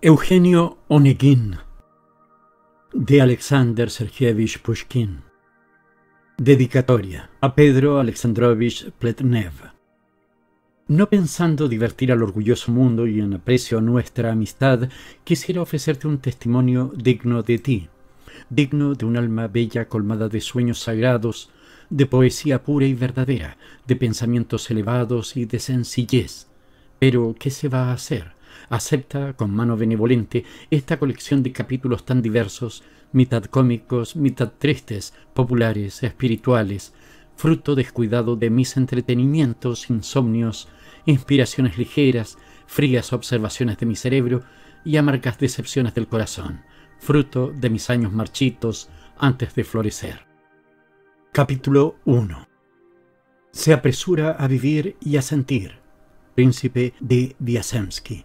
Eugenio Onegin de Alexander Sergeyevich Pushkin Dedicatoria a Pedro Alexandrovich Pletnev No pensando divertir al orgulloso mundo y en aprecio a nuestra amistad, quisiera ofrecerte un testimonio digno de ti, digno de un alma bella colmada de sueños sagrados, de poesía pura y verdadera, de pensamientos elevados y de sencillez. Pero, ¿qué se va a hacer? acepta con mano benevolente esta colección de capítulos tan diversos, mitad cómicos, mitad tristes, populares, espirituales, fruto descuidado de mis entretenimientos, insomnios, inspiraciones ligeras, frías observaciones de mi cerebro y amargas decepciones del corazón, fruto de mis años marchitos antes de florecer. Capítulo 1 Se apresura a vivir y a sentir, príncipe de Biasemsky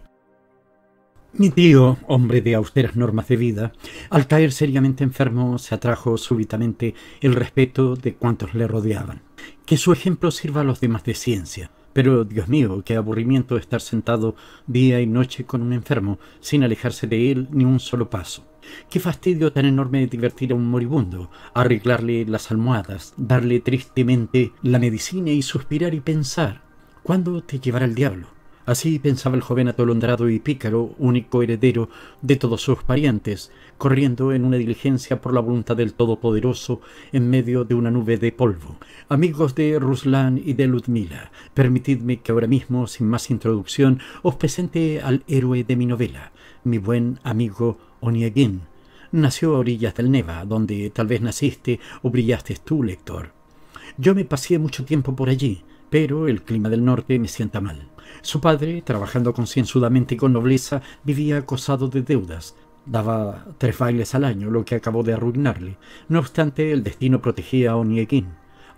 mi tío, hombre de austeras normas de vida, al caer seriamente enfermo se atrajo súbitamente el respeto de cuantos le rodeaban. Que su ejemplo sirva a los demás de ciencia. Pero, Dios mío, qué aburrimiento estar sentado día y noche con un enfermo, sin alejarse de él ni un solo paso. Qué fastidio tan enorme divertir a un moribundo, arreglarle las almohadas, darle tristemente la medicina y suspirar y pensar. ¿Cuándo te llevará el diablo? Así pensaba el joven atolondrado y pícaro, único heredero de todos sus parientes, corriendo en una diligencia por la voluntad del Todopoderoso en medio de una nube de polvo. Amigos de Ruslan y de Ludmila, permitidme que ahora mismo, sin más introducción, os presente al héroe de mi novela, mi buen amigo Onieguin. Nació a orillas del Neva, donde tal vez naciste o brillaste tú, lector. Yo me pasé mucho tiempo por allí, pero el clima del norte me sienta mal. Su padre, trabajando concienzudamente y con nobleza, vivía acosado de deudas. Daba tres bailes al año, lo que acabó de arruinarle. No obstante, el destino protegía a Onieguin.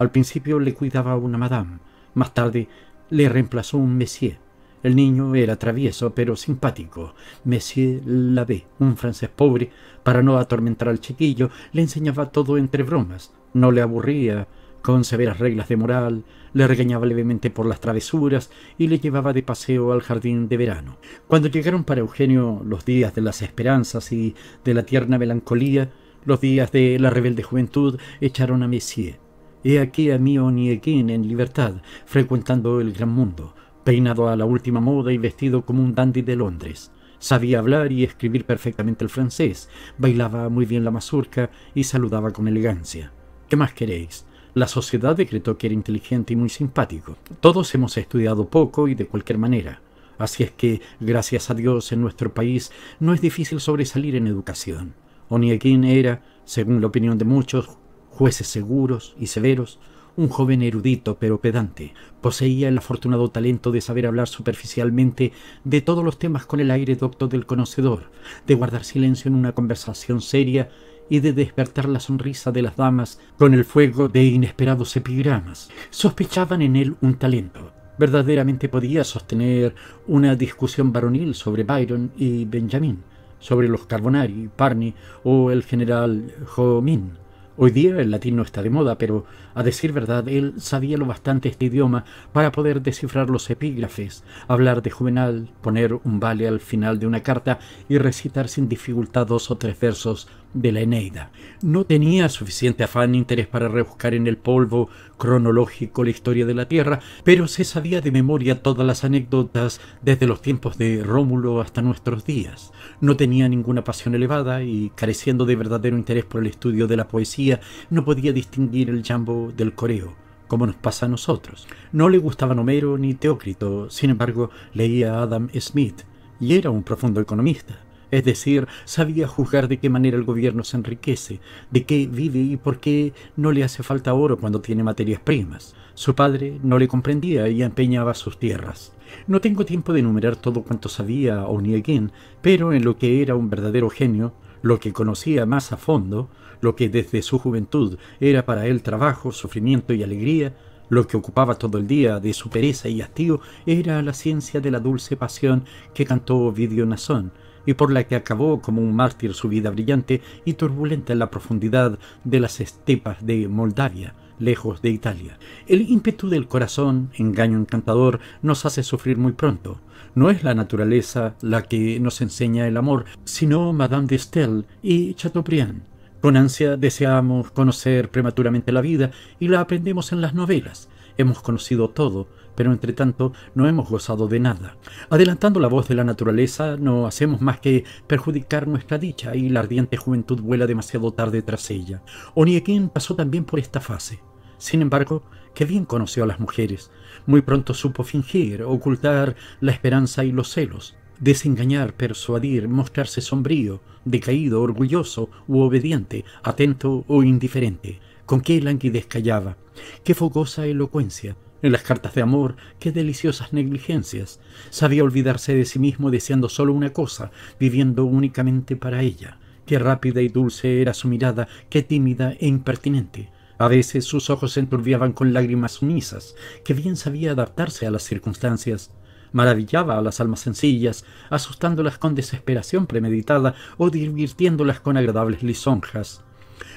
Al principio le cuidaba una madame. Más tarde le reemplazó un monsieur El niño era travieso pero simpático. Monsieur Labé, un francés pobre, para no atormentar al chiquillo, le enseñaba todo entre bromas. No le aburría con severas reglas de moral, le regañaba levemente por las travesuras y le llevaba de paseo al jardín de verano. Cuando llegaron para Eugenio los días de las esperanzas y de la tierna melancolía, los días de la rebelde juventud echaron a Messier. He aquí a mí Onieguin en libertad, frecuentando el gran mundo, peinado a la última moda y vestido como un dandy de Londres. Sabía hablar y escribir perfectamente el francés, bailaba muy bien la mazurca y saludaba con elegancia. ¿Qué más queréis? La sociedad decretó que era inteligente y muy simpático. Todos hemos estudiado poco y de cualquier manera. Así es que, gracias a Dios, en nuestro país no es difícil sobresalir en educación. Oniekin era, según la opinión de muchos, jueces seguros y severos, un joven erudito pero pedante. Poseía el afortunado talento de saber hablar superficialmente de todos los temas con el aire docto del conocedor, de guardar silencio en una conversación seria y de despertar la sonrisa de las damas con el fuego de inesperados epigramas. Sospechaban en él un talento. Verdaderamente podía sostener una discusión varonil sobre Byron y Benjamin, sobre los Carbonari, Parney o el general Jomin. Hoy día el latín no está de moda, pero a decir verdad, él sabía lo bastante este idioma para poder descifrar los epígrafes, hablar de Juvenal, poner un vale al final de una carta y recitar sin dificultad dos o tres versos de la Eneida. No tenía suficiente afán e interés para rebuscar en el polvo cronológico la historia de la Tierra, pero se sabía de memoria todas las anécdotas desde los tiempos de Rómulo hasta nuestros días. No tenía ninguna pasión elevada y, careciendo de verdadero interés por el estudio de la poesía, no podía distinguir el jumbo del coreo, como nos pasa a nosotros. No le gustaban Homero ni Teócrito, sin embargo leía a Adam Smith y era un profundo economista. Es decir, sabía juzgar de qué manera el gobierno se enriquece, de qué vive y por qué no le hace falta oro cuando tiene materias primas. Su padre no le comprendía y empeñaba sus tierras. No tengo tiempo de enumerar todo cuanto sabía o O'Neill, pero en lo que era un verdadero genio, lo que conocía más a fondo, lo que desde su juventud era para él trabajo, sufrimiento y alegría, lo que ocupaba todo el día de su pereza y hastío era la ciencia de la dulce pasión que cantó Ovidio Nazón, y por la que acabó como un mártir su vida brillante y turbulenta en la profundidad de las estepas de Moldavia, lejos de Italia. El ímpetu del corazón, engaño encantador, nos hace sufrir muy pronto. No es la naturaleza la que nos enseña el amor, sino Madame de y Chateaubriand con ansia deseamos conocer prematuramente la vida y la aprendemos en las novelas. Hemos conocido todo, pero entre tanto no hemos gozado de nada. Adelantando la voz de la naturaleza, no hacemos más que perjudicar nuestra dicha y la ardiente juventud vuela demasiado tarde tras ella. Oniequén pasó también por esta fase. Sin embargo, qué bien conoció a las mujeres. Muy pronto supo fingir, ocultar la esperanza y los celos desengañar, persuadir, mostrarse sombrío, decaído, orgulloso u obediente, atento o indiferente, con qué languidez callaba, qué fogosa elocuencia, en las cartas de amor, qué deliciosas negligencias. Sabía olvidarse de sí mismo deseando solo una cosa, viviendo únicamente para ella. Qué rápida y dulce era su mirada, qué tímida e impertinente. A veces sus ojos se enturbiaban con lágrimas sumisas, que bien sabía adaptarse a las circunstancias, maravillaba a las almas sencillas, asustándolas con desesperación premeditada o divirtiéndolas con agradables lisonjas.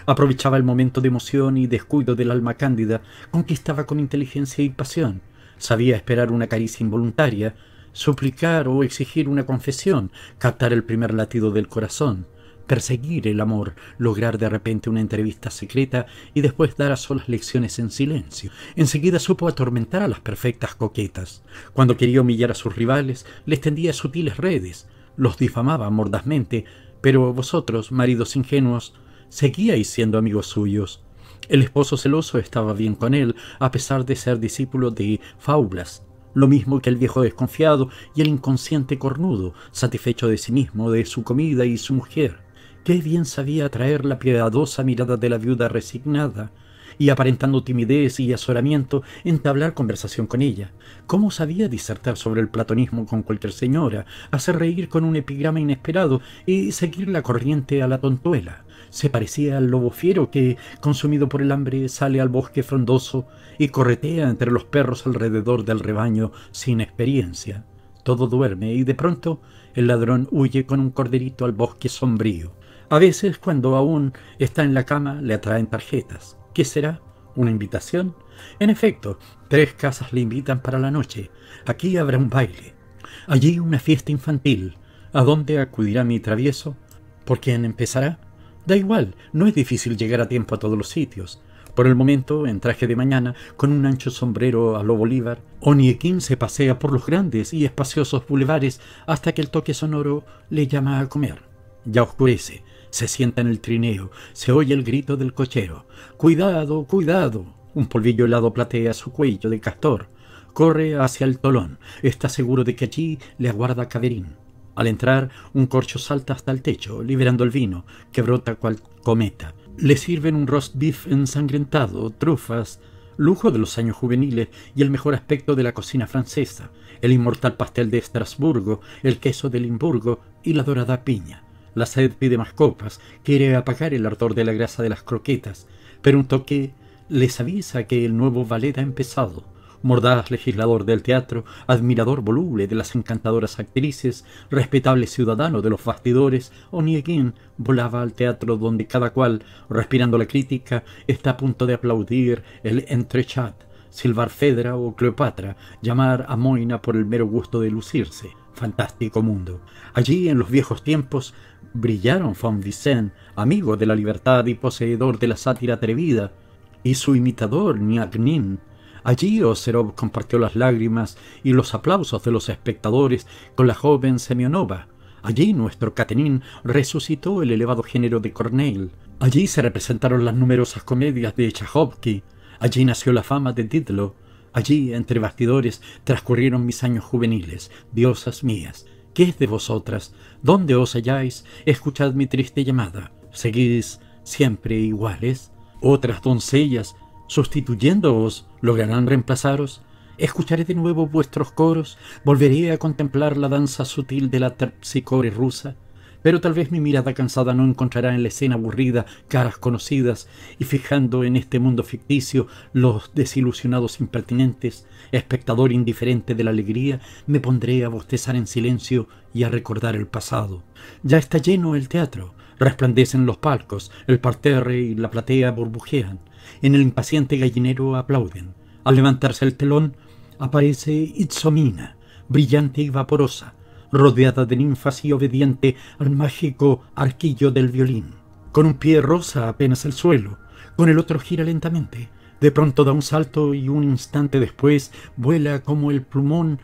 Aprovechaba el momento de emoción y descuido del alma cándida, conquistaba con inteligencia y pasión, sabía esperar una caricia involuntaria, suplicar o exigir una confesión, captar el primer latido del corazón, perseguir el amor, lograr de repente una entrevista secreta y después dar a solas lecciones en silencio. Enseguida supo atormentar a las perfectas coquetas. Cuando quería humillar a sus rivales, les tendía sutiles redes, los difamaba mordazmente, pero vosotros, maridos ingenuos, seguíais siendo amigos suyos. El esposo celoso estaba bien con él, a pesar de ser discípulo de Faulas, lo mismo que el viejo desconfiado y el inconsciente cornudo, satisfecho de sí mismo, de su comida y su mujer. Qué bien sabía atraer la piadosa mirada de la viuda resignada, y aparentando timidez y asoramiento entablar conversación con ella. ¿Cómo sabía disertar sobre el platonismo con cualquier señora, hacer reír con un epigrama inesperado y seguir la corriente a la tontuela? Se parecía al lobo fiero que, consumido por el hambre, sale al bosque frondoso y corretea entre los perros alrededor del rebaño sin experiencia. Todo duerme y de pronto el ladrón huye con un corderito al bosque sombrío. A veces, cuando aún está en la cama, le atraen tarjetas. ¿Qué será? ¿Una invitación? En efecto, tres casas le invitan para la noche. Aquí habrá un baile. Allí una fiesta infantil. ¿A dónde acudirá mi travieso? ¿Por quién empezará? Da igual, no es difícil llegar a tiempo a todos los sitios. Por el momento, en traje de mañana, con un ancho sombrero a lo Bolívar, Oniequín se pasea por los grandes y espaciosos bulevares hasta que el toque sonoro le llama a comer. Ya oscurece. Se sienta en el trineo, se oye el grito del cochero. ¡Cuidado, cuidado! Un polvillo helado platea su cuello de castor. Corre hacia el tolón. Está seguro de que allí le aguarda Caderín. Al entrar, un corcho salta hasta el techo, liberando el vino, que brota cual cometa. Le sirven un roast beef ensangrentado, trufas, lujo de los años juveniles y el mejor aspecto de la cocina francesa, el inmortal pastel de Estrasburgo, el queso de Limburgo y la dorada piña la sed pide más copas, quiere apagar el ardor de la grasa de las croquetas, pero un toque les avisa que el nuevo ballet ha empezado. Mordaz, legislador del teatro, admirador voluble de las encantadoras actrices, respetable ciudadano de los bastidores, Onieguin volaba al teatro donde cada cual, respirando la crítica, está a punto de aplaudir el entrechat, silbar Fedra o Cleopatra, llamar a Moina por el mero gusto de lucirse fantástico mundo. Allí, en los viejos tiempos, Brillaron Van amigo de la libertad y poseedor de la sátira atrevida, y su imitador Niagnin. Allí Oserov compartió las lágrimas y los aplausos de los espectadores con la joven Semionova. Allí nuestro Catenin resucitó el elevado género de Corneille. Allí se representaron las numerosas comedias de Tchaikovsky. Allí nació la fama de Didlo. Allí, entre bastidores, transcurrieron mis años juveniles, diosas mías. ¿Qué es de vosotras? ¿Dónde os halláis? Escuchad mi triste llamada. ¿Seguís siempre iguales? Otras doncellas, sustituyéndoos, lograrán reemplazaros. Escucharé de nuevo vuestros coros, volveré a contemplar la danza sutil de la terpsicore rusa pero tal vez mi mirada cansada no encontrará en la escena aburrida caras conocidas, y fijando en este mundo ficticio los desilusionados impertinentes, espectador indiferente de la alegría, me pondré a bostezar en silencio y a recordar el pasado. Ya está lleno el teatro, resplandecen los palcos, el parterre y la platea burbujean, en el impaciente gallinero aplauden. Al levantarse el telón, aparece Itzomina, brillante y vaporosa, rodeada de ninfas y obediente al mágico arquillo del violín. Con un pie rosa apenas el suelo, con el otro gira lentamente, de pronto da un salto y un instante después vuela como el plumón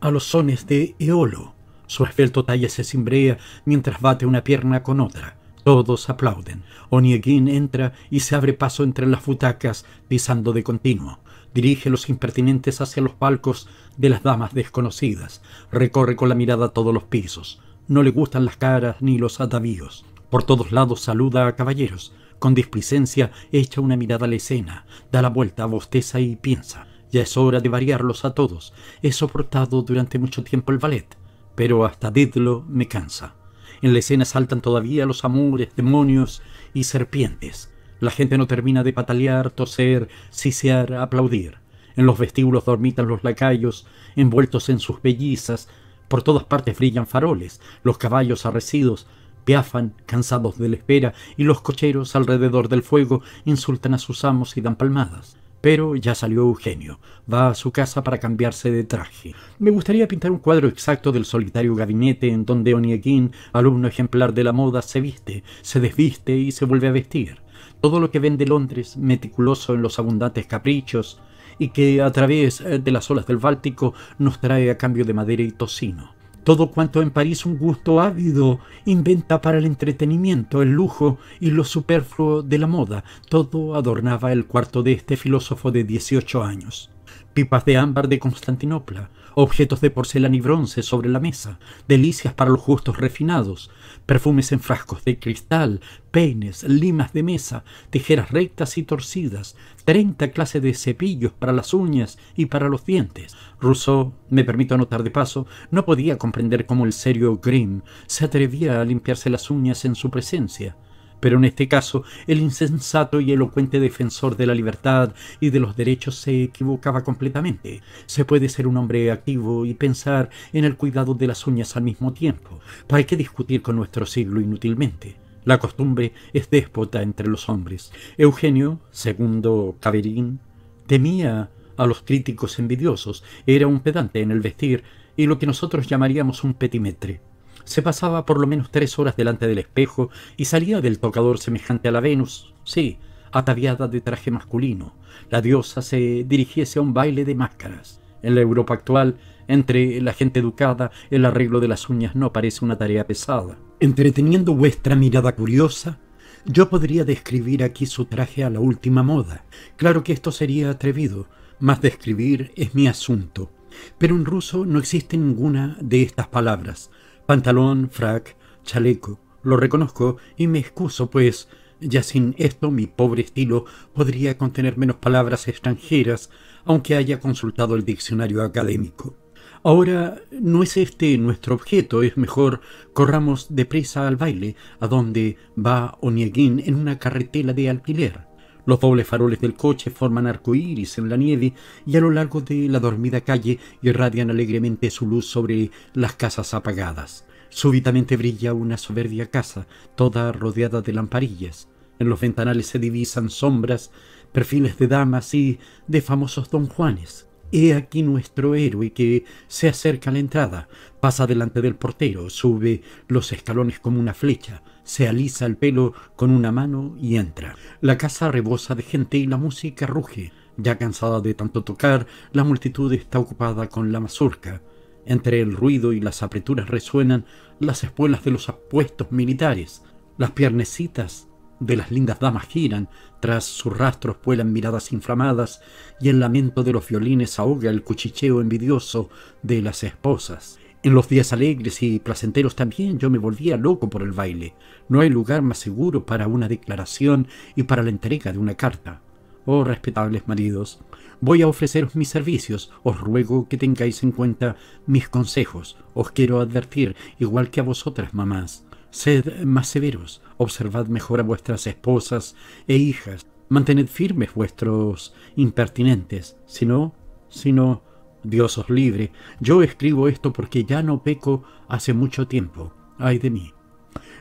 a los sones de Eolo. Su esbelto talle se cimbrea mientras bate una pierna con otra. Todos aplauden. ...Onieguin entra y se abre paso entre las butacas, pisando de continuo. Dirige los impertinentes hacia los palcos de las damas desconocidas. Recorre con la mirada todos los pisos. No le gustan las caras ni los atavíos. Por todos lados saluda a caballeros. Con displicencia echa una mirada a la escena, da la vuelta, bosteza y piensa. Ya es hora de variarlos a todos. He soportado durante mucho tiempo el ballet, pero hasta Didlo me cansa. En la escena saltan todavía los amores, demonios y serpientes. La gente no termina de patalear, toser, sisear, aplaudir. En los vestíbulos dormitan los lacayos, envueltos en sus bellizas. Por todas partes brillan faroles, los caballos arrecidos piafan, cansados de la espera, y los cocheros alrededor del fuego insultan a sus amos y dan palmadas. Pero ya salió Eugenio. Va a su casa para cambiarse de traje. Me gustaría pintar un cuadro exacto del solitario gabinete en donde Onieguín, alumno ejemplar de la moda, se viste, se desviste y se vuelve a vestir. Todo lo que ven de Londres, meticuloso en los abundantes caprichos, y que a través eh, de las olas del Báltico nos trae a cambio de madera y tocino. Todo cuanto en París un gusto ávido inventa para el entretenimiento, el lujo y lo superfluo de la moda, todo adornaba el cuarto de este filósofo de 18 años. Pipas de ámbar de Constantinopla, objetos de porcelana y bronce sobre la mesa, delicias para los gustos refinados, perfumes en frascos de cristal, peines, limas de mesa, tijeras rectas y torcidas, treinta clases de cepillos para las uñas y para los dientes. Rousseau, me permito anotar de paso, no podía comprender cómo el serio Grimm se atrevía a limpiarse las uñas en su presencia. Pero en este caso, el insensato y elocuente defensor de la libertad y de los derechos se equivocaba completamente. Se puede ser un hombre activo y pensar en el cuidado de las uñas al mismo tiempo. ¿Para qué discutir con nuestro siglo inútilmente? La costumbre es déspota entre los hombres. Eugenio, segundo Caverín, temía a los críticos envidiosos, era un pedante en el vestir y lo que nosotros llamaríamos un petimetre se pasaba por lo menos tres horas delante del espejo y salía del tocador semejante a la Venus, sí, ataviada de traje masculino. La diosa se dirigiese a un baile de máscaras. En la Europa actual, entre la gente educada, el arreglo de las uñas no parece una tarea pesada. Entreteniendo vuestra mirada curiosa, yo podría describir aquí su traje a la última moda. Claro que esto sería atrevido, mas describir es mi asunto. Pero en ruso no existe ninguna de estas palabras. Pantalón, frac, chaleco. Lo reconozco y me excuso, pues ya sin esto mi pobre estilo podría contener menos palabras extranjeras, aunque haya consultado el diccionario académico. Ahora no es este nuestro objeto, es mejor corramos deprisa al baile, a donde va Onieguín en una carretela de alquiler. Los dobles faroles del coche forman iris en la nieve y a lo largo de la dormida calle irradian alegremente su luz sobre las casas apagadas. Súbitamente brilla una soberbia casa, toda rodeada de lamparillas. En los ventanales se divisan sombras, perfiles de damas y de famosos don Juanes. He aquí nuestro héroe que se acerca a la entrada, pasa delante del portero, sube los escalones como una flecha, se alisa el pelo con una mano y entra. La casa rebosa de gente y la música ruge. Ya cansada de tanto tocar, la multitud está ocupada con la mazurca. Entre el ruido y las apreturas resuenan las espuelas de los apuestos militares. Las piernecitas de las lindas damas giran, tras sus rastros vuelan miradas inflamadas, y el lamento de los violines ahoga el cuchicheo envidioso de las esposas. En los días alegres y placenteros también yo me volvía loco por el baile. No hay lugar más seguro para una declaración y para la entrega de una carta. Oh respetables maridos, voy a ofreceros mis servicios, os ruego que tengáis en cuenta mis consejos, os quiero advertir, igual que a vosotras mamás, sed más severos, observad mejor a vuestras esposas e hijas, mantened firmes vuestros impertinentes, si no, si no, Dios os libre, yo escribo esto porque ya no peco hace mucho tiempo, ay de mí.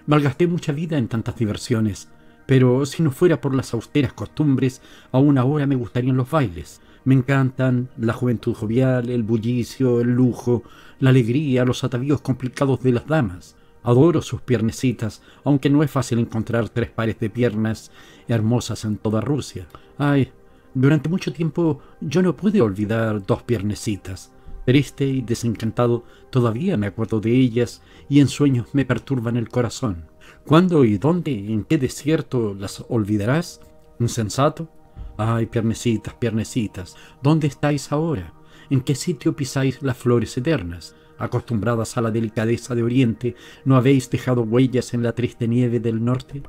Malgasté mucha vida en tantas diversiones, pero si no fuera por las austeras costumbres, aún ahora me gustarían los bailes. Me encantan la juventud jovial, el bullicio, el lujo, la alegría, los atavíos complicados de las damas. Adoro sus piernecitas, aunque no es fácil encontrar tres pares de piernas hermosas en toda Rusia. Ay, durante mucho tiempo yo no pude olvidar dos piernecitas. Triste y desencantado, todavía me acuerdo de ellas y en sueños me perturban el corazón. ¿Cuándo y dónde, en qué desierto las olvidarás? ¿Insensato? Ay, piernecitas, piernecitas, ¿dónde estáis ahora? ¿En qué sitio pisáis las flores eternas? acostumbradas a la delicadeza de Oriente, ¿no habéis dejado huellas en la triste nieve del norte?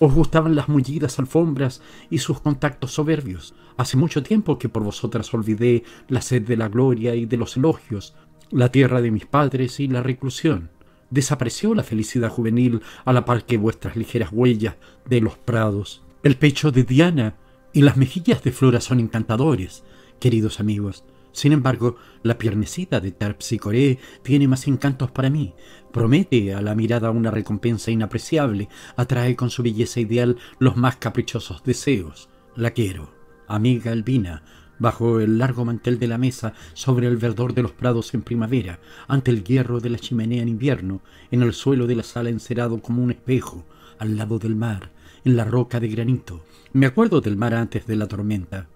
Os gustaban las mullidas alfombras y sus contactos soberbios. Hace mucho tiempo que por vosotras olvidé la sed de la gloria y de los elogios, la tierra de mis padres y la reclusión. Desapareció la felicidad juvenil a la par que vuestras ligeras huellas de los prados. El pecho de Diana y las mejillas de Flora son encantadores, queridos amigos. Sin embargo, la piernecita de Tarpsicoré tiene más encantos para mí. Promete a la mirada una recompensa inapreciable, atrae con su belleza ideal los más caprichosos deseos. La quiero, amiga Albina, bajo el largo mantel de la mesa, sobre el verdor de los prados en primavera, ante el hierro de la chimenea en invierno, en el suelo de la sala encerado como un espejo, al lado del mar, en la roca de granito. Me acuerdo del mar antes de la tormenta.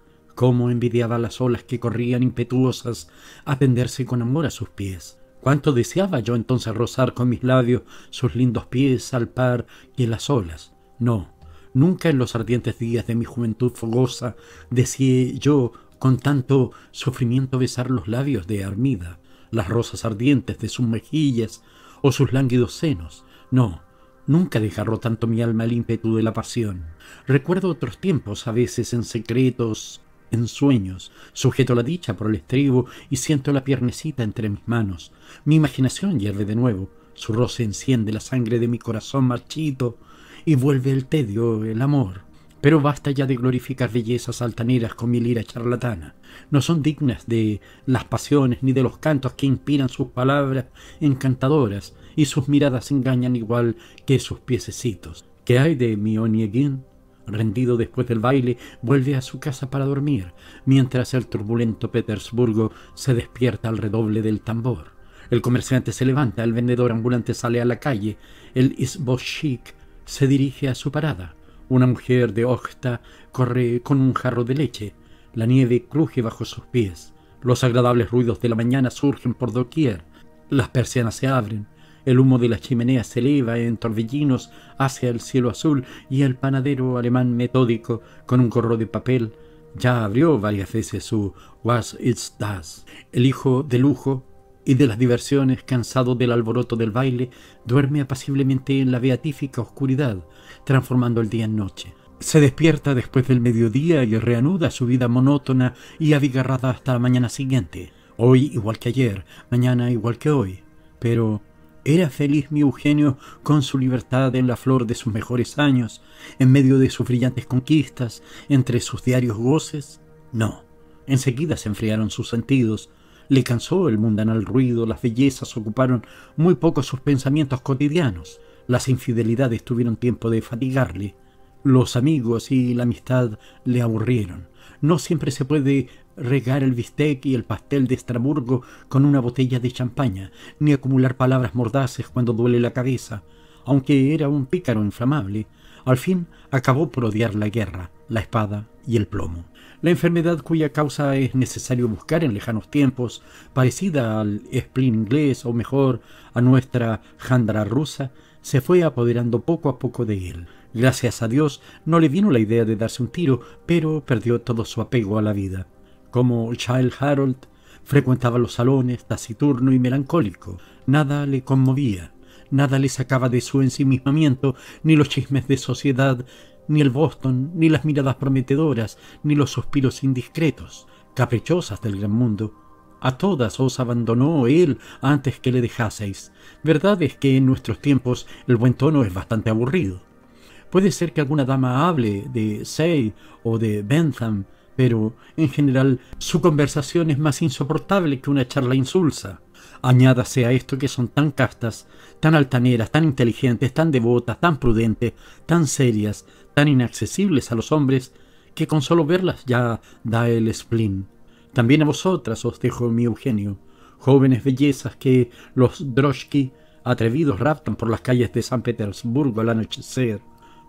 Cómo envidiaba las olas que corrían impetuosas a tenderse con amor a sus pies. Cuánto deseaba yo entonces rozar con mis labios sus lindos pies al par en las olas. No, nunca en los ardientes días de mi juventud fogosa deseé yo con tanto sufrimiento besar los labios de Armida, las rosas ardientes de sus mejillas o sus lánguidos senos. No, Nunca desgarró tanto mi alma el ímpetu de la pasión. Recuerdo otros tiempos, a veces en secretos, en sueños, sujeto la dicha por el estribo y siento la piernecita entre mis manos. Mi imaginación hierve de nuevo, su roce enciende la sangre de mi corazón marchito y vuelve el tedio, el amor. Pero basta ya de glorificar bellezas altaneras con mi lira charlatana. No son dignas de las pasiones ni de los cantos que inspiran sus palabras encantadoras y sus miradas engañan igual que sus piececitos. ¿Qué hay de mi Rendido después del baile, vuelve a su casa para dormir, mientras el turbulento Petersburgo se despierta al redoble del tambor. El comerciante se levanta, el vendedor ambulante sale a la calle, el isboshik se dirige a su parada. Una mujer de Ojta corre con un jarro de leche. La nieve cruje bajo sus pies. Los agradables ruidos de la mañana surgen por doquier. Las persianas se abren. El humo de las chimeneas se eleva en torbellinos hacia el cielo azul y el panadero alemán metódico, con un corro de papel, ya abrió varias veces su Was ist das? El hijo de lujo y de las diversiones, cansado del alboroto del baile, duerme apaciblemente en la beatífica oscuridad, transformando el día en noche. Se despierta después del mediodía y reanuda su vida monótona y abigarrada hasta la mañana siguiente. Hoy igual que ayer, mañana igual que hoy. Pero ¿Era feliz mi Eugenio con su libertad en la flor de sus mejores años, en medio de sus brillantes conquistas, entre sus diarios goces? No. Enseguida se enfriaron sus sentidos. Le cansó el mundanal ruido, las bellezas ocuparon muy poco sus pensamientos cotidianos, las infidelidades tuvieron tiempo de fatigarle, los amigos y la amistad le aburrieron. No siempre se puede regar el bistec y el pastel de Estraburgo con una botella de champaña, ni acumular palabras mordaces cuando duele la cabeza, aunque era un pícaro inflamable. Al fin acabó por odiar la guerra, la espada y el plomo. La enfermedad cuya causa es necesario buscar en lejanos tiempos, parecida al spleen inglés o mejor a nuestra jandra rusa, se fue apoderando poco a poco de él. Gracias a Dios no le vino la idea de darse un tiro, pero perdió todo su apego a la vida. Como Child Harold, frecuentaba los salones, taciturno y melancólico. Nada le conmovía, nada le sacaba de su ensimismamiento, ni los chismes de sociedad, ni el Boston, ni las miradas prometedoras, ni los suspiros indiscretos, caprichosas del gran mundo. A todas os abandonó él antes que le dejaseis. Verdad es que en nuestros tiempos el buen tono es bastante aburrido. Puede ser que alguna dama hable de Say o de Bentham, pero en general su conversación es más insoportable que una charla insulsa. Añádase a esto que son tan castas, tan altaneras, tan inteligentes, tan devotas, tan prudentes, tan serias, tan inaccesibles a los hombres, que con solo verlas ya da el spleen. También a vosotras os dejo mi Eugenio, jóvenes bellezas que los droshki atrevidos raptan por las calles de San Petersburgo al anochecer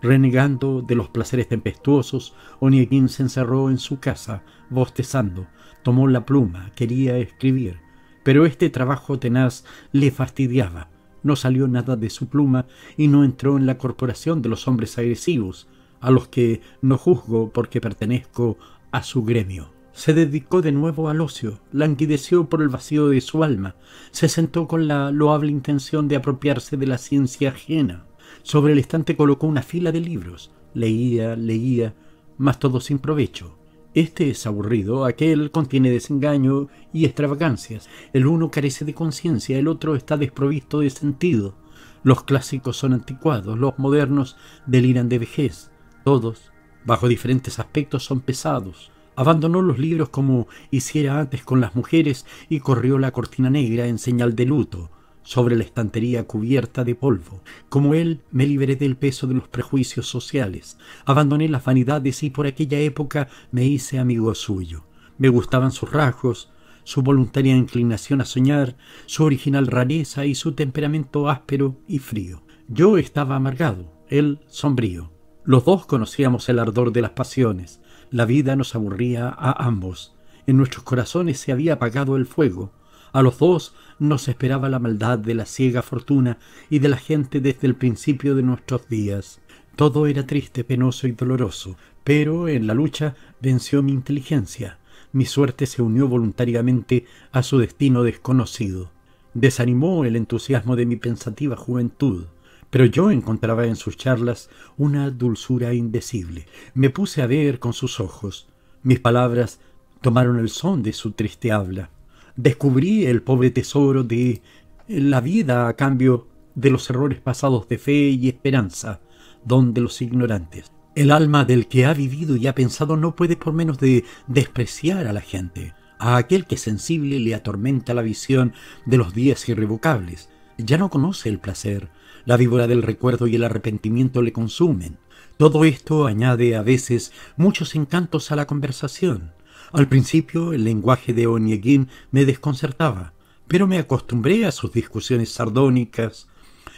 Renegando de los placeres tempestuosos, Oniegin se encerró en su casa, bostezando, tomó la pluma, quería escribir, pero este trabajo tenaz le fastidiaba. No salió nada de su pluma y no entró en la corporación de los hombres agresivos, a los que no juzgo porque pertenezco a su gremio. Se dedicó de nuevo al ocio, languideció por el vacío de su alma, se sentó con la loable intención de apropiarse de la ciencia ajena. Sobre el estante colocó una fila de libros. Leía, leía, mas todo sin provecho. Este es aburrido, aquel contiene desengaño y extravagancias. El uno carece de conciencia, el otro está desprovisto de sentido. Los clásicos son anticuados, los modernos deliran de vejez. Todos, bajo diferentes aspectos, son pesados. Abandonó los libros como hiciera antes con las mujeres y corrió la cortina negra en señal de luto sobre la estantería cubierta de polvo. Como él, me liberé del peso de los prejuicios sociales, abandoné las vanidades y por aquella época me hice amigo suyo. Me gustaban sus rasgos, su voluntaria inclinación a soñar, su original rareza y su temperamento áspero y frío. Yo estaba amargado, él sombrío. Los dos conocíamos el ardor de las pasiones. La vida nos aburría a ambos. En nuestros corazones se había apagado el fuego a los dos nos esperaba la maldad de la ciega fortuna y de la gente desde el principio de nuestros días. Todo era triste, penoso y doloroso, pero en la lucha venció mi inteligencia. Mi suerte se unió voluntariamente a su destino desconocido. Desanimó el entusiasmo de mi pensativa juventud pero yo encontraba en sus charlas una dulzura indecible. Me puse a ver con sus ojos. Mis palabras tomaron el son de su triste habla descubrí el pobre tesoro de la vida a cambio de los errores pasados de fe y esperanza, don de los ignorantes. El alma del que ha vivido y ha pensado no puede por menos de despreciar a la gente, a aquel que sensible le atormenta la visión de los días irrevocables. Ya no conoce el placer, la víbora del recuerdo y el arrepentimiento le consumen. Todo esto añade a veces muchos encantos a la conversación, al principio el lenguaje de Onieguin me desconcertaba, pero me acostumbré a sus discusiones sardónicas,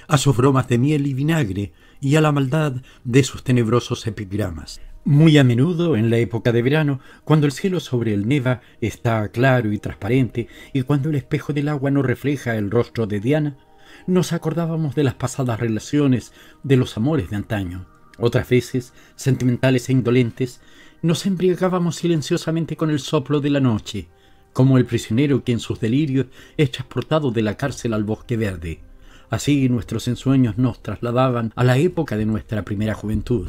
a sus bromas de miel y vinagre y a la maldad de sus tenebrosos epigramas. Muy a menudo, en la época de verano, cuando el cielo sobre el Neva está claro y transparente y cuando el espejo del agua no refleja el rostro de Diana, nos acordábamos de las pasadas relaciones, de los amores de antaño. Otras veces, sentimentales e indolentes, nos embriagábamos silenciosamente con el soplo de la noche, como el prisionero que en sus delirios es transportado de la cárcel al bosque verde. Así nuestros ensueños nos trasladaban a la época de nuestra primera juventud.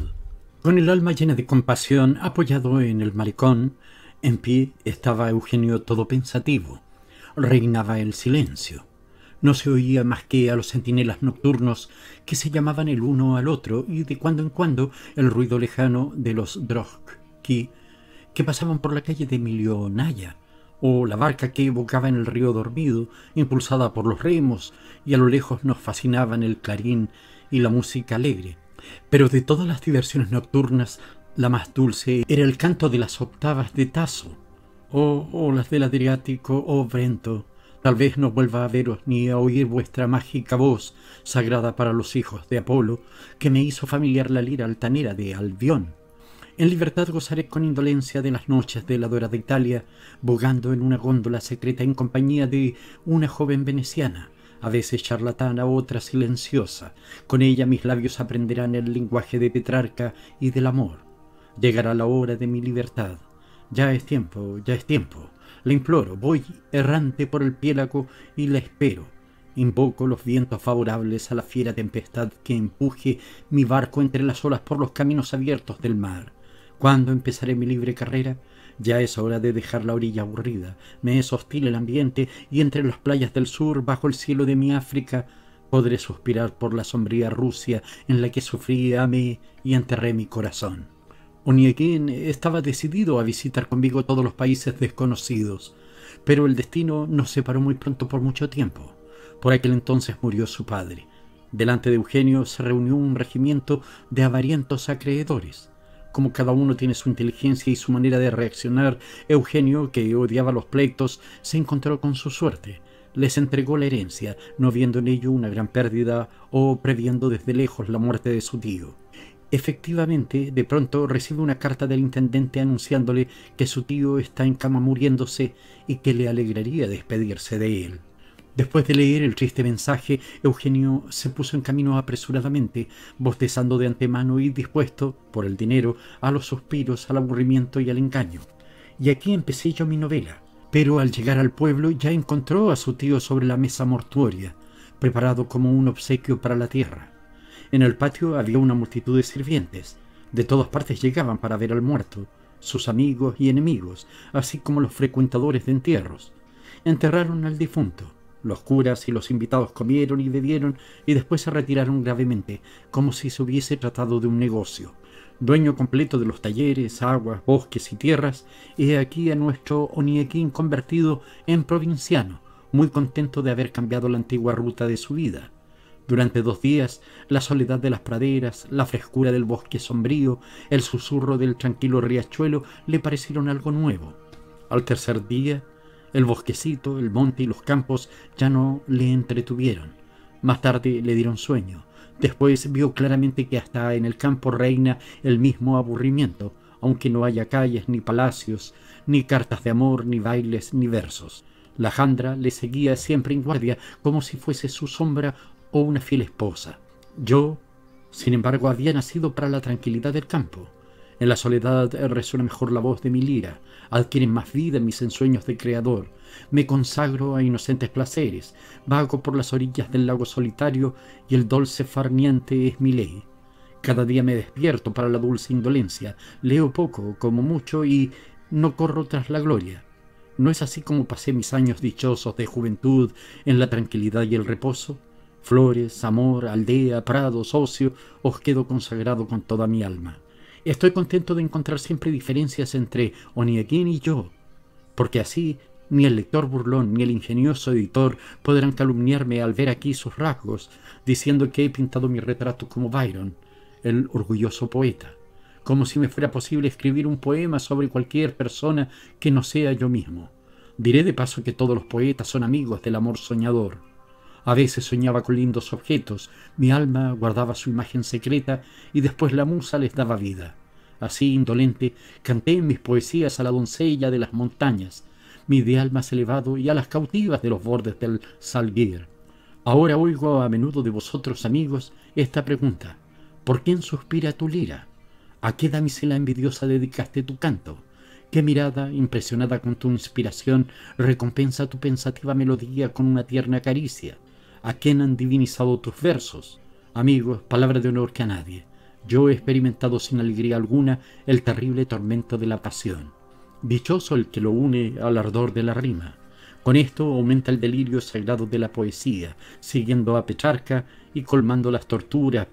Con el alma llena de compasión, apoyado en el malecón, en pie estaba Eugenio todo pensativo. Reinaba el silencio. No se oía más que a los centinelas nocturnos que se llamaban el uno al otro y de cuando en cuando el ruido lejano de los drog que pasaban por la calle de Emilio o la barca que evocaba en el río dormido, impulsada por los remos, y a lo lejos nos fascinaban el clarín y la música alegre. Pero de todas las diversiones nocturnas, la más dulce era el canto de las octavas de Tasso, o, o las del Adriático o Brento. Tal vez no vuelva a veros ni a oír vuestra mágica voz, sagrada para los hijos de Apolo, que me hizo familiar la lira altanera de Albión. En libertad gozaré con indolencia de las noches de la Dora de Italia, bogando en una góndola secreta en compañía de una joven veneciana, a veces charlatana, otra silenciosa. Con ella mis labios aprenderán el lenguaje de Petrarca y del amor. Llegará la hora de mi libertad. Ya es tiempo, ya es tiempo. Le imploro, voy errante por el piélago y la espero. Invoco los vientos favorables a la fiera tempestad que empuje mi barco entre las olas por los caminos abiertos del mar. ¿Cuándo empezaré mi libre carrera? Ya es hora de dejar la orilla aburrida. Me es hostil el ambiente y entre las playas del sur, bajo el cielo de mi África, podré suspirar por la sombría Rusia en la que sufrí, a mí y enterré mi corazón. Oniegin estaba decidido a visitar conmigo todos los países desconocidos, pero el destino nos separó muy pronto por mucho tiempo. Por aquel entonces murió su padre. Delante de Eugenio se reunió un regimiento de avarientos acreedores como cada uno tiene su inteligencia y su manera de reaccionar, Eugenio, que odiaba los pleitos, se encontró con su suerte. Les entregó la herencia, no viendo en ello una gran pérdida o previendo desde lejos la muerte de su tío. Efectivamente, de pronto recibe una carta del intendente anunciándole que su tío está en cama muriéndose y que le alegraría despedirse de él. Después de leer el triste mensaje, Eugenio se puso en camino apresuradamente, bostezando de antemano y dispuesto, por el dinero, a los suspiros, al aburrimiento y al engaño. Y aquí empecé yo mi novela. Pero al llegar al pueblo ya encontró a su tío sobre la mesa mortuoria, preparado como un obsequio para la tierra. En el patio había una multitud de sirvientes. De todas partes llegaban para ver al muerto, sus amigos y enemigos, así como los frecuentadores de entierros. Enterraron al difunto los curas y los invitados comieron y bebieron y después se retiraron gravemente, como si se hubiese tratado de un negocio. Dueño completo de los talleres, aguas, bosques y tierras, he aquí a nuestro Oniequín convertido en provinciano, muy contento de haber cambiado la antigua ruta de su vida. Durante dos días, la soledad de las praderas, la frescura del bosque sombrío, el susurro del tranquilo riachuelo le parecieron algo nuevo. Al tercer día, el bosquecito, el monte y los campos ya no le entretuvieron. Más tarde le dieron sueño. Después vio claramente que hasta en el campo reina el mismo aburrimiento, aunque no haya calles ni palacios, ni cartas de amor, ni bailes, ni versos. La Jandra le seguía siempre en guardia, como si fuese su sombra o una fiel esposa. Yo, sin embargo, había nacido para la tranquilidad del campo. En la soledad resuena mejor la voz de mi lira, adquieren más vida mis ensueños de creador. Me consagro a inocentes placeres, vago por las orillas del lago solitario y el dulce farniente es mi ley. Cada día me despierto para la dulce indolencia, leo poco, como mucho y no corro tras la gloria. ¿No es así como pasé mis años dichosos de juventud en la tranquilidad y el reposo? Flores, amor, aldea, prado, socio, os quedo consagrado con toda mi alma. Estoy contento de encontrar siempre diferencias entre Oniekien y yo, porque así ni el lector burlón ni el ingenioso editor podrán calumniarme al ver aquí sus rasgos, diciendo que he pintado mi retrato como Byron, el orgulloso poeta, como si me fuera posible escribir un poema sobre cualquier persona que no sea yo mismo. Diré de paso que todos los poetas son amigos del amor soñador. A veces soñaba con lindos objetos, mi alma guardaba su imagen secreta y después la musa les daba vida. Así, indolente, canté en mis poesías a la doncella de las montañas, mi ideal más elevado y a las cautivas de los bordes del Salguir. Ahora oigo a menudo de vosotros, amigos, esta pregunta. ¿Por quién suspira tu lira? ¿A qué damisela envidiosa dedicaste tu canto? ¿Qué mirada, impresionada con tu inspiración, recompensa tu pensativa melodía con una tierna caricia? a quien han divinizado tus versos. Amigos, palabra de honor que a nadie. Yo he experimentado sin alegría alguna el terrible tormento de la pasión. Dichoso el que lo une al ardor de la rima. Con esto aumenta el delirio sagrado de la poesía, siguiendo a Petrarca y colmando las torturas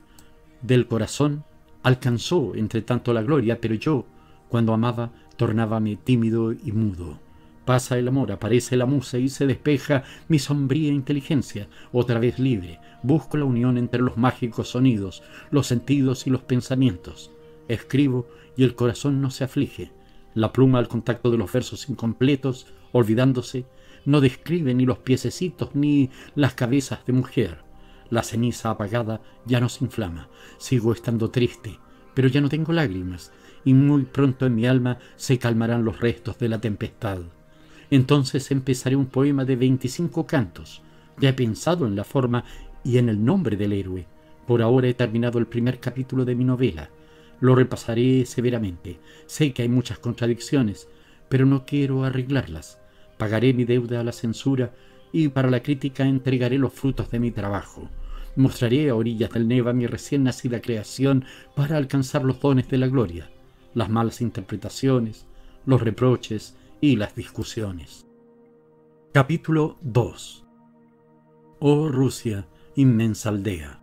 del corazón. Alcanzó, entre tanto, la gloria, pero yo, cuando amaba, tornábame tímido y mudo. Pasa el amor, aparece la musa y se despeja mi sombría inteligencia, otra vez libre. Busco la unión entre los mágicos sonidos, los sentidos y los pensamientos. Escribo y el corazón no se aflige. La pluma al contacto de los versos incompletos, olvidándose, no describe ni los piececitos ni las cabezas de mujer. La ceniza apagada ya no se inflama. Sigo estando triste, pero ya no tengo lágrimas, y muy pronto en mi alma se calmarán los restos de la tempestad. Entonces empezaré un poema de 25 cantos. Ya he pensado en la forma y en el nombre del héroe. Por ahora he terminado el primer capítulo de mi novela. Lo repasaré severamente. Sé que hay muchas contradicciones, pero no quiero arreglarlas. Pagaré mi deuda a la censura y para la crítica entregaré los frutos de mi trabajo. Mostraré a orillas del Neva mi recién nacida creación para alcanzar los dones de la gloria. Las malas interpretaciones, los reproches, las discusiones. Capítulo 2 Oh Rusia, inmensa aldea.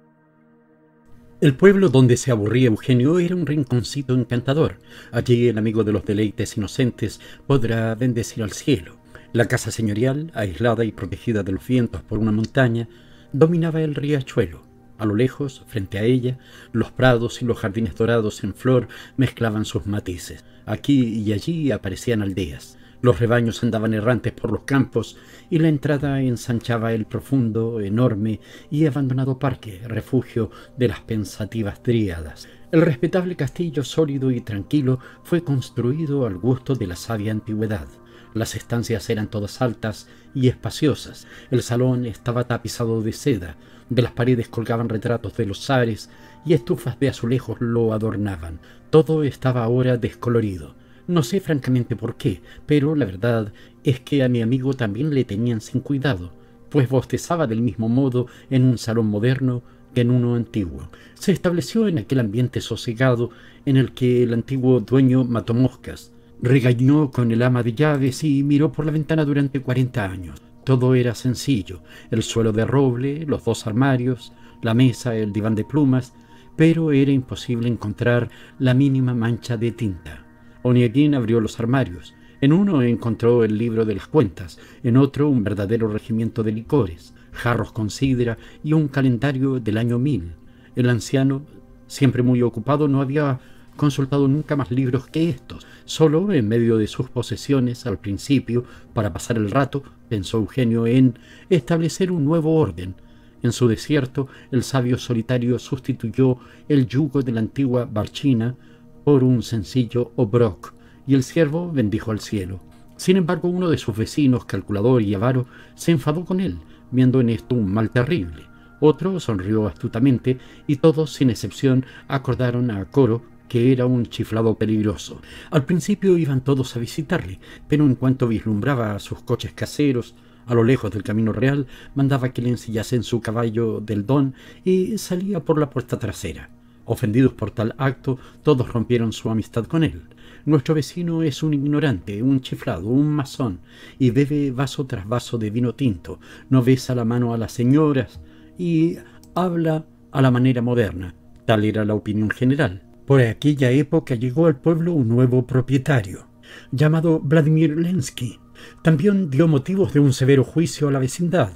El pueblo donde se aburría Eugenio era un rinconcito encantador. Allí el amigo de los deleites inocentes podrá bendecir al cielo. La casa señorial, aislada y protegida de los vientos por una montaña, dominaba el riachuelo. A lo lejos, frente a ella, los prados y los jardines dorados en flor mezclaban sus matices. Aquí y allí aparecían aldeas, los rebaños andaban errantes por los campos y la entrada ensanchaba el profundo, enorme y abandonado parque, refugio de las pensativas tríadas. El respetable castillo sólido y tranquilo fue construido al gusto de la sabia antigüedad. Las estancias eran todas altas y espaciosas. El salón estaba tapizado de seda. De las paredes colgaban retratos de los zares y estufas de azulejos lo adornaban. Todo estaba ahora descolorido. No sé francamente por qué, pero la verdad es que a mi amigo también le tenían sin cuidado, pues bostezaba del mismo modo en un salón moderno que en uno antiguo. Se estableció en aquel ambiente sosegado en el que el antiguo dueño mató moscas, regañó con el ama de llaves y miró por la ventana durante 40 años. Todo era sencillo, el suelo de roble, los dos armarios, la mesa, el diván de plumas, pero era imposible encontrar la mínima mancha de tinta. Onieguin abrió los armarios. En uno encontró el libro de las cuentas, en otro un verdadero regimiento de licores, jarros con sidra y un calendario del año mil. El anciano, siempre muy ocupado, no había consultado nunca más libros que estos. Solo en medio de sus posesiones al principio, para pasar el rato, pensó Eugenio en establecer un nuevo orden. En su desierto, el sabio solitario sustituyó el yugo de la antigua barchina por un sencillo obrok, y el siervo bendijo al cielo. Sin embargo, uno de sus vecinos, calculador y avaro, se enfadó con él, viendo en esto un mal terrible. Otro sonrió astutamente y todos, sin excepción, acordaron a coro que era un chiflado peligroso. Al principio iban todos a visitarle, pero en cuanto vislumbraba a sus coches caseros, a lo lejos del camino real, mandaba que le ensillasen su caballo del don y salía por la puerta trasera. Ofendidos por tal acto, todos rompieron su amistad con él. Nuestro vecino es un ignorante, un chiflado, un masón, y bebe vaso tras vaso de vino tinto, no besa la mano a las señoras y habla a la manera moderna. Tal era la opinión general. Por aquella época llegó al pueblo un nuevo propietario, llamado Vladimir Lensky. También dio motivos de un severo juicio a la vecindad.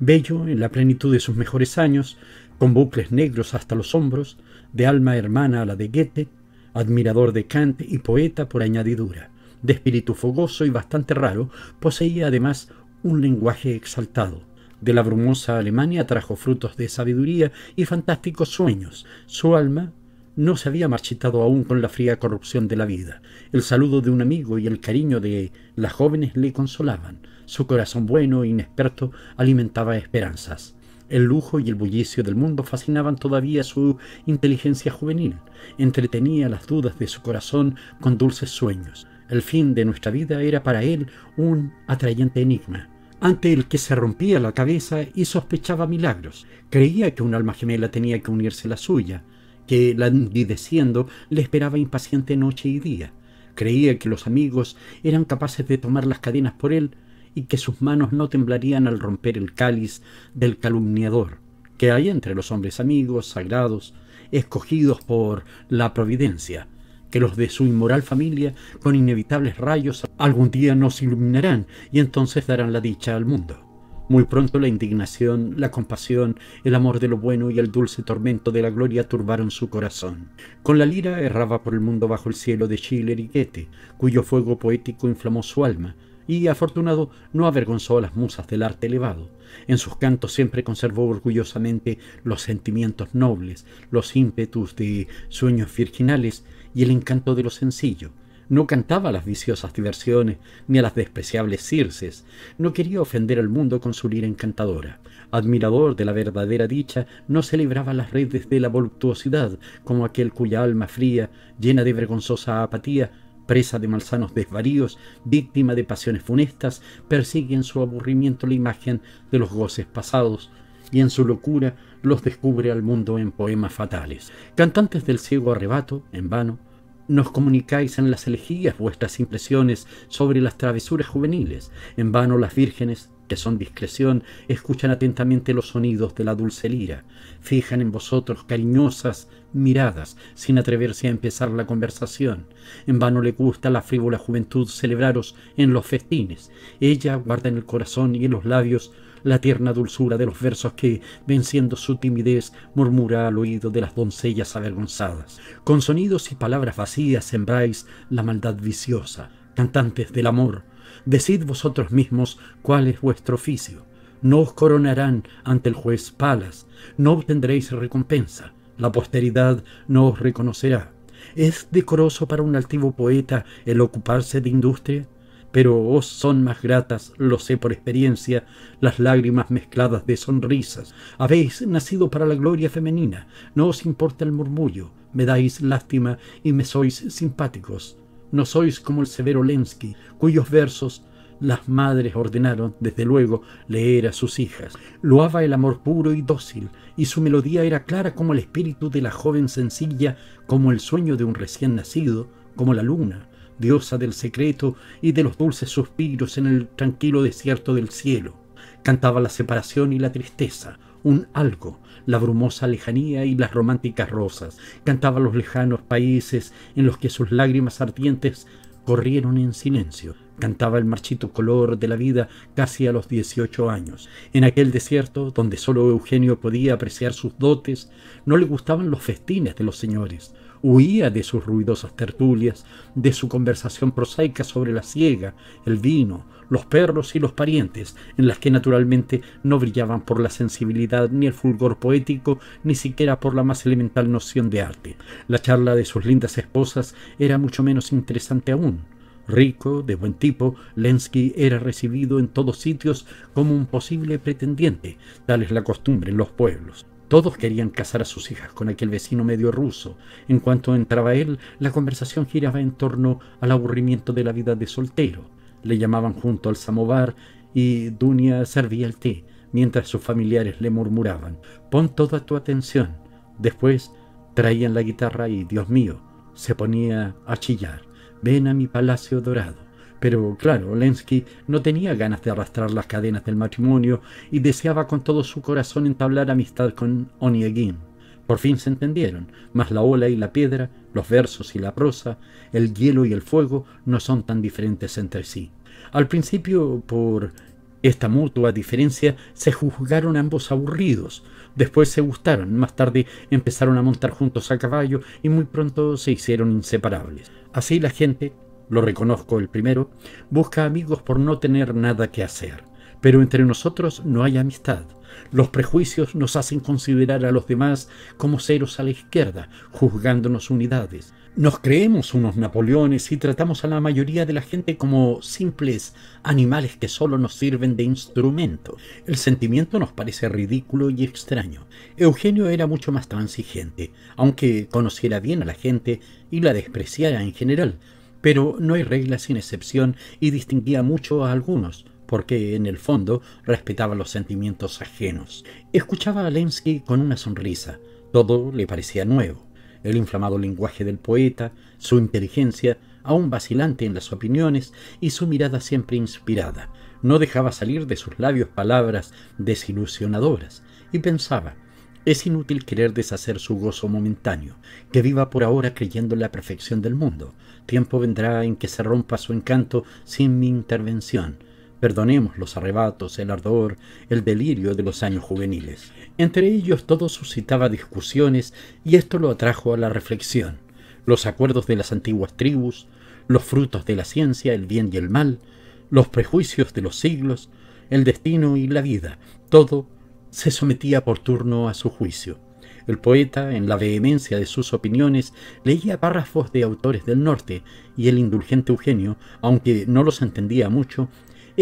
Bello, en la plenitud de sus mejores años, con bucles negros hasta los hombros, de alma hermana a la de Goethe, admirador de Kant y poeta por añadidura, de espíritu fogoso y bastante raro, poseía además un lenguaje exaltado. De la brumosa Alemania trajo frutos de sabiduría y fantásticos sueños. Su alma no se había marchitado aún con la fría corrupción de la vida. El saludo de un amigo y el cariño de las jóvenes le consolaban. Su corazón bueno e inexperto alimentaba esperanzas. El lujo y el bullicio del mundo fascinaban todavía su inteligencia juvenil, entretenía las dudas de su corazón con dulces sueños. El fin de nuestra vida era para él un atrayente enigma, ante el que se rompía la cabeza y sospechaba milagros. Creía que un alma gemela tenía que unirse a la suya, que languideciendo le esperaba impaciente noche y día. Creía que los amigos eran capaces de tomar las cadenas por él y que sus manos no temblarían al romper el cáliz del calumniador que hay entre los hombres amigos, sagrados, escogidos por la providencia, que los de su inmoral familia, con inevitables rayos, algún día nos iluminarán y entonces darán la dicha al mundo. Muy pronto la indignación, la compasión, el amor de lo bueno y el dulce tormento de la gloria turbaron su corazón. Con la lira erraba por el mundo bajo el cielo de Schiller y Goethe, cuyo fuego poético inflamó su alma, y afortunado no avergonzó a las musas del arte elevado. En sus cantos siempre conservó orgullosamente los sentimientos nobles, los ímpetus de sueños virginales y el encanto de lo sencillo. No cantaba a las viciosas diversiones ni a las despreciables circes. No quería ofender al mundo con su lira encantadora. Admirador de la verdadera dicha, no celebraba las redes de la voluptuosidad como aquel cuya alma fría, llena de vergonzosa apatía, presa de malsanos desvaríos, víctima de pasiones funestas, persigue en su aburrimiento la imagen de los goces pasados y en su locura los descubre al mundo en poemas fatales. Cantantes del ciego arrebato, en vano, nos comunicáis en las elegías vuestras impresiones sobre las travesuras juveniles, en vano las vírgenes que son discreción, escuchan atentamente los sonidos de la dulce lira, fijan en vosotros cariñosas miradas sin atreverse a empezar la conversación. En vano le gusta a la frívola juventud celebraros en los festines. Ella guarda en el corazón y en los labios la tierna dulzura de los versos que, venciendo su timidez, murmura al oído de las doncellas avergonzadas. Con sonidos y palabras vacías sembráis la maldad viciosa. Cantantes del amor, Decid vosotros mismos cuál es vuestro oficio. No os coronarán ante el juez Palas, no obtendréis recompensa, la posteridad no os reconocerá. ¿Es decoroso para un altivo poeta el ocuparse de industria? pero os son más gratas, lo sé por experiencia, las lágrimas mezcladas de sonrisas. Habéis nacido para la gloria femenina, no os importa el murmullo, me dais lástima y me sois simpáticos. No sois como el severo Lensky, cuyos versos las madres ordenaron, desde luego, leer a sus hijas. Loaba el amor puro y dócil, y su melodía era clara como el espíritu de la joven sencilla, como el sueño de un recién nacido, como la luna, diosa del secreto y de los dulces suspiros en el tranquilo desierto del cielo. Cantaba la separación y la tristeza, un algo, la brumosa lejanía y las románticas rosas, cantaba los lejanos países en los que sus lágrimas ardientes corrieron en silencio. Cantaba el marchito color de la vida casi a los dieciocho años. En aquel desierto, donde solo Eugenio podía apreciar sus dotes, no le gustaban los festines de los señores. Huía de sus ruidosas tertulias, de su conversación prosaica sobre la siega, el vino, los perros y los parientes, en las que naturalmente no brillaban por la sensibilidad ni el fulgor poético, ni siquiera por la más elemental noción de arte. La charla de sus lindas esposas era mucho menos interesante aún. Rico, de buen tipo, Lensky era recibido en todos sitios como un posible pretendiente, tal es la costumbre en los pueblos. Todos querían casar a sus hijas con aquel vecino medio ruso. En cuanto entraba él, la conversación giraba en torno al aburrimiento de la vida de soltero le llamaban junto al samovar y Dunia servía el té, mientras sus familiares le murmuraban, pon toda tu atención. Después traían la guitarra y, Dios mío, se ponía a chillar, ven a mi palacio dorado. Pero claro, Lensky no tenía ganas de arrastrar las cadenas del matrimonio y deseaba con todo su corazón entablar amistad con Oniegin. Por fin se entendieron, mas la ola y la piedra, los versos y la prosa, el hielo y el fuego no son tan diferentes entre sí. Al principio, por esta mutua diferencia, se juzgaron ambos aburridos, después se gustaron, más tarde empezaron a montar juntos a caballo y muy pronto se hicieron inseparables. Así la gente, lo reconozco el primero, busca amigos por no tener nada que hacer, pero entre nosotros no hay amistad. Los prejuicios nos hacen considerar a los demás como ceros a la izquierda, juzgándonos unidades. Nos creemos unos Napoleones y tratamos a la mayoría de la gente como simples animales que solo nos sirven de instrumento. El sentimiento nos parece ridículo y extraño. Eugenio era mucho más transigente, aunque conociera bien a la gente y la despreciara en general, pero no hay regla sin excepción y distinguía mucho a algunos, porque en el fondo respetaba los sentimientos ajenos. Escuchaba a Lensky con una sonrisa. Todo le parecía nuevo. El inflamado lenguaje del poeta, su inteligencia, aún vacilante en las opiniones, y su mirada siempre inspirada. No dejaba salir de sus labios palabras desilusionadoras, y pensaba, es inútil querer deshacer su gozo momentáneo, que viva por ahora creyendo en la perfección del mundo. Tiempo vendrá en que se rompa su encanto sin mi intervención, Perdonemos los arrebatos, el ardor, el delirio de los años juveniles. Entre ellos todo suscitaba discusiones y esto lo atrajo a la reflexión. Los acuerdos de las antiguas tribus, los frutos de la ciencia, el bien y el mal, los prejuicios de los siglos, el destino y la vida, todo se sometía por turno a su juicio. El poeta, en la vehemencia de sus opiniones, leía párrafos de autores del norte, y el indulgente Eugenio, aunque no los entendía mucho,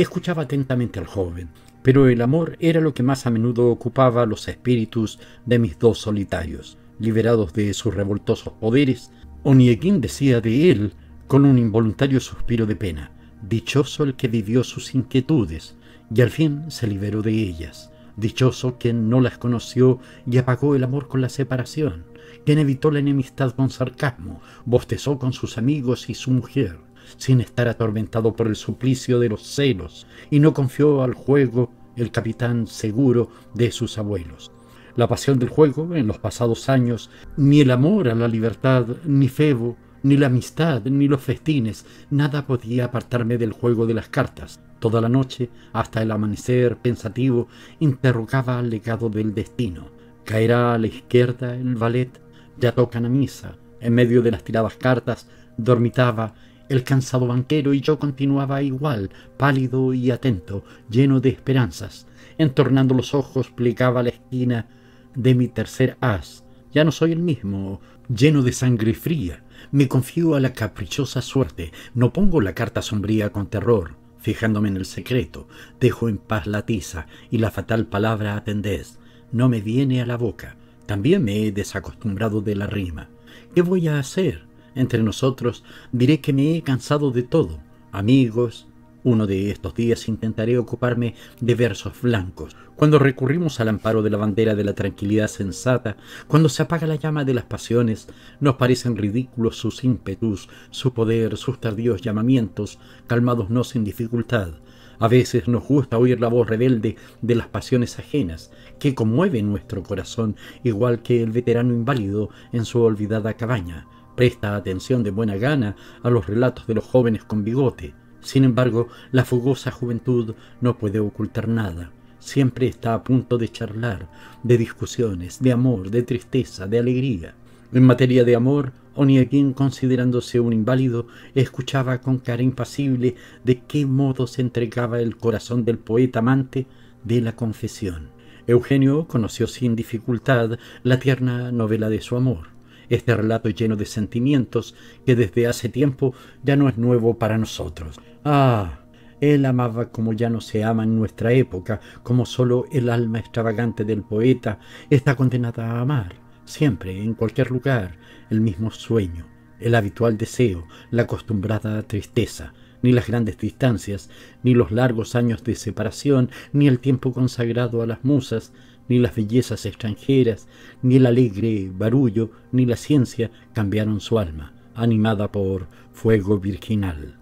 escuchaba atentamente al joven, pero el amor era lo que más a menudo ocupaba los espíritus de mis dos solitarios. Liberados de sus revoltosos poderes, Onieguín decía de él con un involuntario suspiro de pena, dichoso el que vivió sus inquietudes y al fin se liberó de ellas, dichoso quien no las conoció y apagó el amor con la separación, quien evitó la enemistad con sarcasmo, bostezó con sus amigos y su mujer, sin estar atormentado por el suplicio de los celos, y no confió al juego el capitán seguro de sus abuelos. La pasión del juego en los pasados años, ni el amor a la libertad, ni Febo, ni la amistad, ni los festines, nada podía apartarme del juego de las cartas. Toda la noche, hasta el amanecer pensativo, interrogaba al legado del destino. Caerá a la izquierda el ballet, ya toca la misa. En medio de las tiradas cartas, dormitaba el cansado banquero y yo continuaba igual, pálido y atento, lleno de esperanzas. Entornando los ojos, plegaba la esquina de mi tercer as. Ya no soy el mismo, lleno de sangre fría. Me confío a la caprichosa suerte. No pongo la carta sombría con terror, fijándome en el secreto. Dejo en paz la tiza y la fatal palabra atendés. No me viene a la boca. También me he desacostumbrado de la rima. ¿Qué voy a hacer? entre nosotros, diré que me he cansado de todo. Amigos, uno de estos días intentaré ocuparme de versos blancos, cuando recurrimos al amparo de la bandera de la tranquilidad sensata, cuando se apaga la llama de las pasiones, nos parecen ridículos sus ímpetus, su poder, sus tardíos llamamientos, calmados no sin dificultad. A veces nos gusta oír la voz rebelde de las pasiones ajenas, que conmueve nuestro corazón, igual que el veterano inválido en su olvidada cabaña presta atención de buena gana a los relatos de los jóvenes con bigote. Sin embargo, la fugosa juventud no puede ocultar nada. Siempre está a punto de charlar, de discusiones, de amor, de tristeza, de alegría. En materia de amor, Oniakin, considerándose un inválido, escuchaba con cara impasible de qué modo se entregaba el corazón del poeta amante de la confesión. Eugenio conoció sin dificultad la tierna novela de su amor este relato lleno de sentimientos que desde hace tiempo ya no es nuevo para nosotros. Ah, él amaba como ya no se ama en nuestra época, como solo el alma extravagante del poeta está condenada a amar, siempre, en cualquier lugar, el mismo sueño, el habitual deseo, la acostumbrada tristeza, ni las grandes distancias, ni los largos años de separación, ni el tiempo consagrado a las musas, ni las bellezas extranjeras, ni el alegre barullo, ni la ciencia cambiaron su alma, animada por fuego virginal.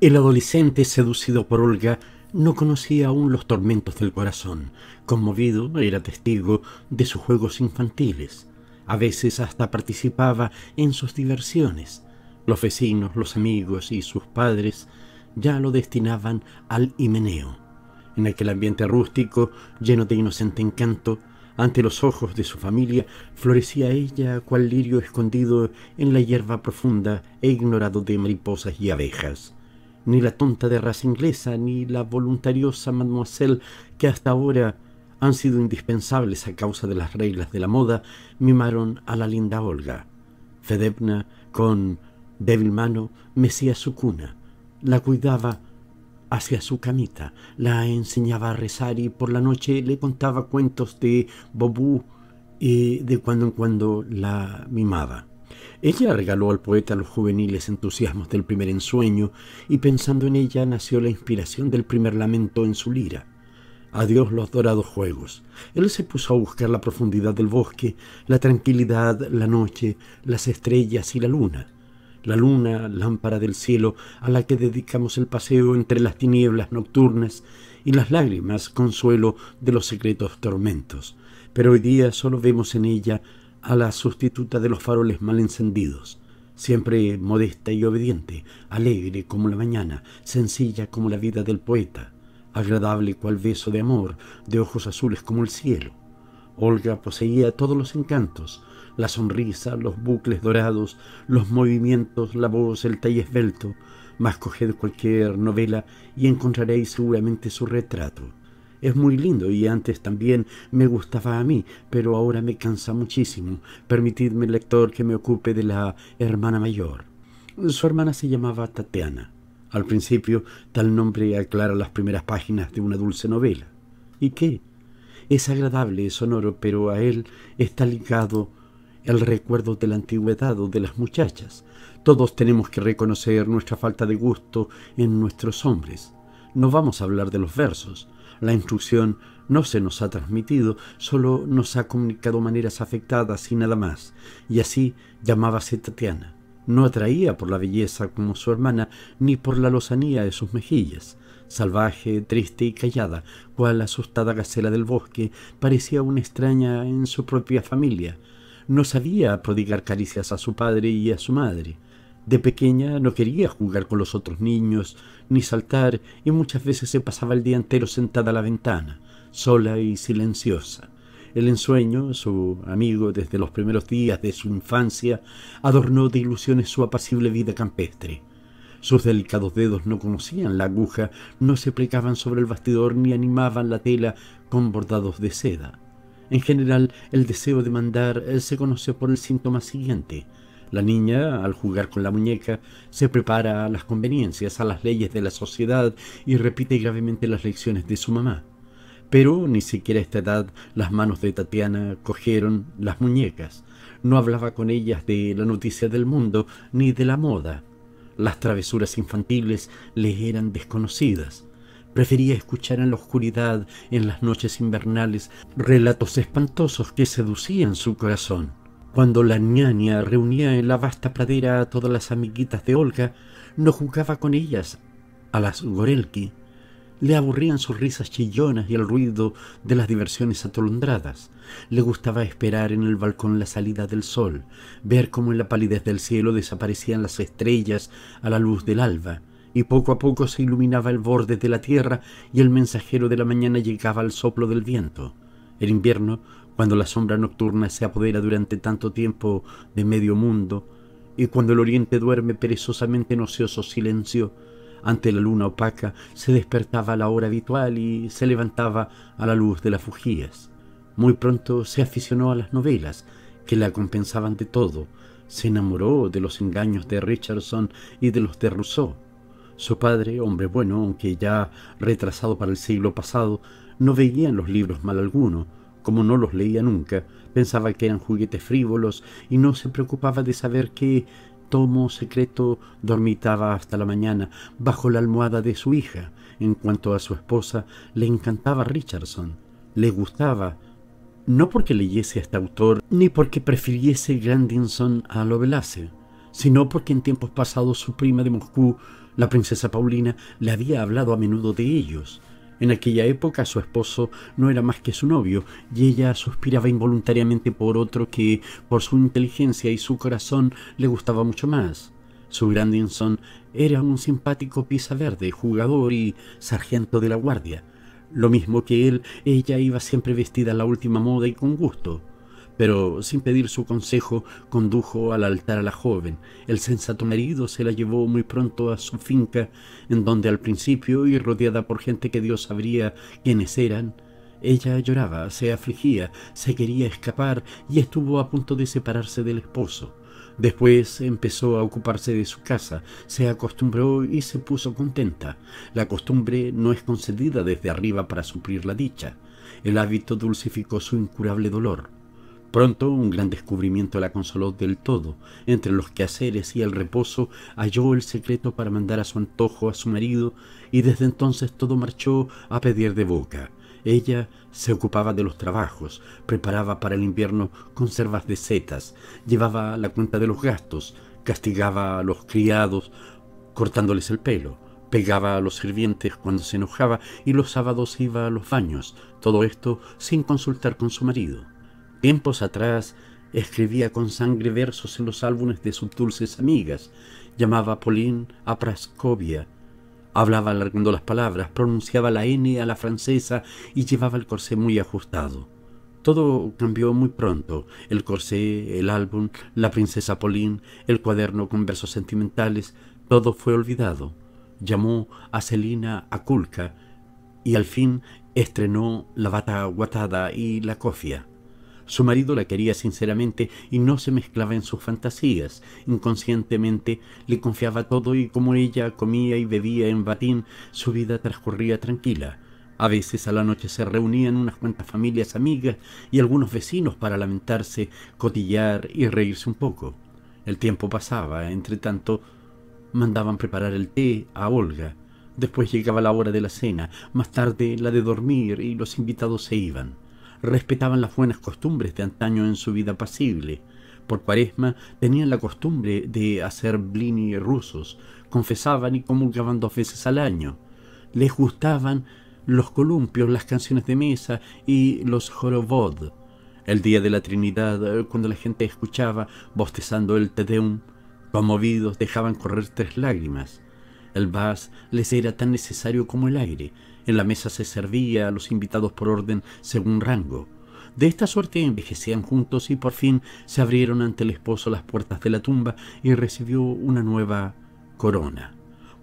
El adolescente seducido por Olga no conocía aún los tormentos del corazón. Conmovido era testigo de sus juegos infantiles. A veces hasta participaba en sus diversiones. Los vecinos, los amigos y sus padres ya lo destinaban al himeneo en aquel ambiente rústico, lleno de inocente encanto, ante los ojos de su familia, florecía ella cual lirio escondido en la hierba profunda e ignorado de mariposas y abejas. Ni la tonta de raza inglesa, ni la voluntariosa mademoiselle, que hasta ahora han sido indispensables a causa de las reglas de la moda, mimaron a la linda Olga. Fedebna, con débil mano, mecía su cuna, la cuidaba hacia su camita, la enseñaba a rezar y por la noche le contaba cuentos de Bobú y de cuando en cuando la mimaba. Ella regaló al poeta los juveniles entusiasmos del primer ensueño y pensando en ella nació la inspiración del primer lamento en su lira. Adiós los dorados juegos. Él se puso a buscar la profundidad del bosque, la tranquilidad, la noche, las estrellas y la luna la luna, lámpara del cielo, a la que dedicamos el paseo entre las tinieblas nocturnas y las lágrimas, consuelo de los secretos tormentos. Pero hoy día solo vemos en ella a la sustituta de los faroles mal encendidos, siempre modesta y obediente, alegre como la mañana, sencilla como la vida del poeta, agradable cual beso de amor, de ojos azules como el cielo. Olga poseía todos los encantos, la sonrisa, los bucles dorados, los movimientos, la voz, el talle esbelto. Mas coged cualquier novela y encontraréis seguramente su retrato. Es muy lindo y antes también me gustaba a mí, pero ahora me cansa muchísimo. Permitidme, lector, que me ocupe de la hermana mayor. Su hermana se llamaba Tatiana. Al principio, tal nombre aclara las primeras páginas de una dulce novela. ¿Y qué? Es agradable, sonoro, pero a él está ligado el recuerdo de la antigüedad o de las muchachas. Todos tenemos que reconocer nuestra falta de gusto en nuestros hombres. No vamos a hablar de los versos. La instrucción no se nos ha transmitido, solo nos ha comunicado maneras afectadas y nada más. Y así llamábase Tatiana. No atraía por la belleza como su hermana, ni por la lozanía de sus mejillas. Salvaje, triste y callada, cual asustada gacela del bosque, parecía una extraña en su propia familia no sabía prodigar caricias a su padre y a su madre. De pequeña no quería jugar con los otros niños, ni saltar, y muchas veces se pasaba el día entero sentada a la ventana, sola y silenciosa. El ensueño, su amigo desde los primeros días de su infancia, adornó de ilusiones su apacible vida campestre. Sus delicados dedos no conocían la aguja, no se plegaban sobre el bastidor ni animaban la tela con bordados de seda. En general, el deseo de mandar eh, se conoce por el síntoma siguiente. La niña, al jugar con la muñeca, se prepara a las conveniencias, a las leyes de la sociedad y repite gravemente las lecciones de su mamá. Pero ni siquiera a esta edad las manos de Tatiana cogieron las muñecas. No hablaba con ellas de la noticia del mundo ni de la moda. Las travesuras infantiles le eran desconocidas. Prefería escuchar en la oscuridad, en las noches invernales, relatos espantosos que seducían su corazón. Cuando la ñaña reunía en la vasta pradera a todas las amiguitas de Olga, no jugaba con ellas, a las Gorelki. Le aburrían sus risas chillonas y el ruido de las diversiones atolondradas. Le gustaba esperar en el balcón la salida del sol, ver cómo en la palidez del cielo desaparecían las estrellas a la luz del alba y poco a poco se iluminaba el borde de la tierra y el mensajero de la mañana llegaba al soplo del viento. El invierno, cuando la sombra nocturna se apodera durante tanto tiempo de medio mundo, y cuando el oriente duerme perezosamente en ocioso silencio, ante la luna opaca se despertaba a la hora habitual y se levantaba a la luz de las fujías. Muy pronto se aficionó a las novelas, que la compensaban de todo. Se enamoró de los engaños de Richardson y de los de Rousseau su padre, hombre bueno, aunque ya retrasado para el siglo pasado, no veía en los libros mal alguno, como no los leía nunca, pensaba que eran juguetes frívolos y no se preocupaba de saber qué. tomo secreto dormitaba hasta la mañana bajo la almohada de su hija. En cuanto a su esposa, le encantaba Richardson, le gustaba, no porque leyese a este autor ni porque prefiriese Grandinson a Lovelace, sino porque en tiempos pasados su prima de Moscú la princesa Paulina le había hablado a menudo de ellos. En aquella época su esposo no era más que su novio, y ella suspiraba involuntariamente por otro que, por su inteligencia y su corazón, le gustaba mucho más. Su Grandinson era un simpático pisa verde, jugador y sargento de la guardia. Lo mismo que él, ella iba siempre vestida a la última moda y con gusto pero sin pedir su consejo condujo al altar a la joven. El sensato marido se la llevó muy pronto a su finca, en donde al principio, y rodeada por gente que Dios sabría quiénes eran, ella lloraba, se afligía, se quería escapar y estuvo a punto de separarse del esposo. Después empezó a ocuparse de su casa, se acostumbró y se puso contenta. La costumbre no es concedida desde arriba para suplir la dicha. El hábito dulcificó su incurable dolor. Pronto un gran descubrimiento la consoló del todo. Entre los quehaceres y el reposo halló el secreto para mandar a su antojo a su marido y desde entonces todo marchó a pedir de boca. Ella se ocupaba de los trabajos, preparaba para el invierno conservas de setas, llevaba la cuenta de los gastos, castigaba a los criados cortándoles el pelo, pegaba a los sirvientes cuando se enojaba y los sábados iba a los baños, todo esto sin consultar con su marido. Tiempos atrás escribía con sangre versos en los álbumes de sus dulces amigas, llamaba a Pauline a Prascovia, hablaba alargando las palabras, pronunciaba la N a la francesa y llevaba el corsé muy ajustado. Todo cambió muy pronto, el corsé, el álbum, la princesa Pauline, el cuaderno con versos sentimentales, todo fue olvidado. Llamó a Celina a Kulka y al fin estrenó la bata guatada y la cofia. Su marido la quería sinceramente y no se mezclaba en sus fantasías. Inconscientemente le confiaba todo y como ella comía y bebía en batín, su vida transcurría tranquila. A veces a la noche se reunían unas cuantas familias amigas y algunos vecinos para lamentarse, cotillar y reírse un poco. El tiempo pasaba, entre tanto, mandaban preparar el té a Olga. Después llegaba la hora de la cena, más tarde la de dormir y los invitados se iban respetaban las buenas costumbres de antaño en su vida pasible. Por cuaresma tenían la costumbre de hacer blini rusos, confesaban y comulgaban dos veces al año. Les gustaban los columpios, las canciones de mesa y los jorobod. El día de la Trinidad, cuando la gente escuchaba, bostezando el Tedeum, conmovidos dejaban correr tres lágrimas. El vas les era tan necesario como el aire, en la mesa se servía a los invitados por orden según rango. De esta suerte envejecían juntos y por fin se abrieron ante el esposo las puertas de la tumba y recibió una nueva corona.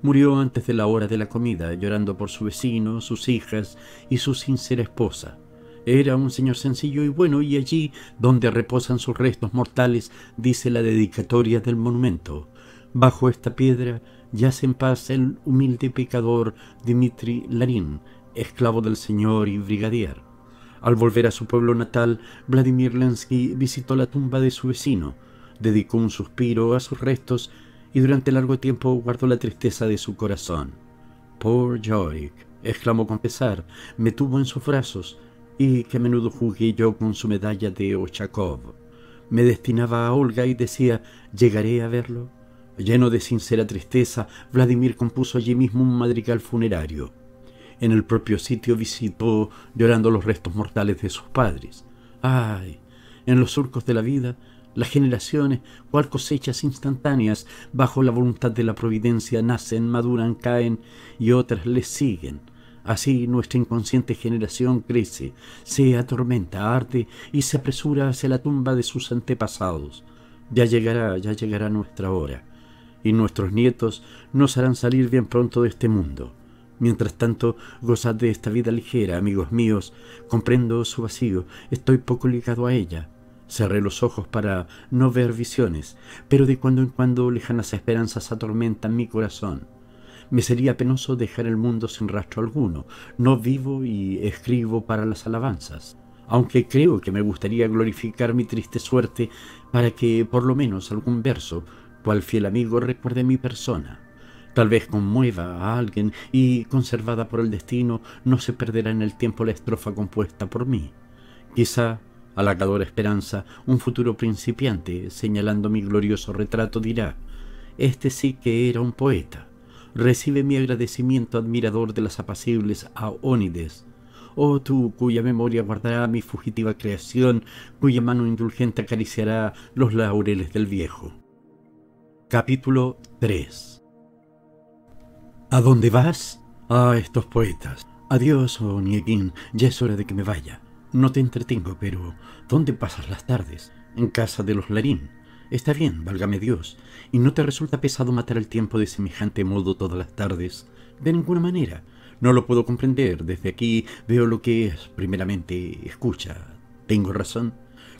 Murió antes de la hora de la comida, llorando por su vecino, sus hijas y su sincera esposa. Era un señor sencillo y bueno, y allí donde reposan sus restos mortales, dice la dedicatoria del monumento. Bajo esta piedra Yace en paz el humilde pecador Dimitri Larín, esclavo del Señor y brigadier. Al volver a su pueblo natal, Vladimir Lensky visitó la tumba de su vecino, dedicó un suspiro a sus restos y durante largo tiempo guardó la tristeza de su corazón. Poor Joik, exclamó con pesar, me tuvo en sus brazos y que menudo jugué yo con su medalla de Ochakov. Me destinaba a Olga y decía, ¿llegaré a verlo? Lleno de sincera tristeza, Vladimir compuso allí mismo un madrigal funerario. En el propio sitio visitó llorando los restos mortales de sus padres. ¡Ay! En los surcos de la vida, las generaciones, cual cosechas instantáneas, bajo la voluntad de la providencia, nacen, maduran, caen y otras les siguen. Así nuestra inconsciente generación crece, se atormenta, arde y se apresura hacia la tumba de sus antepasados. Ya llegará, ya llegará nuestra hora y nuestros nietos nos harán salir bien pronto de este mundo. Mientras tanto, gozad de esta vida ligera, amigos míos. Comprendo su vacío, estoy poco ligado a ella. Cerré los ojos para no ver visiones, pero de cuando en cuando lejanas esperanzas atormentan mi corazón. Me sería penoso dejar el mundo sin rastro alguno. No vivo y escribo para las alabanzas aunque creo que me gustaría glorificar mi triste suerte para que por lo menos algún verso cual fiel amigo recuerde mi persona. Tal vez conmueva a alguien y, conservada por el destino, no se perderá en el tiempo la estrofa compuesta por mí. Quizá, halagadora esperanza, un futuro principiante, señalando mi glorioso retrato, dirá, este sí que era un poeta. Recibe mi agradecimiento admirador de las apacibles Aónides. Oh tú, cuya memoria guardará mi fugitiva creación, cuya mano indulgente acariciará los laureles del viejo. Capítulo 3 ¿A dónde vas? A estos poetas. Adiós, oh Nieguin, ya es hora de que me vaya. No te entretengo, pero ¿dónde pasas las tardes? En casa de los Larín. Está bien, válgame Dios. ¿Y no te resulta pesado matar el tiempo de semejante modo todas las tardes? De ninguna manera. No lo puedo comprender. Desde aquí veo lo que es. Primeramente, escucha. ¿Tengo razón?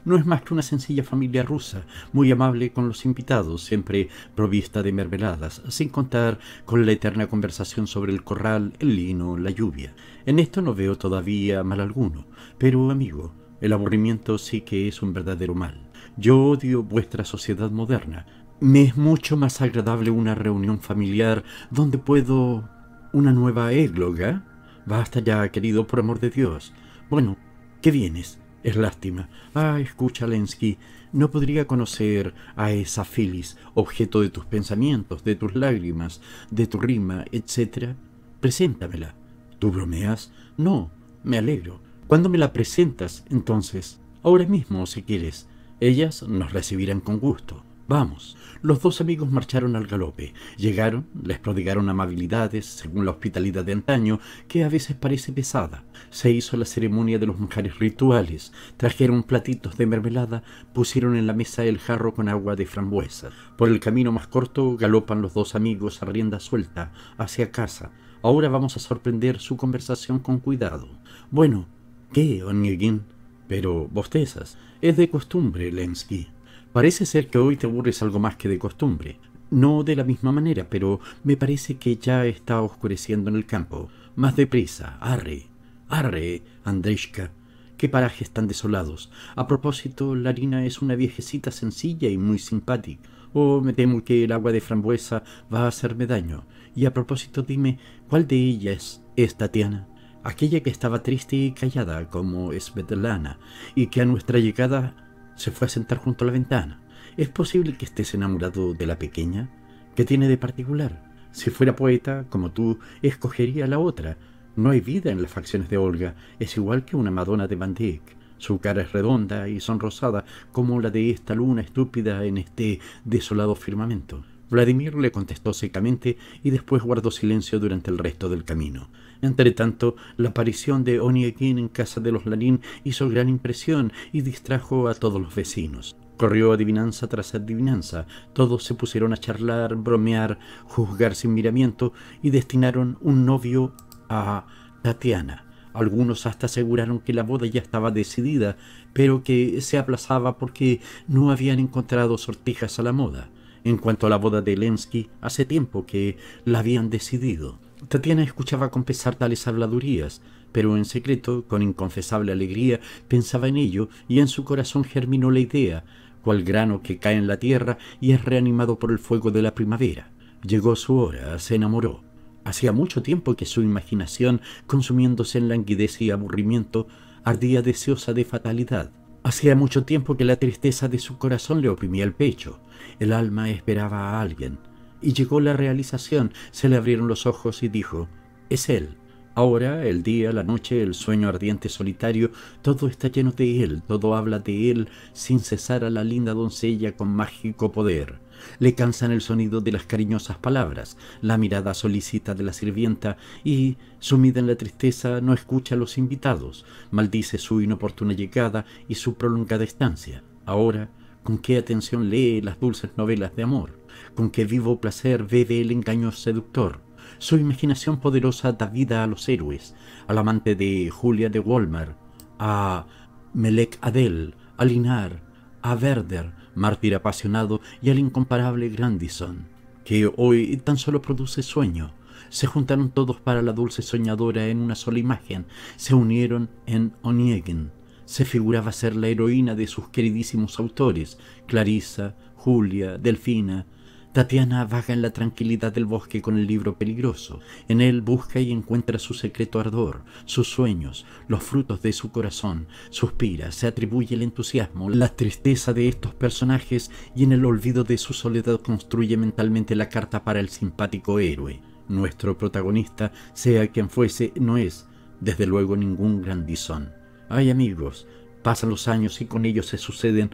no es más que una sencilla familia rusa, muy amable con los invitados, siempre provista de mermeladas, sin contar con la eterna conversación sobre el corral, el lino, la lluvia. En esto no veo todavía mal alguno, pero amigo, el aburrimiento sí que es un verdadero mal. Yo odio vuestra sociedad moderna. Me es mucho más agradable una reunión familiar donde puedo... una nueva égloga. Basta ya, querido, por amor de Dios. Bueno, ¿qué vienes? Es lástima. Ah, escucha, Lensky, no podría conocer a esa Phyllis, objeto de tus pensamientos, de tus lágrimas, de tu rima, etcétera? Preséntamela. ¿Tú bromeas? No, me alegro. ¿Cuándo me la presentas, entonces? Ahora mismo, si quieres. Ellas nos recibirán con gusto. Vamos. Los dos amigos marcharon al galope. Llegaron, les prodigaron amabilidades, según la hospitalidad de antaño, que a veces parece pesada. Se hizo la ceremonia de los mujeres rituales, trajeron platitos de mermelada, pusieron en la mesa el jarro con agua de frambuesa. Por el camino más corto galopan los dos amigos a rienda suelta, hacia casa. Ahora vamos a sorprender su conversación con cuidado. Bueno, ¿qué, Onegin? Pero bostezas. Es de costumbre, Lensky. Parece ser que hoy te aburres algo más que de costumbre. No de la misma manera, pero me parece que ya está oscureciendo en el campo. Más deprisa, arre, arre, Andreshka. Qué parajes tan desolados. A propósito, la harina es una viejecita sencilla y muy simpática. Oh, me temo que el agua de frambuesa va a hacerme daño. Y a propósito, dime, ¿cuál de ellas es Tatiana? Aquella que estaba triste y callada como Svetlana, y que a nuestra llegada se fue a sentar junto a la ventana. Es posible que estés enamorado de la pequeña. ¿Qué tiene de particular? Si fuera poeta, como tú, escogería la otra. No hay vida en las facciones de Olga. Es igual que una Madonna de Van Dyck. Su cara es redonda y sonrosada como la de esta luna estúpida en este desolado firmamento. Vladimir le contestó secamente y después guardó silencio durante el resto del camino. Entretanto, tanto, la aparición de Oniekin en casa de los Larín hizo gran impresión y distrajo a todos los vecinos. Corrió adivinanza tras adivinanza, todos se pusieron a charlar, bromear, juzgar sin miramiento y destinaron un novio a Tatiana. Algunos hasta aseguraron que la boda ya estaba decidida, pero que se aplazaba porque no habían encontrado sortijas a la moda. En cuanto a la boda de Lensky, hace tiempo que la habían decidido. Tatiana escuchaba con pesar tales habladurías, pero en secreto, con inconfesable alegría, pensaba en ello y en su corazón germinó la idea, cual grano que cae en la tierra y es reanimado por el fuego de la primavera. Llegó su hora, se enamoró. Hacía mucho tiempo que su imaginación, consumiéndose en languidez y aburrimiento, ardía deseosa de fatalidad. Hacía mucho tiempo que la tristeza de su corazón le oprimía el pecho. El alma esperaba a alguien y llegó la realización, se le abrieron los ojos y dijo, es él. Ahora, el día, la noche, el sueño ardiente solitario, todo está lleno de él, todo habla de él sin cesar a la linda doncella con mágico poder. Le cansan el sonido de las cariñosas palabras, la mirada solicita de la sirvienta y, sumida en la tristeza, no escucha a los invitados, maldice su inoportuna llegada y su prolongada estancia. Ahora, ¿con qué atención lee las dulces novelas de amor? con que vivo placer bebe el engaño seductor. Su imaginación poderosa da vida a los héroes, al amante de Julia de Walmer, a Melek Adel, a Linar, a Werder, mártir apasionado, y al incomparable Grandison, que hoy tan solo produce sueño. Se juntaron todos para la dulce soñadora en una sola imagen, se unieron en Onegin... Se figuraba ser la heroína de sus queridísimos autores, ...Clarissa... Julia, Delfina, Tatiana vaga en la tranquilidad del bosque con el libro peligroso. En él busca y encuentra su secreto ardor, sus sueños, los frutos de su corazón. Suspira, se atribuye el entusiasmo, la tristeza de estos personajes y en el olvido de su soledad construye mentalmente la carta para el simpático héroe. Nuestro protagonista, sea quien fuese, no es, desde luego, ningún grandizón. Ay amigos, Pasan los años y con ellos se suceden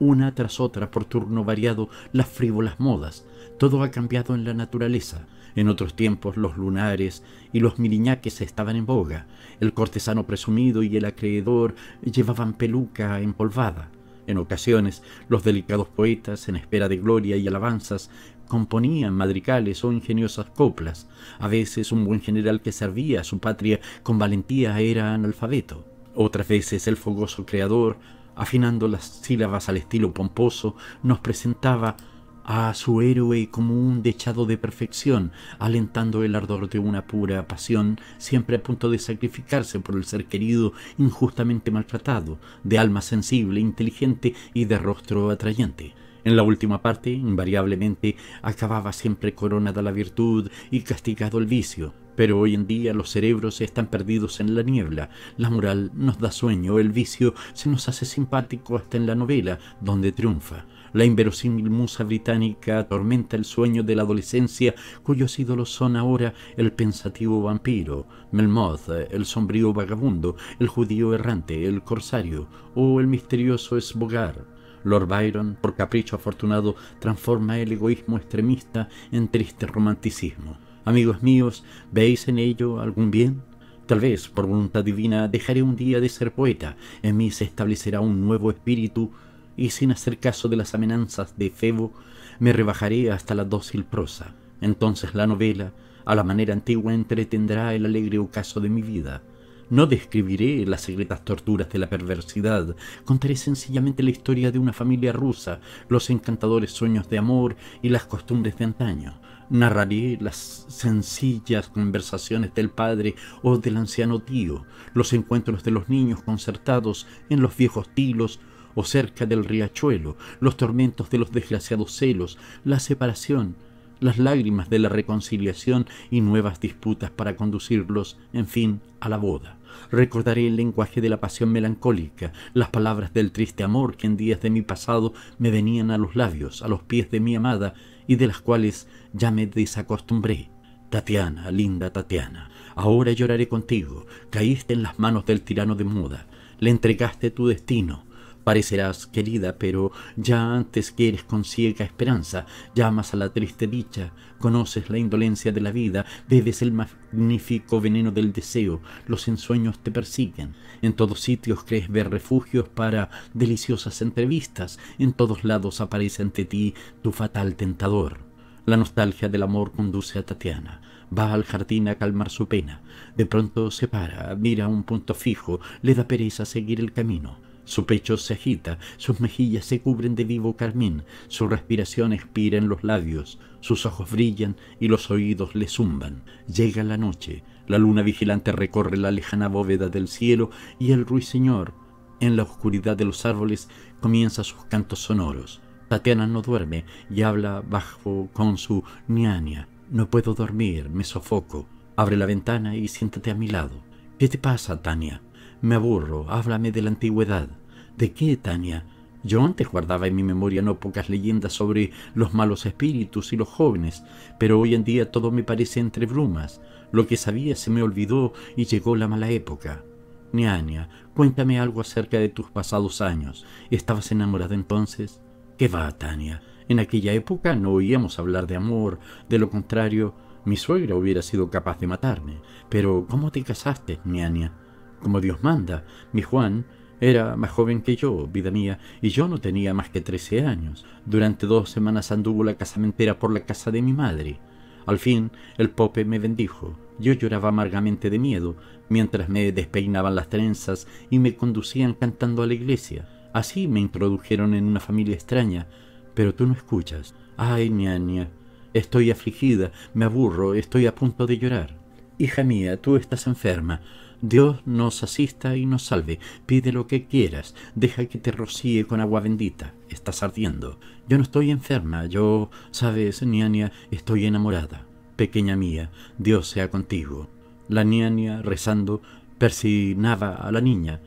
una tras otra por turno variado las frívolas modas. Todo ha cambiado en la naturaleza. En otros tiempos los lunares y los miriñaques estaban en boga. El cortesano presumido y el acreedor llevaban peluca empolvada. En ocasiones, los delicados poetas, en espera de gloria y alabanzas, componían madrigales o ingeniosas coplas. A veces un buen general que servía a su patria con valentía era analfabeto. Otras veces el fogoso creador afinando las sílabas al estilo pomposo, nos presentaba a su héroe como un dechado de perfección, alentando el ardor de una pura pasión, siempre a punto de sacrificarse por el ser querido injustamente maltratado, de alma sensible, inteligente y de rostro atrayente. En la última parte, invariablemente, acababa siempre coronada la virtud y castigado el vicio, pero hoy en día los cerebros están perdidos en la niebla, la moral nos da sueño, el vicio se nos hace simpático hasta en la novela, donde triunfa. La inverosímil musa británica atormenta el sueño de la adolescencia, cuyos ídolos son ahora el pensativo vampiro, Melmoth, el sombrío vagabundo, el judío errante, el corsario o el misterioso esbogar. Lord Byron, por capricho afortunado, transforma el egoísmo extremista en triste romanticismo. Amigos míos, ¿veis en ello algún bien? Tal vez, por voluntad divina, dejaré un día de ser poeta, en mí se establecerá un nuevo espíritu, y sin hacer caso de las amenazas de Febo, me rebajaré hasta la dócil prosa. Entonces la novela, a la manera antigua, entretendrá el alegre ocaso de mi vida. No describiré las secretas torturas de la perversidad, contaré sencillamente la historia de una familia rusa, los encantadores sueños de amor y las costumbres de antaño. Narraré las sencillas conversaciones del padre o del anciano tío, los encuentros de los niños concertados en los viejos tilos o cerca del riachuelo, los tormentos de los desgraciados celos, la separación, las lágrimas de la reconciliación y nuevas disputas para conducirlos, en fin, a la boda. Recordaré el lenguaje de la pasión melancólica, las palabras del triste amor que en días de mi pasado me venían a los labios, a los pies de mi amada, y de las cuales ya me desacostumbré. Tatiana, linda Tatiana, ahora lloraré contigo. Caíste en las manos del tirano de muda. Le entregaste tu destino. Parecerás querida, pero ya antes que eres con ciega esperanza, llamas a la triste dicha, conoces la indolencia de la vida, bebes el magnífico veneno del deseo, los ensueños te persiguen, en todos sitios crees ver refugios para deliciosas entrevistas, en todos lados aparece ante ti tu fatal tentador. La nostalgia del amor conduce a Tatiana. Va al jardín a calmar su pena. De pronto se para, mira un punto fijo, le da pereza seguir el camino. Su pecho se agita, sus mejillas se cubren de vivo carmín, su respiración expira en los labios, sus ojos brillan y los oídos le zumban. Llega la noche, la luna vigilante recorre la lejana bóveda del cielo y el ruiseñor, en la oscuridad de los árboles, comienza sus cantos sonoros. Tatiana no duerme y habla bajo con su ñaña. No puedo dormir, me sofoco. Abre la ventana y siéntate a mi lado. ¿Qué te pasa, Tania? Me aburro, háblame de la antigüedad. ¿De qué, Tania? Yo antes guardaba en mi memoria no pocas leyendas sobre los malos espíritus y los jóvenes, pero hoy en día todo me parece entre brumas. Lo que sabía se me olvidó y llegó la mala época. Niania, cuéntame algo acerca de tus pasados años. ¿Estabas enamorada entonces? ¿Qué va, Tania? En aquella época no oíamos hablar de amor, de lo contrario, mi suegra hubiera sido capaz de matarme. Pero, ¿cómo te casaste, ñaña? Como Dios manda, mi Juan era más joven que yo, vida mía, y yo no tenía más que trece años. Durante dos semanas anduvo la casamentera por la casa de mi madre. Al fin, el pope me bendijo. Yo lloraba amargamente de miedo, mientras me despeinaban las trenzas y me conducían cantando a la iglesia. Así me introdujeron en una familia extraña, pero tú no escuchas. Ay, niña, estoy afligida, me aburro, estoy a punto de llorar. Hija mía, tú estás enferma. Dios nos asista y nos salve. Pide lo que quieras. Deja que te rocíe con agua bendita. Estás ardiendo. Yo no estoy enferma. Yo, sabes, niña, estoy enamorada. Pequeña mía, Dios sea contigo. La niña rezando, persignaba a la niña.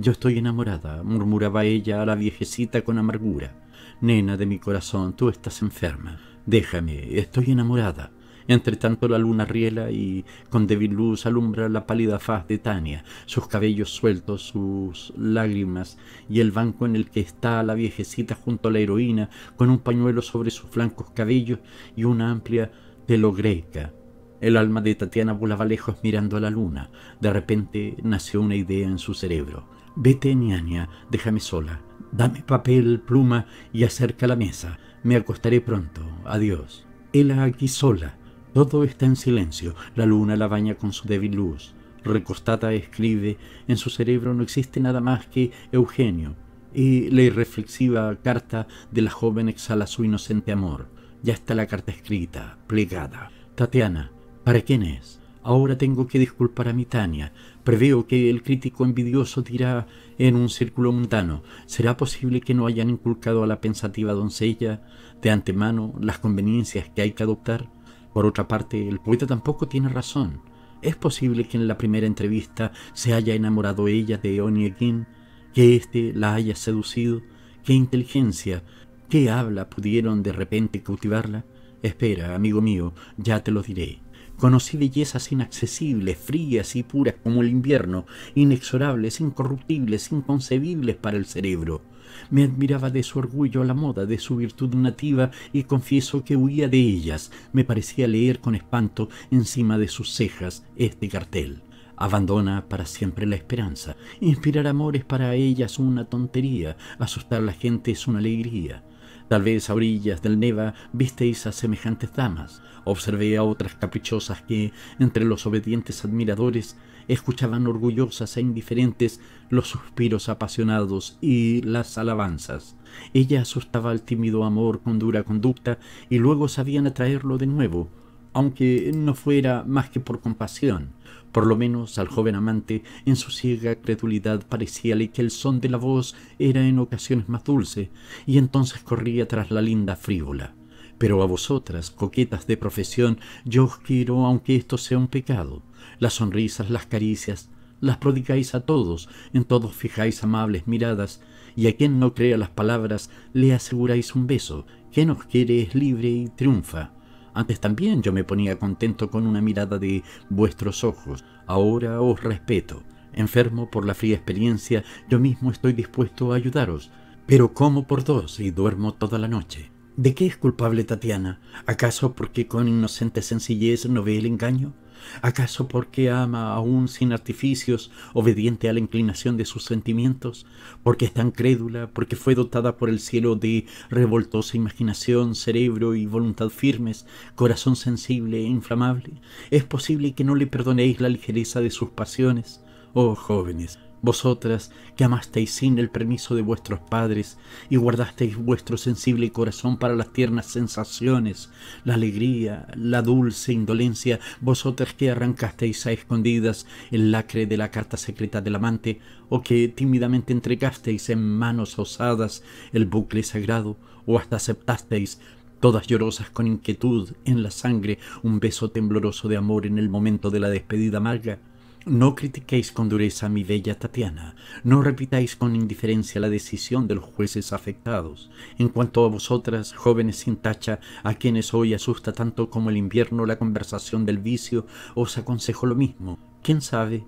Yo estoy enamorada, murmuraba ella a la viejecita con amargura. Nena de mi corazón, tú estás enferma. Déjame, estoy enamorada. Entre tanto la luna riela y con débil luz alumbra la pálida faz de Tania, sus cabellos sueltos, sus lágrimas y el banco en el que está la viejecita junto a la heroína con un pañuelo sobre sus flancos cabellos y una amplia greca. El alma de Tatiana volaba lejos mirando a la luna. De repente nació una idea en su cerebro. Vete, Niania, déjame sola. Dame papel, pluma y acerca la mesa. Me acostaré pronto. Adiós. Ella aquí sola. Todo está en silencio. La luna la baña con su débil luz. Recostada escribe. En su cerebro no existe nada más que Eugenio. Y la irreflexiva carta de la joven exhala su inocente amor. Ya está la carta escrita, plegada. Tatiana, ¿para quién es? Ahora tengo que disculpar a mi Tania, Preveo que el crítico envidioso dirá en un círculo mundano, ¿será posible que no hayan inculcado a la pensativa doncella de antemano las conveniencias que hay que adoptar? Por otra parte, el poeta tampoco tiene razón. Es posible que en la primera entrevista se haya enamorado ella de Onegin, que éste la haya seducido. ¿Qué inteligencia, qué habla pudieron de repente cautivarla? Espera, amigo mío, ya te lo diré. Conocí bellezas inaccesibles, frías y puras como el invierno, inexorables, incorruptibles, inconcebibles para el cerebro. Me admiraba de su orgullo la moda, de su virtud nativa, y confieso que huía de ellas. Me parecía leer con espanto encima de sus cejas este cartel. Abandona para siempre la esperanza. Inspirar amores para ellas una tontería. Asustar a la gente es una alegría. Tal vez a orillas del Neva visteis a semejantes damas. Observé a otras caprichosas que, entre los obedientes admiradores, escuchaban orgullosas e indiferentes los suspiros apasionados y las alabanzas. Ella asustaba al tímido amor con dura conducta y luego sabían atraerlo de nuevo, aunque no fuera más que por compasión. Por lo menos al joven amante, en su ciega credulidad, parecíale que el son de la voz era en ocasiones más dulce, y entonces corría tras la linda frívola. Pero a vosotras, coquetas de profesión, yo os quiero aunque esto sea un pecado. Las sonrisas, las caricias, las prodigáis a todos, en todos fijáis amables miradas, y a quien no crea las palabras le aseguráis un beso. Quien os quiere es libre y triunfa. Antes también yo me ponía contento con una mirada de vuestros ojos. Ahora os respeto. Enfermo por la fría experiencia, yo mismo estoy dispuesto a ayudaros, pero como por dos y duermo toda la noche. ¿De qué es culpable Tatiana? ¿Acaso porque con inocente sencillez no ve el engaño? ¿Acaso porque ama aún sin artificios, obediente a la inclinación de sus sentimientos? ¿Porque es tan crédula? ¿Porque fue dotada por el cielo de revoltosa imaginación, cerebro y voluntad firmes, corazón sensible e inflamable? ¿Es posible que no le perdonéis la ligereza de sus pasiones? Oh jóvenes, vosotras que amasteis sin el permiso de vuestros padres y guardasteis vuestro sensible corazón para las tiernas sensaciones, la alegría, la dulce indolencia, vosotras que arrancasteis a escondidas el lacre de la carta secreta del amante, o que tímidamente entregasteis en manos osadas el bucle sagrado, o hasta aceptasteis todas llorosas con inquietud en la sangre, un beso tembloroso de amor en el momento de la despedida amarga, no critiquéis con dureza a mi bella Tatiana, no repitáis con indiferencia la decisión de los jueces afectados. En cuanto a vosotras, jóvenes sin tacha, a quienes hoy asusta tanto como el invierno la conversación del vicio, os aconsejo lo mismo. ¿Quién sabe?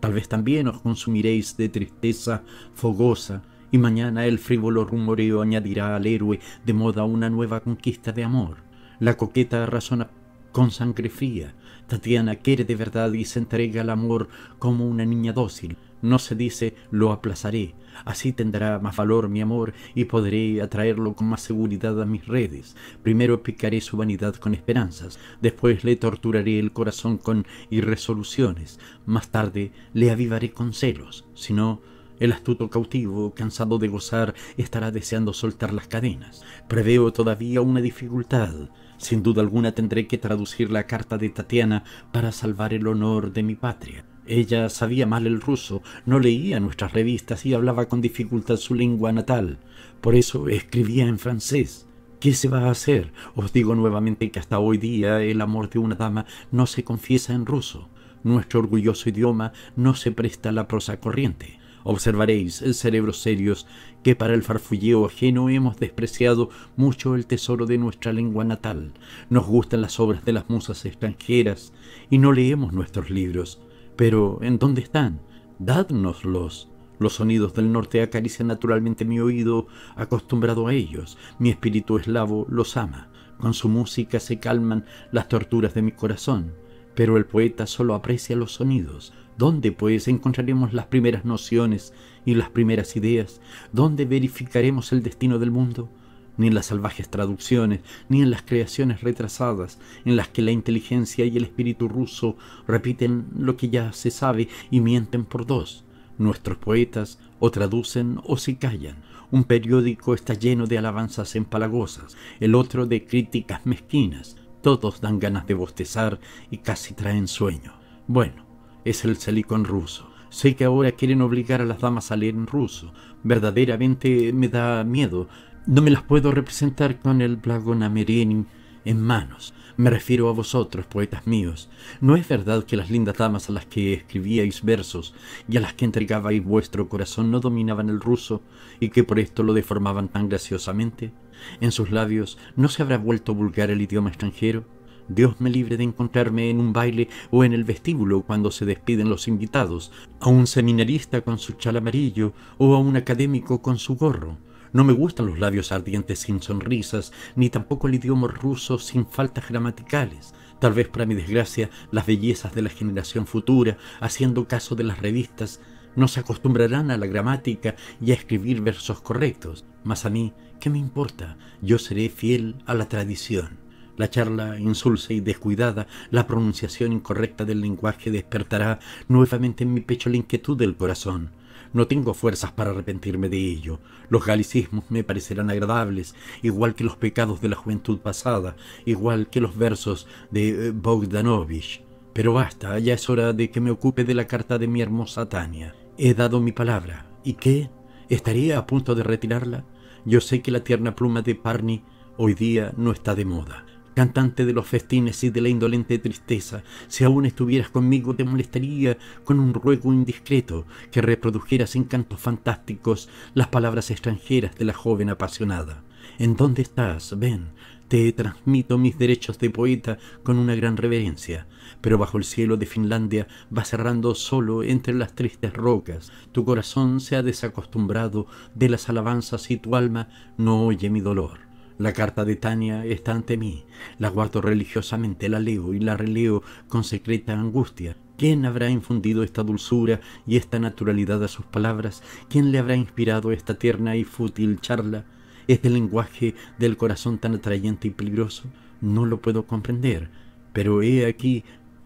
Tal vez también os consumiréis de tristeza fogosa, y mañana el frívolo rumoreo añadirá al héroe de moda una nueva conquista de amor. La coqueta razona con sangre fría, Tatiana quiere de verdad y se entrega al amor como una niña dócil. No se dice lo aplazaré, así tendrá más valor mi amor y podré atraerlo con más seguridad a mis redes. Primero picaré su vanidad con esperanzas, después le torturaré el corazón con irresoluciones, más tarde le avivaré con celos, si no, el astuto cautivo, cansado de gozar, estará deseando soltar las cadenas. Preveo todavía una dificultad. Sin duda alguna tendré que traducir la carta de Tatiana para salvar el honor de mi patria. Ella sabía mal el ruso, no leía nuestras revistas y hablaba con dificultad su lengua natal. Por eso escribía en francés. ¿Qué se va a hacer? Os digo nuevamente que hasta hoy día el amor de una dama no se confiesa en ruso. Nuestro orgulloso idioma no se presta a la prosa corriente. Observaréis, eh, cerebros serios, que para el farfulleo ajeno hemos despreciado mucho el tesoro de nuestra lengua natal. Nos gustan las obras de las musas extranjeras y no leemos nuestros libros. Pero, ¿en dónde están? Dádnoslos. Los sonidos del norte acarician naturalmente mi oído acostumbrado a ellos. Mi espíritu eslavo los ama. Con su música se calman las torturas de mi corazón. Pero el poeta solo aprecia los sonidos, ¿Dónde pues encontraremos las primeras nociones y las primeras ideas? ¿Dónde verificaremos el destino del mundo? Ni en las salvajes traducciones, ni en las creaciones retrasadas, en las que la inteligencia y el espíritu ruso repiten lo que ya se sabe y mienten por dos. Nuestros poetas o traducen o se callan. Un periódico está lleno de alabanzas empalagosas, el otro de críticas mezquinas. Todos dan ganas de bostezar y casi traen sueño. Bueno, es el silicón ruso. Sé que ahora quieren obligar a las damas a leer en ruso. Verdaderamente me da miedo. No me las puedo representar con el Blagonamerenin en manos. Me refiero a vosotros, poetas míos. ¿No es verdad que las lindas damas a las que escribíais versos y a las que entregabais vuestro corazón no dominaban el ruso y que por esto lo deformaban tan graciosamente? ¿En sus labios no se habrá vuelto vulgar el idioma extranjero? Dios me libre de encontrarme en un baile o en el vestíbulo cuando se despiden los invitados, a un seminarista con su chal amarillo o a un académico con su gorro. No me gustan los labios ardientes sin sonrisas, ni tampoco el idioma ruso sin faltas gramaticales. Tal vez para mi desgracia, las bellezas de la generación futura, haciendo caso de las revistas, no se acostumbrarán a la gramática y a escribir versos correctos. Mas a mí, ¿qué me importa? Yo seré fiel a la tradición. La charla insulsa y descuidada, la pronunciación incorrecta del lenguaje despertará nuevamente en mi pecho la inquietud del corazón. No tengo fuerzas para arrepentirme de ello. Los galicismos me parecerán agradables, igual que los pecados de la juventud pasada, igual que los versos de eh, Bogdanovich. Pero basta, ya es hora de que me ocupe de la carta de mi hermosa Tania. He dado mi palabra. ¿Y qué? ¿Estaría a punto de retirarla? Yo sé que la tierna pluma de Parni hoy día no está de moda cantante de los festines y de la indolente tristeza, si aún estuvieras conmigo te molestaría con un ruego indiscreto que reprodujeras en cantos fantásticos las palabras extranjeras de la joven apasionada. ¿En dónde estás? Ven, te transmito mis derechos de poeta con una gran reverencia, pero bajo el cielo de Finlandia va cerrando solo entre las tristes rocas. Tu corazón se ha desacostumbrado de las alabanzas y tu alma no oye mi dolor. La carta de Tania está ante mí, la guardo religiosamente, la leo y la releo con secreta angustia. ¿Quién habrá infundido esta dulzura y esta naturalidad a sus palabras? ¿Quién le habrá inspirado esta tierna y fútil charla? ¿Este lenguaje del corazón tan atrayente y peligroso? No lo puedo comprender, pero he aquí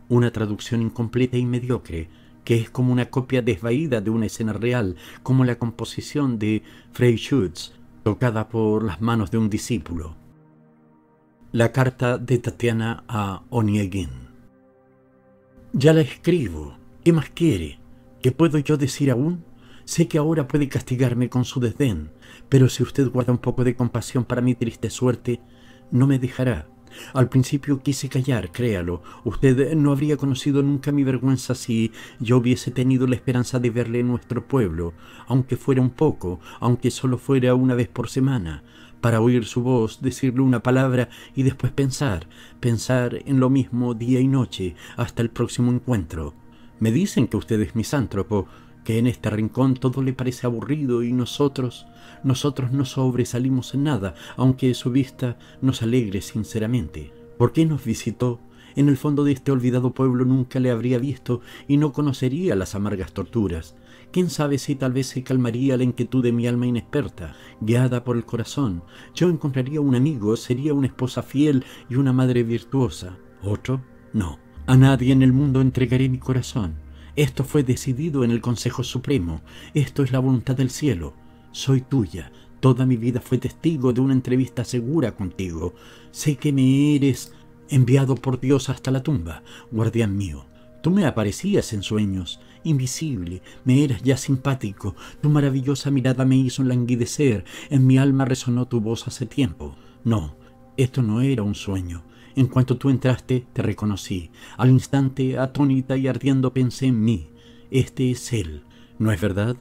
una traducción incompleta y mediocre, que es como una copia desvaída de una escena real, como la composición de Frey Schutz, tocada por las manos de un discípulo. La carta de Tatiana a Onieguin. Ya la escribo. ¿Qué más quiere? ¿Qué puedo yo decir aún? Sé que ahora puede castigarme con su desdén, pero si usted guarda un poco de compasión para mi triste suerte, no me dejará. Al principio quise callar, créalo. Usted no habría conocido nunca mi vergüenza si yo hubiese tenido la esperanza de verle en nuestro pueblo, aunque fuera un poco, aunque solo fuera una vez por semana, para oír su voz, decirle una palabra y después pensar, pensar en lo mismo día y noche hasta el próximo encuentro. Me dicen que usted es misántropo que en este rincón todo le parece aburrido y nosotros, nosotros no sobresalimos en nada, aunque su vista nos alegre sinceramente. ¿Por qué nos visitó? En el fondo de este olvidado pueblo nunca le habría visto y no conocería las amargas torturas. Quién sabe si tal vez se calmaría la inquietud de mi alma inexperta, guiada por el corazón. Yo encontraría un amigo, sería una esposa fiel y una madre virtuosa. ¿Otro? No. A nadie en el mundo entregaré mi corazón. Esto fue decidido en el Consejo Supremo. Esto es la voluntad del cielo. Soy tuya. Toda mi vida fue testigo de una entrevista segura contigo. Sé que me eres enviado por Dios hasta la tumba, guardián mío. Tú me aparecías en sueños, invisible, me eras ya simpático, tu maravillosa mirada me hizo languidecer, en mi alma resonó tu voz hace tiempo. No, esto no era un sueño, en cuanto tú entraste, te reconocí. Al instante, atónita y ardiendo, pensé en mí. Este es él, ¿no es verdad?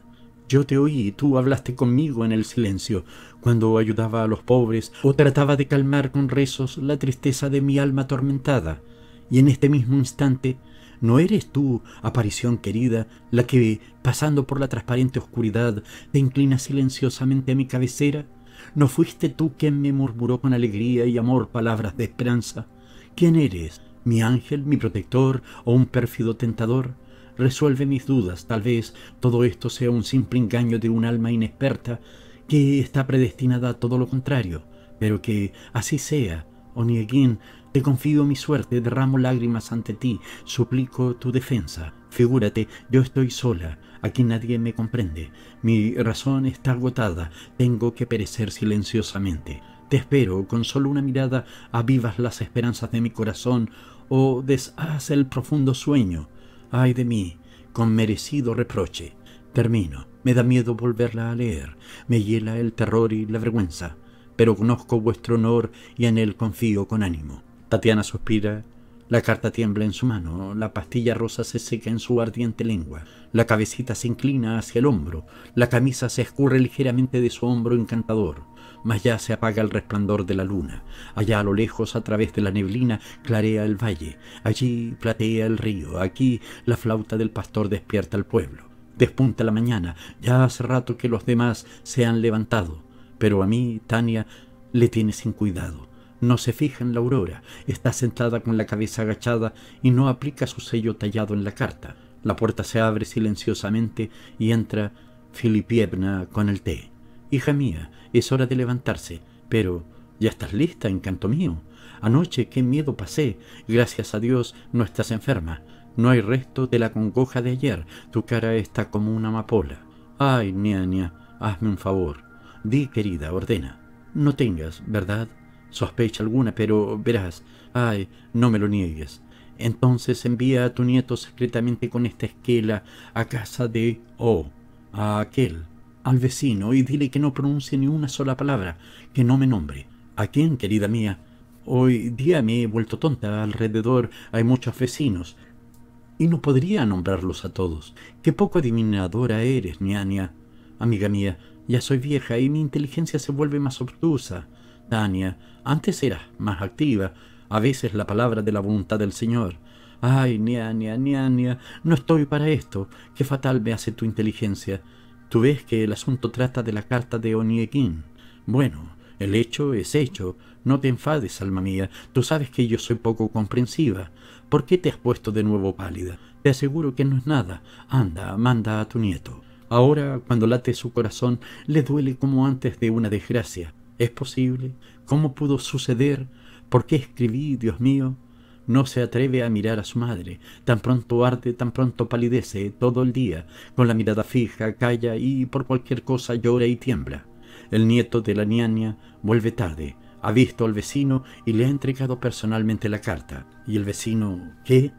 Yo te oí, y tú hablaste conmigo en el silencio, cuando ayudaba a los pobres o trataba de calmar con rezos la tristeza de mi alma atormentada. Y en este mismo instante, ¿no eres tú, aparición querida, la que, pasando por la transparente oscuridad, te inclina silenciosamente a mi cabecera? ¿No fuiste tú quien me murmuró con alegría y amor palabras de esperanza? ¿Quién eres? ¿Mi ángel, mi protector o un pérfido tentador? Resuelve mis dudas, tal vez todo esto sea un simple engaño de un alma inexperta que está predestinada a todo lo contrario, pero que así sea, Onieguin, oh, te confío mi suerte, derramo lágrimas ante ti, suplico tu defensa. Figúrate, yo estoy sola, Aquí nadie me comprende. Mi razón está agotada. Tengo que perecer silenciosamente. Te espero, con solo una mirada avivas las esperanzas de mi corazón o deshaz el profundo sueño. Ay de mí, con merecido reproche. Termino. Me da miedo volverla a leer. Me hiela el terror y la vergüenza. Pero conozco vuestro honor y en él confío con ánimo. Tatiana suspira la carta tiembla en su mano, la pastilla rosa se seca en su ardiente lengua, la cabecita se inclina hacia el hombro, la camisa se escurre ligeramente de su hombro encantador, mas ya se apaga el resplandor de la luna. Allá a lo lejos, a través de la neblina, clarea el valle, allí platea el río, aquí la flauta del pastor despierta al pueblo. Despunta la mañana, ya hace rato que los demás se han levantado, pero a mí, Tania, le tiene sin cuidado. No se fija en la aurora, está sentada con la cabeza agachada y no aplica su sello tallado en la carta. La puerta se abre silenciosamente y entra Filipievna con el té. Hija mía, es hora de levantarse, pero ya estás lista, encanto mío. Anoche qué miedo pasé. Gracias a Dios no estás enferma. No hay resto de la congoja de ayer. Tu cara está como una amapola. Ay, niña, hazme un favor. Di, querida, ordena. No tengas, ¿verdad? sospecha alguna, pero verás, ay, no me lo niegues. Entonces envía a tu nieto secretamente con esta esquela a casa de oh, a aquel, al vecino, y dile que no pronuncie ni una sola palabra, que no me nombre. ¿A quién, querida mía? Hoy día me he vuelto tonta, alrededor hay muchos vecinos, y no podría nombrarlos a todos. Qué poco adivinadora eres, ñaña. Amiga mía, ya soy vieja y mi inteligencia se vuelve más obtusa. Tania, antes era más activa, a veces la palabra de la voluntad del Señor. Ay, ña, ña, ña, no estoy para esto. Qué fatal me hace tu inteligencia. Tú ves que el asunto trata de la carta de Oniekin. Bueno, el hecho es hecho. No te enfades, alma mía. Tú sabes que yo soy poco comprensiva. ¿Por qué te has puesto de nuevo pálida? Te aseguro que no es nada. Anda, manda a tu nieto. Ahora, cuando late su corazón, le duele como antes de una desgracia. ¿Es posible? ¿Cómo pudo suceder? ¿Por qué escribí, Dios mío? No se atreve a mirar a su madre. Tan pronto arde, tan pronto palidece, todo el día, con la mirada fija, calla y por cualquier cosa llora y tiembla. El nieto de la niña vuelve tarde, ha visto al vecino y le ha entregado personalmente la carta. ¿Y el vecino qué?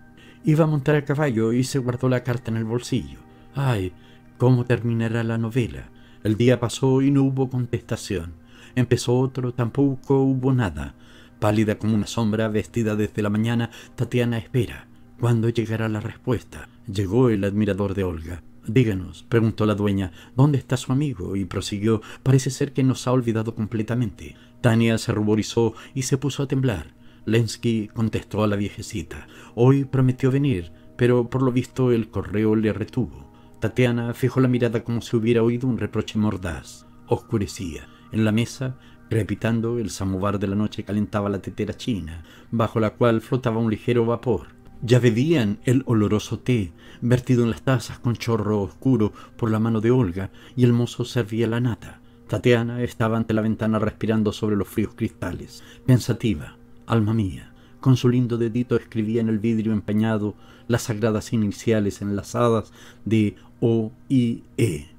Iba a montar a caballo y se guardó la carta en el bolsillo. ¡Ay! ¿Cómo terminará la novela? El día pasó y no hubo contestación. Empezó otro, tampoco hubo nada. Pálida como una sombra, vestida desde la mañana, Tatiana espera. ¿Cuándo llegará la respuesta? Llegó el admirador de Olga. Díganos, preguntó la dueña, ¿dónde está su amigo? Y prosiguió, parece ser que nos ha olvidado completamente. Tania se ruborizó y se puso a temblar. Lensky contestó a la viejecita. Hoy prometió venir, pero por lo visto el correo le retuvo. Tatiana fijó la mirada como si hubiera oído un reproche mordaz. Oscurecía. En la mesa, crepitando, el samovar de la noche calentaba la tetera china, bajo la cual flotaba un ligero vapor. Ya bebían el oloroso té, vertido en las tazas con chorro oscuro por la mano de Olga, y el mozo servía la nata. Tatiana estaba ante la ventana respirando sobre los fríos cristales, pensativa, alma mía. Con su lindo dedito escribía en el vidrio empeñado las sagradas iniciales enlazadas de O-I-E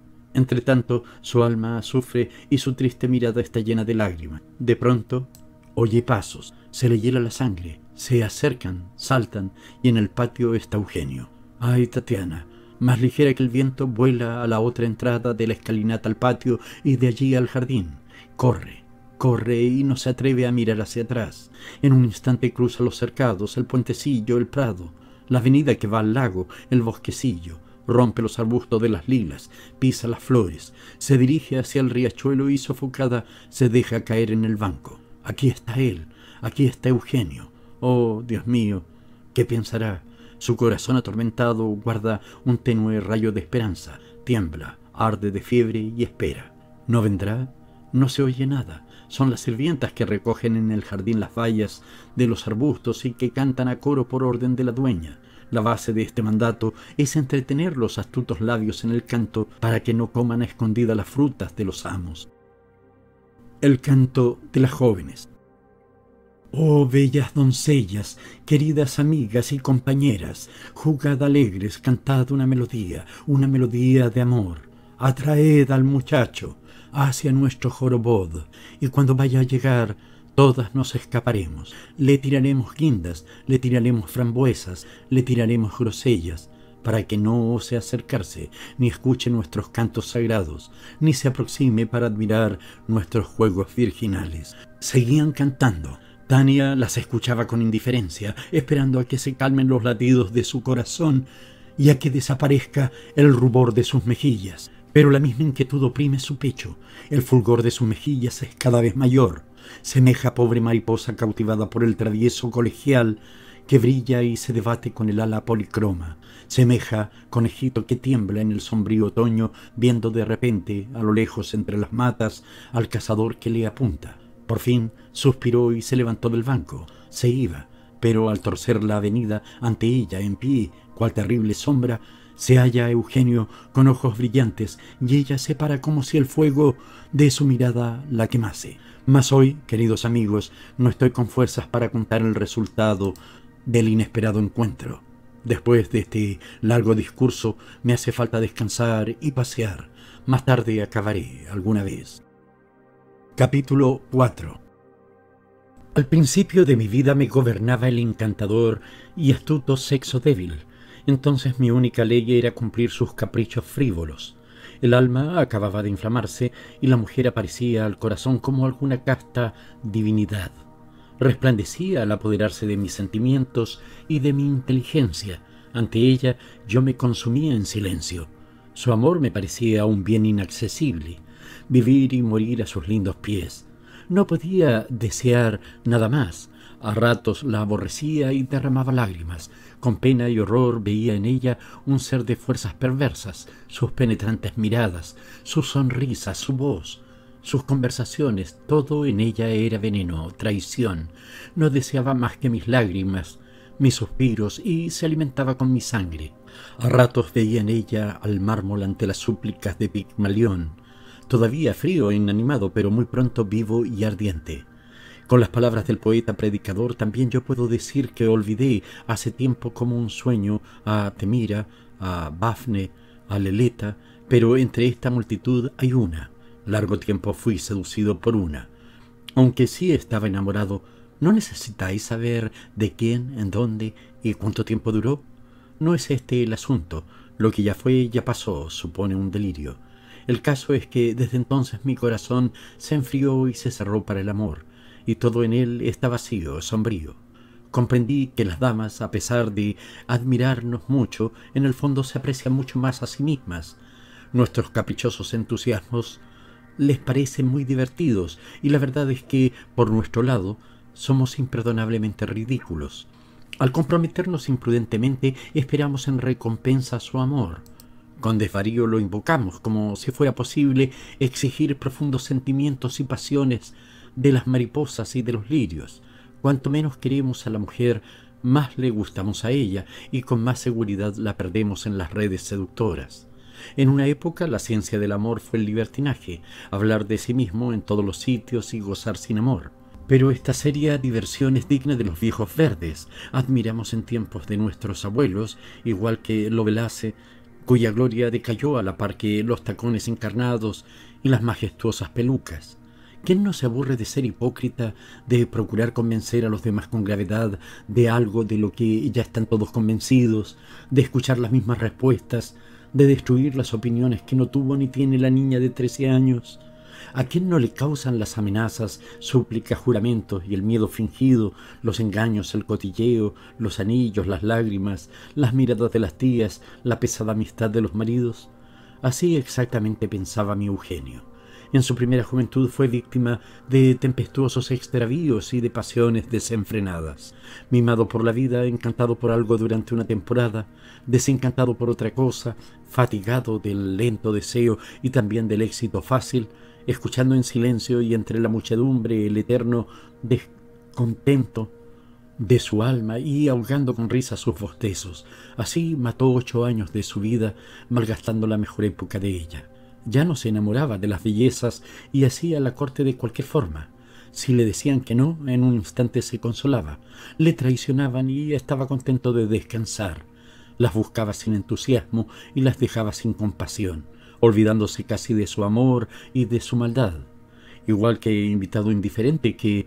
tanto su alma sufre y su triste mirada está llena de lágrimas. De pronto, oye pasos, se le hiela la sangre, se acercan, saltan, y en el patio está Eugenio. ¡Ay, Tatiana! Más ligera que el viento, vuela a la otra entrada de la escalinata al patio y de allí al jardín. Corre, corre y no se atreve a mirar hacia atrás. En un instante cruza los cercados, el puentecillo, el prado, la avenida que va al lago, el bosquecillo, rompe los arbustos de las lilas, pisa las flores, se dirige hacia el riachuelo y sofocada se deja caer en el banco. Aquí está él, aquí está Eugenio. Oh, Dios mío, ¿qué pensará? Su corazón atormentado guarda un tenue rayo de esperanza, tiembla, arde de fiebre y espera. ¿No vendrá? No se oye nada. Son las sirvientas que recogen en el jardín las vallas de los arbustos y que cantan a coro por orden de la dueña. La base de este mandato es entretener los astutos labios en el canto para que no coman a escondida las frutas de los amos. El canto de las jóvenes. Oh bellas doncellas, queridas amigas y compañeras, jugad alegres, cantad una melodía, una melodía de amor. Atraed al muchacho hacia nuestro jorobod, y cuando vaya a llegar, Todas nos escaparemos, le tiraremos guindas, le tiraremos frambuesas, le tiraremos grosellas, para que no ose acercarse, ni escuche nuestros cantos sagrados, ni se aproxime para admirar nuestros juegos virginales. Seguían cantando. Tania las escuchaba con indiferencia, esperando a que se calmen los latidos de su corazón y a que desaparezca el rubor de sus mejillas. Pero la misma inquietud oprime su pecho, el fulgor de sus mejillas es cada vez mayor semeja pobre mariposa cautivada por el travieso colegial que brilla y se debate con el ala policroma, semeja conejito que tiembla en el sombrío otoño, viendo de repente, a lo lejos entre las matas, al cazador que le apunta. Por fin suspiró y se levantó del banco. Se iba, pero al torcer la avenida, ante ella, en pie, cual terrible sombra, se halla Eugenio con ojos brillantes y ella se para como si el fuego de su mirada la quemase. Mas hoy, queridos amigos, no estoy con fuerzas para contar el resultado del inesperado encuentro. Después de este largo discurso, me hace falta descansar y pasear. Más tarde acabaré alguna vez. Capítulo 4 Al principio de mi vida me gobernaba el encantador y astuto sexo débil. Entonces mi única ley era cumplir sus caprichos frívolos. El alma acababa de inflamarse y la mujer aparecía al corazón como alguna casta divinidad. Resplandecía al apoderarse de mis sentimientos y de mi inteligencia. Ante ella yo me consumía en silencio. Su amor me parecía un bien inaccesible. Vivir y morir a sus lindos pies. No podía desear nada más. A ratos la aborrecía y derramaba lágrimas, con pena y horror veía en ella un ser de fuerzas perversas, sus penetrantes miradas, su sonrisa, su voz, sus conversaciones, todo en ella era veneno, traición. No deseaba más que mis lágrimas, mis suspiros y se alimentaba con mi sangre. A ratos veía en ella al mármol ante las súplicas de Pigmalión, todavía frío e inanimado, pero muy pronto vivo y ardiente. Con las palabras del poeta predicador también yo puedo decir que olvidé hace tiempo como un sueño a Temira, a Bafne, a Leleta, pero entre esta multitud hay una. Largo tiempo fui seducido por una. Aunque sí estaba enamorado, ¿no necesitáis saber de quién, en dónde y cuánto tiempo duró? No es este el asunto. Lo que ya fue ya pasó supone un delirio. El caso es que desde entonces mi corazón se enfrió y se cerró para el amor y todo en él está vacío, sombrío. Comprendí que las damas, a pesar de admirarnos mucho, en el fondo se aprecian mucho más a sí mismas. Nuestros caprichosos entusiasmos les parecen muy divertidos y la verdad es que, por nuestro lado, somos imperdonablemente ridículos. Al comprometernos imprudentemente, esperamos en recompensa su amor. Con desvarío lo invocamos, como si fuera posible exigir profundos sentimientos y pasiones de las mariposas y de los lirios. Cuanto menos queremos a la mujer, más le gustamos a ella y con más seguridad la perdemos en las redes seductoras. En una época la ciencia del amor fue el libertinaje, hablar de sí mismo en todos los sitios y gozar sin amor. Pero esta seria diversión es digna de los viejos verdes. Admiramos en tiempos de nuestros abuelos, igual que Lovelace, cuya gloria decayó a la par que los tacones encarnados y las majestuosas pelucas. ¿Quién no se aburre de ser hipócrita, de procurar convencer a los demás con gravedad de algo de lo que ya están todos convencidos, de escuchar las mismas respuestas, de destruir las opiniones que no tuvo ni tiene la niña de 13 años? ¿A quién no le causan las amenazas, súplicas, juramentos y el miedo fingido, los engaños, el cotilleo, los anillos, las lágrimas, las miradas de las tías, la pesada amistad de los maridos? Así exactamente pensaba mi Eugenio en su primera juventud fue víctima de tempestuosos extravíos y de pasiones desenfrenadas. Mimado por la vida, encantado por algo durante una temporada, desencantado por otra cosa, fatigado del lento deseo y también del éxito fácil, escuchando en silencio y entre la muchedumbre el eterno descontento de su alma y ahogando con risa sus bostezos. Así mató ocho años de su vida, malgastando la mejor época de ella ya no se enamoraba de las bellezas y hacía la corte de cualquier forma. Si le decían que no, en un instante se consolaba. Le traicionaban y estaba contento de descansar. Las buscaba sin entusiasmo y las dejaba sin compasión, olvidándose casi de su amor y de su maldad. Igual que invitado indiferente que,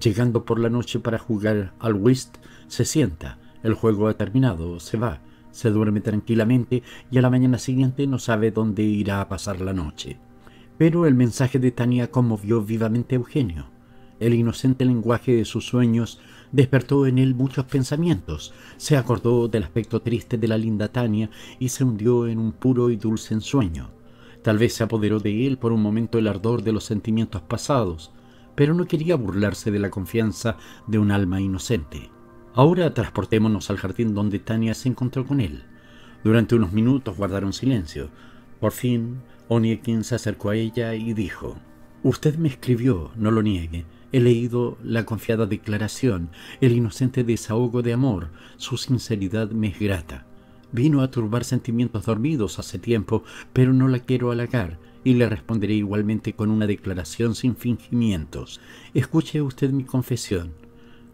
llegando por la noche para jugar al whist, se sienta, el juego ha terminado, se va, se duerme tranquilamente y a la mañana siguiente no sabe dónde irá a pasar la noche. Pero el mensaje de Tania conmovió vivamente a Eugenio. El inocente lenguaje de sus sueños despertó en él muchos pensamientos, se acordó del aspecto triste de la linda Tania y se hundió en un puro y dulce ensueño. Tal vez se apoderó de él por un momento el ardor de los sentimientos pasados, pero no quería burlarse de la confianza de un alma inocente. Ahora transportémonos al jardín donde Tania se encontró con él. Durante unos minutos guardaron silencio. Por fin, Oniekin se acercó a ella y dijo, Usted me escribió, no lo niegue. He leído la confiada declaración, el inocente desahogo de amor. Su sinceridad me es grata. Vino a turbar sentimientos dormidos hace tiempo, pero no la quiero halagar y le responderé igualmente con una declaración sin fingimientos. Escuche usted mi confesión.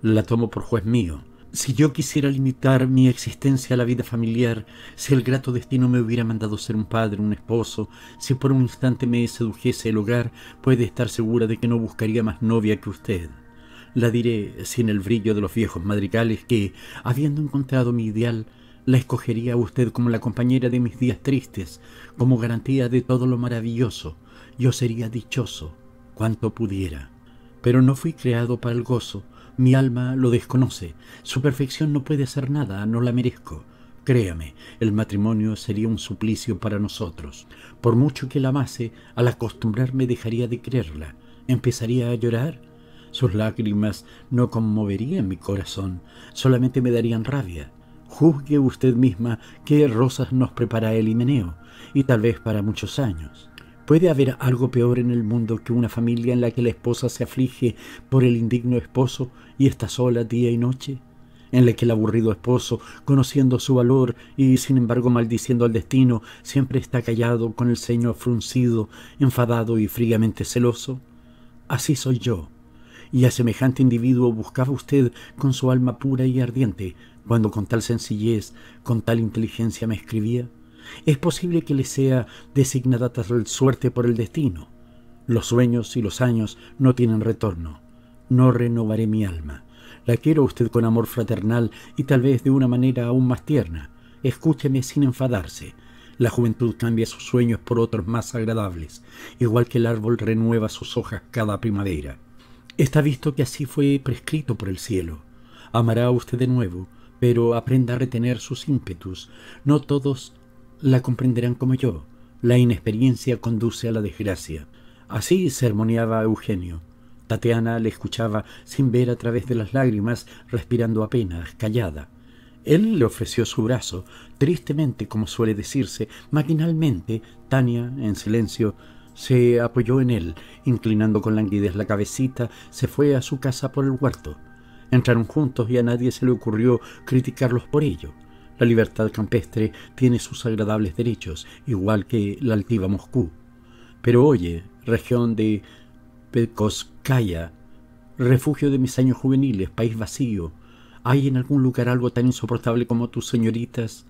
La tomo por juez mío. Si yo quisiera limitar mi existencia a la vida familiar, si el grato destino me hubiera mandado ser un padre, un esposo, si por un instante me sedujese el hogar, puede estar segura de que no buscaría más novia que usted. La diré, sin el brillo de los viejos madrigales, que, habiendo encontrado mi ideal, la escogería a usted como la compañera de mis días tristes, como garantía de todo lo maravilloso. Yo sería dichoso, cuanto pudiera. Pero no fui creado para el gozo, mi alma lo desconoce. Su perfección no puede hacer nada, no la merezco. Créame, el matrimonio sería un suplicio para nosotros. Por mucho que la amase, al acostumbrarme dejaría de creerla. Empezaría a llorar. Sus lágrimas no conmoverían mi corazón, solamente me darían rabia. Juzgue usted misma qué rosas nos prepara el himeneo, y tal vez para muchos años. ¿Puede haber algo peor en el mundo que una familia en la que la esposa se aflige por el indigno esposo y está sola día y noche? en la que el aburrido esposo, conociendo su valor y sin embargo maldiciendo al destino, siempre está callado con el ceño fruncido, enfadado y fríamente celoso? Así soy yo. Y a semejante individuo buscaba usted con su alma pura y ardiente, cuando con tal sencillez, con tal inteligencia me escribía. Es posible que le sea designada tal suerte por el destino. Los sueños y los años no tienen retorno. No renovaré mi alma. La quiero a usted con amor fraternal y tal vez de una manera aún más tierna. Escúcheme sin enfadarse. La juventud cambia sus sueños por otros más agradables, igual que el árbol renueva sus hojas cada primavera. Está visto que así fue prescrito por el cielo. Amará a usted de nuevo, pero aprenda a retener sus ímpetus. No todos la comprenderán como yo. La inexperiencia conduce a la desgracia. Así sermoneaba Eugenio. Tatiana le escuchaba sin ver a través de las lágrimas, respirando apenas, callada. Él le ofreció su brazo, tristemente, como suele decirse, maquinalmente, Tania, en silencio, se apoyó en él, inclinando con languidez la cabecita, se fue a su casa por el huerto. Entraron juntos y a nadie se le ocurrió criticarlos por ello. La libertad campestre tiene sus agradables derechos, igual que la altiva Moscú. Pero oye, región de Pekoskaya, refugio de mis años juveniles, país vacío, ¿hay en algún lugar algo tan insoportable como tus señoritas?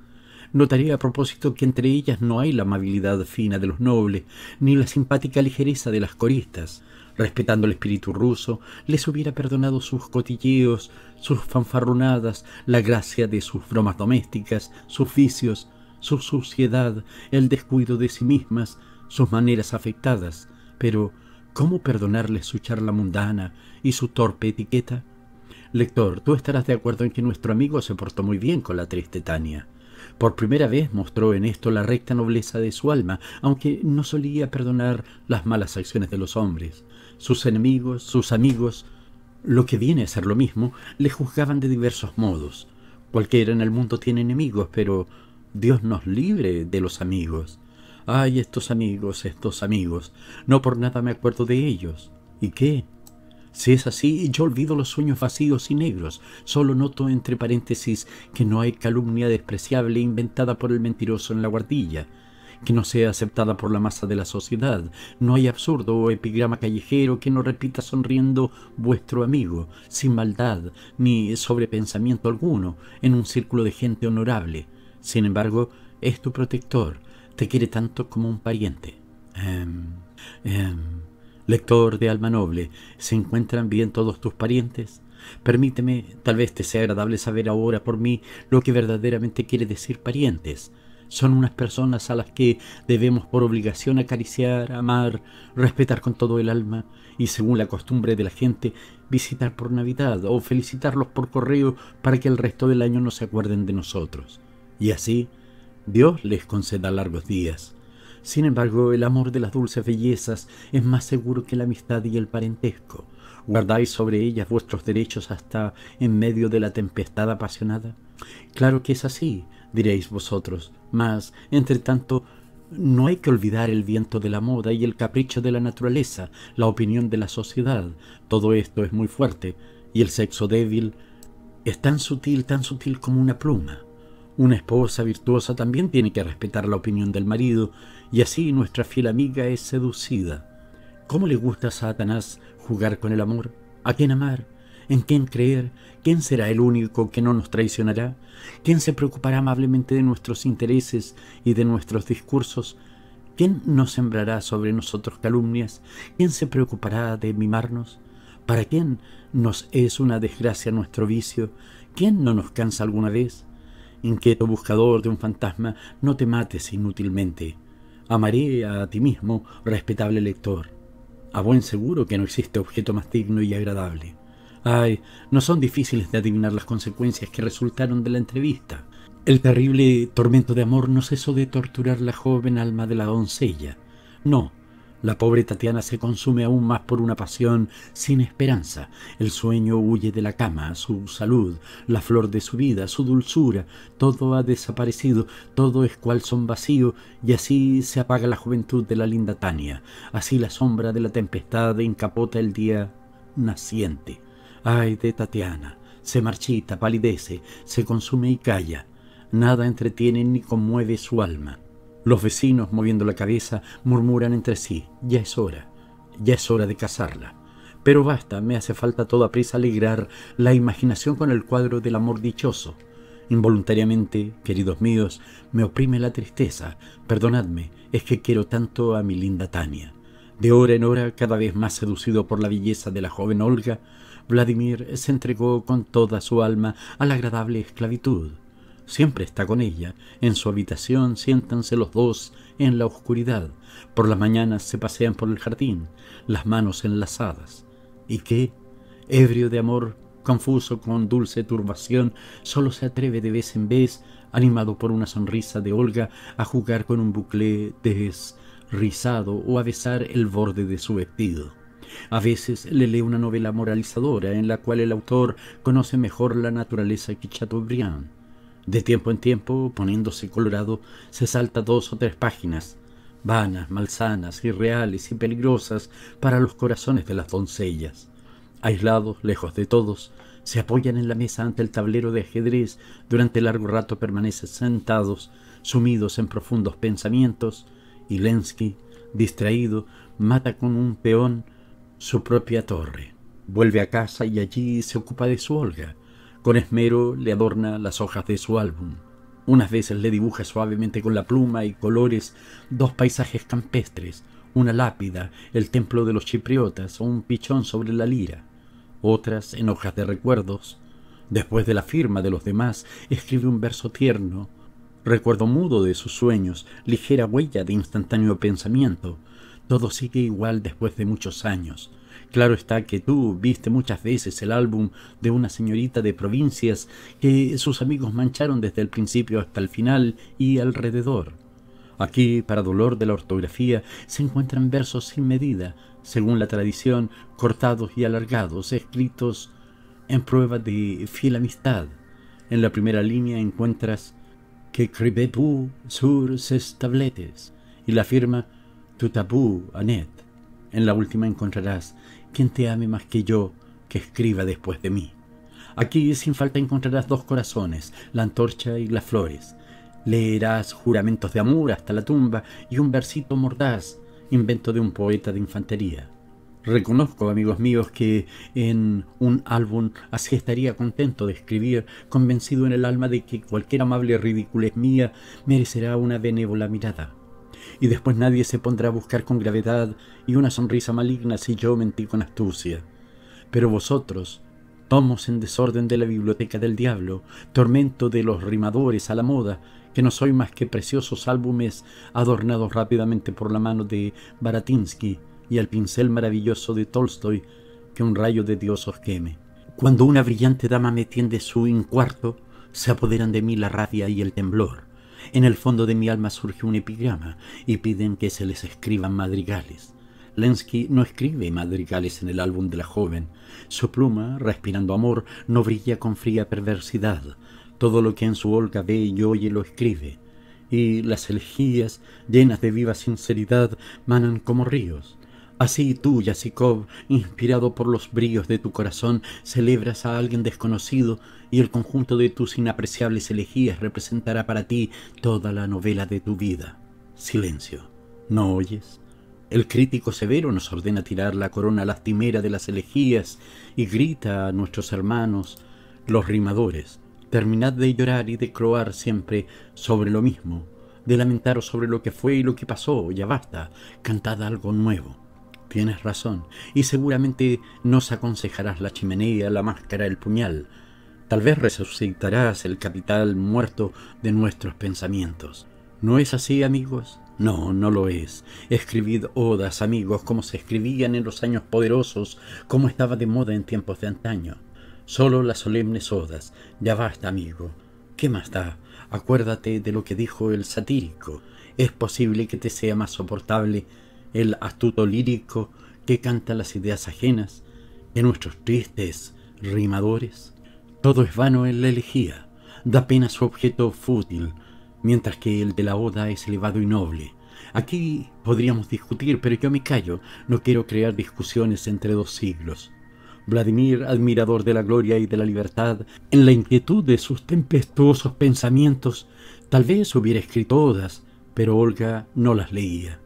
Notaré a propósito que entre ellas no hay la amabilidad fina de los nobles, ni la simpática ligereza de las coristas respetando el espíritu ruso, les hubiera perdonado sus cotilleos, sus fanfarronadas, la gracia de sus bromas domésticas, sus vicios, su suciedad, el descuido de sí mismas, sus maneras afectadas, pero ¿cómo perdonarles su charla mundana y su torpe etiqueta? Lector, tú estarás de acuerdo en que nuestro amigo se portó muy bien con la triste Tania. Por primera vez mostró en esto la recta nobleza de su alma, aunque no solía perdonar las malas acciones de los hombres. Sus enemigos, sus amigos, lo que viene a ser lo mismo, le juzgaban de diversos modos. Cualquiera en el mundo tiene enemigos, pero Dios nos libre de los amigos. Ay, estos amigos, estos amigos, no por nada me acuerdo de ellos. ¿Y qué? Si es así, yo olvido los sueños vacíos y negros. Solo noto entre paréntesis que no hay calumnia despreciable inventada por el mentiroso en la guardilla que no sea aceptada por la masa de la sociedad. No hay absurdo o epigrama callejero que no repita sonriendo vuestro amigo, sin maldad ni sobrepensamiento alguno, en un círculo de gente honorable. Sin embargo, es tu protector, te quiere tanto como un pariente. Em, em, lector de alma noble, ¿se encuentran bien todos tus parientes? Permíteme, tal vez te sea agradable saber ahora por mí lo que verdaderamente quiere decir parientes. Son unas personas a las que debemos por obligación acariciar, amar, respetar con todo el alma y, según la costumbre de la gente, visitar por Navidad o felicitarlos por correo para que el resto del año no se acuerden de nosotros. Y así, Dios les conceda largos días. Sin embargo, el amor de las dulces bellezas es más seguro que la amistad y el parentesco. ¿Guardáis sobre ellas vuestros derechos hasta en medio de la tempestad apasionada? Claro que es así diréis vosotros, mas, entre tanto, no hay que olvidar el viento de la moda y el capricho de la naturaleza, la opinión de la sociedad. Todo esto es muy fuerte, y el sexo débil es tan sutil, tan sutil como una pluma. Una esposa virtuosa también tiene que respetar la opinión del marido, y así nuestra fiel amiga es seducida. ¿Cómo le gusta a Satanás jugar con el amor? ¿A quién amar? ¿En quién creer? ¿Quién será el único que no nos traicionará? ¿Quién se preocupará amablemente de nuestros intereses y de nuestros discursos? ¿Quién nos sembrará sobre nosotros calumnias? ¿Quién se preocupará de mimarnos? ¿Para quién nos es una desgracia nuestro vicio? ¿Quién no nos cansa alguna vez? Inquieto buscador de un fantasma, no te mates inútilmente. Amaré a ti mismo, respetable lector. A buen seguro que no existe objeto más digno y agradable. Ay, no son difíciles de adivinar las consecuencias que resultaron de la entrevista. El terrible tormento de amor no cesó de torturar la joven alma de la doncella. No, la pobre Tatiana se consume aún más por una pasión sin esperanza. El sueño huye de la cama, su salud, la flor de su vida, su dulzura, todo ha desaparecido, todo es cual son vacío, y así se apaga la juventud de la linda Tania, así la sombra de la tempestad encapota el día naciente. Ay de Tatiana, se marchita, palidece, se consume y calla. Nada entretiene ni conmueve su alma. Los vecinos, moviendo la cabeza, murmuran entre sí, ya es hora, ya es hora de casarla. Pero basta, me hace falta toda prisa alegrar la imaginación con el cuadro del amor dichoso. Involuntariamente, queridos míos, me oprime la tristeza. Perdonadme, es que quiero tanto a mi linda Tania. De hora en hora, cada vez más seducido por la belleza de la joven Olga, Vladimir se entregó con toda su alma a la agradable esclavitud. Siempre está con ella. En su habitación siéntanse los dos en la oscuridad. Por las mañanas se pasean por el jardín, las manos enlazadas. ¿Y qué? Ebrio de amor, confuso con dulce turbación, solo se atreve de vez en vez, animado por una sonrisa de Olga, a jugar con un bucle rizado, o a besar el borde de su vestido. A veces le lee una novela moralizadora en la cual el autor conoce mejor la naturaleza que Chateaubriand. De tiempo en tiempo, poniéndose colorado, se salta dos o tres páginas, vanas, malsanas, irreales y peligrosas para los corazones de las doncellas. Aislados, lejos de todos, se apoyan en la mesa ante el tablero de ajedrez, durante largo rato permanecen sentados, sumidos en profundos pensamientos, y Lensky, distraído, mata con un peón su propia torre. Vuelve a casa y allí se ocupa de su Olga. Con esmero le adorna las hojas de su álbum. Unas veces le dibuja suavemente con la pluma y colores dos paisajes campestres, una lápida, el templo de los chipriotas o un pichón sobre la lira. Otras en hojas de recuerdos. Después de la firma de los demás, escribe un verso tierno, recuerdo mudo de sus sueños, ligera huella de instantáneo pensamiento, todo sigue igual después de muchos años. Claro está que tú viste muchas veces el álbum de una señorita de provincias que sus amigos mancharon desde el principio hasta el final y alrededor. Aquí, para dolor de la ortografía, se encuentran versos sin medida, según la tradición, cortados y alargados, escritos en prueba de fiel amistad. En la primera línea encuentras que tú sur ses tabletes y la firma tu tabú, Annette. En la última encontrarás quien te ame más que yo, que escriba después de mí. Aquí sin falta encontrarás dos corazones, la antorcha y las flores. Leerás juramentos de amor hasta la tumba y un versito mordaz, invento de un poeta de infantería. Reconozco, amigos míos, que en un álbum así estaría contento de escribir, convencido en el alma de que cualquier amable es mía merecerá una benévola mirada y después nadie se pondrá a buscar con gravedad y una sonrisa maligna si yo mentí con astucia. Pero vosotros, tomos en desorden de la biblioteca del diablo, tormento de los rimadores a la moda, que no soy más que preciosos álbumes adornados rápidamente por la mano de Baratinsky y al pincel maravilloso de Tolstoy, que un rayo de Dios os queme. Cuando una brillante dama me tiende su incuarto, se apoderan de mí la rabia y el temblor en el fondo de mi alma surge un epigrama y piden que se les escriban madrigales. Lenski no escribe madrigales en el álbum de la joven. Su pluma, respirando amor, no brilla con fría perversidad. Todo lo que en su Olga ve y oye lo escribe. Y las elegías, llenas de viva sinceridad, manan como ríos. Así tú, Yasikov, inspirado por los brillos de tu corazón, celebras a alguien desconocido y el conjunto de tus inapreciables elegías representará para ti toda la novela de tu vida. Silencio. ¿No oyes? El crítico severo nos ordena tirar la corona lastimera de las elegías y grita a nuestros hermanos, los rimadores, terminad de llorar y de croar siempre sobre lo mismo, de lamentaros sobre lo que fue y lo que pasó, ya basta, cantad algo nuevo. Tienes razón, y seguramente nos aconsejarás la chimenea, la máscara, el puñal. Tal vez resucitarás el capital muerto de nuestros pensamientos. ¿No es así, amigos? No, no lo es. Escribid odas, amigos, como se escribían en los años poderosos, como estaba de moda en tiempos de antaño. Solo las solemnes odas. Ya basta, amigo. ¿Qué más da? Acuérdate de lo que dijo el satírico. Es posible que te sea más soportable el astuto lírico que canta las ideas ajenas, de nuestros tristes rimadores. Todo es vano en la elegía, da pena su objeto fútil, mientras que el de la oda es elevado y noble. Aquí podríamos discutir, pero yo me callo, no quiero crear discusiones entre dos siglos. Vladimir, admirador de la gloria y de la libertad, en la inquietud de sus tempestuosos pensamientos, tal vez hubiera escrito odas, pero Olga no las leía.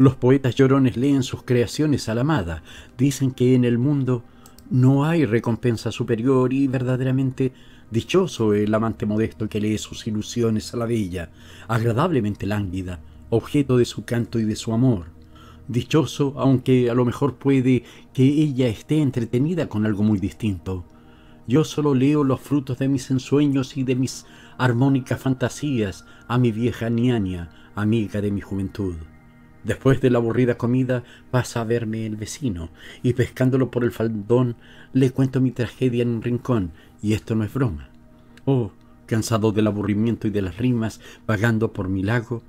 Los poetas llorones leen sus creaciones a la amada, dicen que en el mundo no hay recompensa superior y verdaderamente dichoso el amante modesto que lee sus ilusiones a la bella, agradablemente lánguida, objeto de su canto y de su amor. Dichoso, aunque a lo mejor puede que ella esté entretenida con algo muy distinto. Yo solo leo los frutos de mis ensueños y de mis armónicas fantasías a mi vieja Niania, amiga de mi juventud. Después de la aburrida comida pasa a verme el vecino y pescándolo por el faldón le cuento mi tragedia en un rincón y esto no es broma. Oh, cansado del aburrimiento y de las rimas, vagando por mi lago,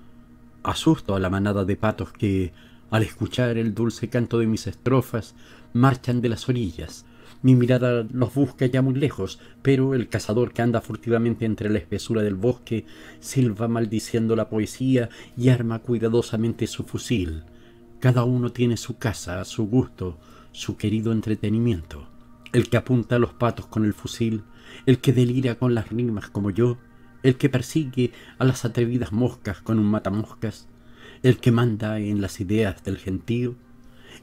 asusto a la manada de patos que, al escuchar el dulce canto de mis estrofas, marchan de las orillas, mi mirada los busca ya muy lejos, pero el cazador que anda furtivamente entre la espesura del bosque silba maldiciendo la poesía y arma cuidadosamente su fusil. Cada uno tiene su casa, su gusto, su querido entretenimiento. El que apunta a los patos con el fusil, el que delira con las rimas como yo, el que persigue a las atrevidas moscas con un matamoscas, el que manda en las ideas del gentío,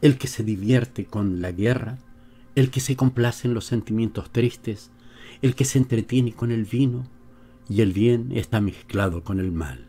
el que se divierte con la guerra, el que se complace en los sentimientos tristes, el que se entretiene con el vino, y el bien está mezclado con el mal.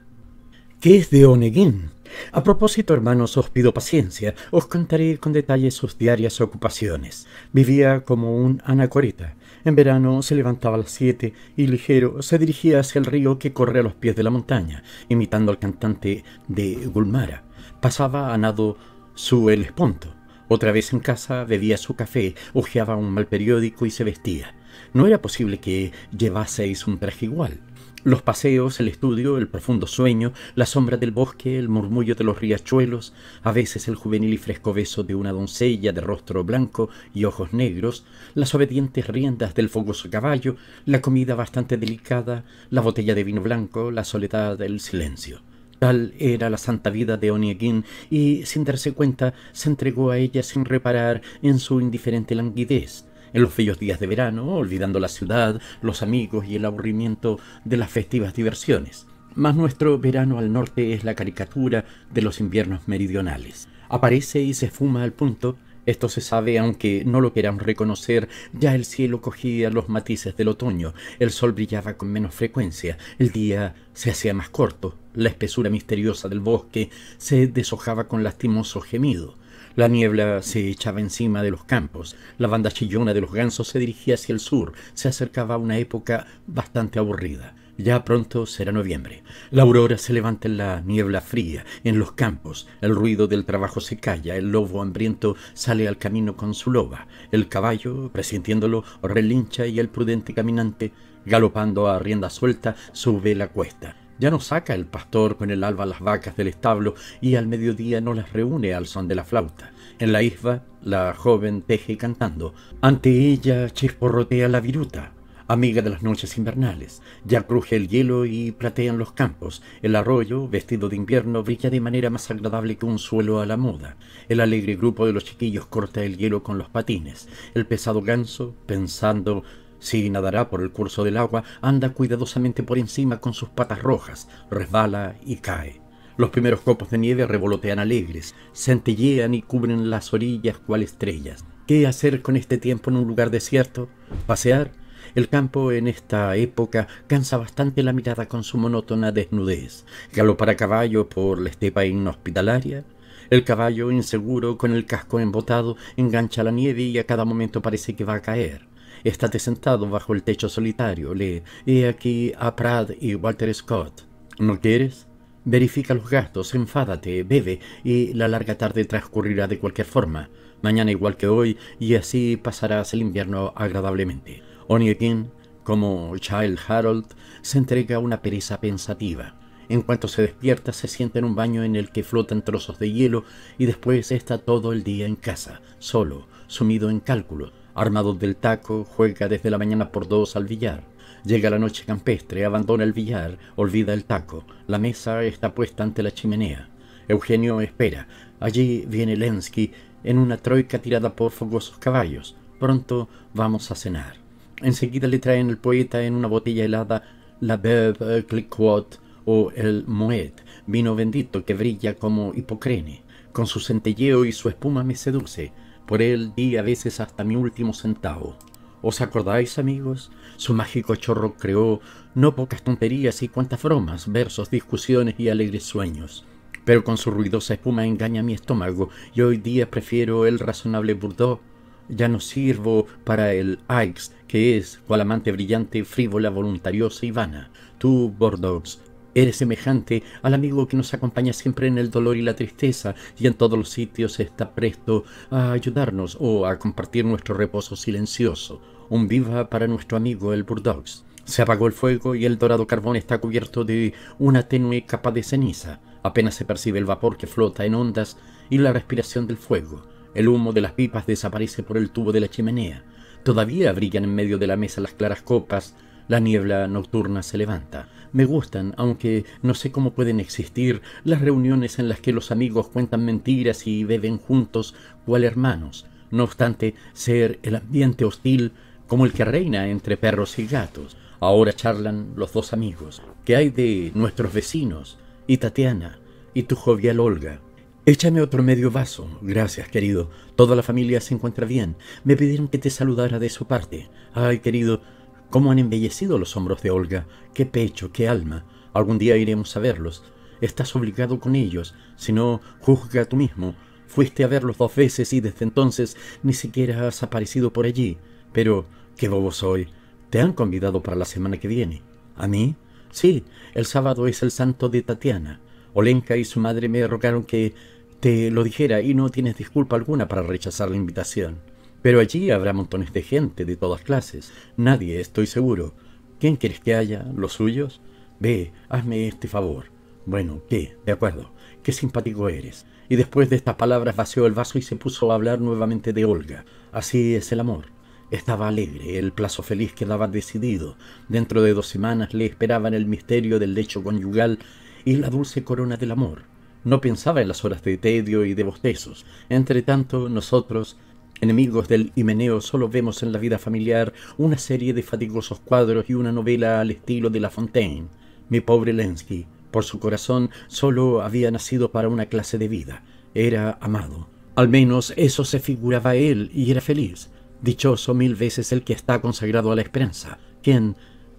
¿Qué es de Oneguín? A propósito, hermanos, os pido paciencia. Os contaré con detalle sus diarias ocupaciones. Vivía como un anacoreta. En verano se levantaba a las siete y ligero se dirigía hacia el río que corre a los pies de la montaña, imitando al cantante de Gulmara. Pasaba a nado su el esponto otra vez en casa bebía su café, hojeaba un mal periódico y se vestía. No era posible que llevaseis un traje igual. Los paseos, el estudio, el profundo sueño, la sombra del bosque, el murmullo de los riachuelos, a veces el juvenil y fresco beso de una doncella de rostro blanco y ojos negros, las obedientes riendas del fogoso caballo, la comida bastante delicada, la botella de vino blanco, la soledad, el silencio. Tal era la santa vida de Onieguín, y sin darse cuenta se entregó a ella sin reparar en su indiferente languidez. En los bellos días de verano, olvidando la ciudad, los amigos y el aburrimiento de las festivas diversiones. Mas nuestro verano al norte es la caricatura de los inviernos meridionales. Aparece y se fuma al punto esto se sabe aunque no lo queramos reconocer, ya el cielo cogía los matices del otoño, el sol brillaba con menos frecuencia, el día se hacía más corto, la espesura misteriosa del bosque se deshojaba con lastimoso gemido. La niebla se echaba encima de los campos, la banda chillona de los gansos se dirigía hacia el sur, se acercaba a una época bastante aburrida. Ya pronto será noviembre. La aurora se levanta en la niebla fría, en los campos. El ruido del trabajo se calla. El lobo hambriento sale al camino con su loba. El caballo, presintiéndolo, relincha y el prudente caminante, galopando a rienda suelta, sube la cuesta. Ya no saca el pastor con el alba las vacas del establo y al mediodía no las reúne al son de la flauta. En la isba, la joven teje cantando. Ante ella chisporrotea la viruta, amiga de las noches invernales. Ya cruje el hielo y platean los campos. El arroyo, vestido de invierno, brilla de manera más agradable que un suelo a la moda. El alegre grupo de los chiquillos corta el hielo con los patines. El pesado ganso, pensando si nadará por el curso del agua, anda cuidadosamente por encima con sus patas rojas, resbala y cae. Los primeros copos de nieve revolotean alegres, centellean y cubren las orillas cual estrellas. ¿Qué hacer con este tiempo en un lugar desierto? ¿Pasear? El campo en esta época cansa bastante la mirada con su monótona desnudez. ¿Galo para caballo por la estepa inhospitalaria, el caballo, inseguro, con el casco embotado, engancha la nieve y a cada momento parece que va a caer. Estate sentado bajo el techo solitario, lee, he aquí a Pratt y Walter Scott. ¿No quieres? Verifica los gastos, enfádate, bebe, y la larga tarde transcurrirá de cualquier forma, mañana igual que hoy, y así pasarás el invierno agradablemente. Onegin, como Child Harold, se entrega a una pereza pensativa. En cuanto se despierta, se siente en un baño en el que flotan trozos de hielo y después está todo el día en casa, solo, sumido en cálculo. Armado del taco, juega desde la mañana por dos al billar. Llega la noche campestre, abandona el billar, olvida el taco. La mesa está puesta ante la chimenea. Eugenio espera. Allí viene Lensky en una troika tirada por fogosos caballos. Pronto vamos a cenar. Enseguida le traen el poeta en una botella helada la Beuve Clicquot o el Moet, vino bendito que brilla como hipocrene. Con su centelleo y su espuma me seduce. Por él di a veces hasta mi último centavo. ¿Os acordáis, amigos? Su mágico chorro creó no pocas tonterías y cuantas bromas, versos, discusiones y alegres sueños. Pero con su ruidosa espuma engaña mi estómago y hoy día prefiero el razonable Burdo. Ya no sirvo para el Aix, que es, cual amante brillante, frívola, voluntariosa y vana. Tú, Bordeaux, Eres semejante al amigo que nos acompaña siempre en el dolor y la tristeza y en todos los sitios está presto a ayudarnos o a compartir nuestro reposo silencioso. Un viva para nuestro amigo el Burdox. Se apagó el fuego y el dorado carbón está cubierto de una tenue capa de ceniza. Apenas se percibe el vapor que flota en ondas y la respiración del fuego. El humo de las pipas desaparece por el tubo de la chimenea. Todavía brillan en medio de la mesa las claras copas. La niebla nocturna se levanta. Me gustan, aunque no sé cómo pueden existir, las reuniones en las que los amigos cuentan mentiras y beben juntos, cual hermanos. No obstante, ser el ambiente hostil como el que reina entre perros y gatos. Ahora charlan los dos amigos. ¿Qué hay de nuestros vecinos? Y Tatiana, y tu jovial Olga. Échame otro medio vaso. Gracias, querido. Toda la familia se encuentra bien. Me pidieron que te saludara de su parte. Ay, querido, cómo han embellecido los hombros de Olga. Qué pecho, qué alma. Algún día iremos a verlos. Estás obligado con ellos. Si no, juzga tú mismo. Fuiste a verlos dos veces y desde entonces ni siquiera has aparecido por allí. Pero, qué bobo soy. Te han convidado para la semana que viene. ¿A mí? Sí, el sábado es el santo de Tatiana. Olenka y su madre me rogaron que te lo dijera y no tienes disculpa alguna para rechazar la invitación. Pero allí habrá montones de gente de todas clases. Nadie, estoy seguro. ¿Quién quieres que haya? ¿Los suyos? Ve, hazme este favor. Bueno, ¿qué? De acuerdo. Qué simpático eres. Y después de estas palabras vació el vaso y se puso a hablar nuevamente de Olga. Así es el amor. Estaba alegre, el plazo feliz quedaba decidido. Dentro de dos semanas le esperaban el misterio del lecho conyugal y la dulce corona del amor no pensaba en las horas de tedio y de bostezos. Entre tanto, nosotros, enemigos del himeneo, solo vemos en la vida familiar una serie de fatigosos cuadros y una novela al estilo de La Fontaine. Mi pobre Lensky, por su corazón, solo había nacido para una clase de vida. Era amado. Al menos eso se figuraba él y era feliz. Dichoso mil veces el que está consagrado a la esperanza, quien,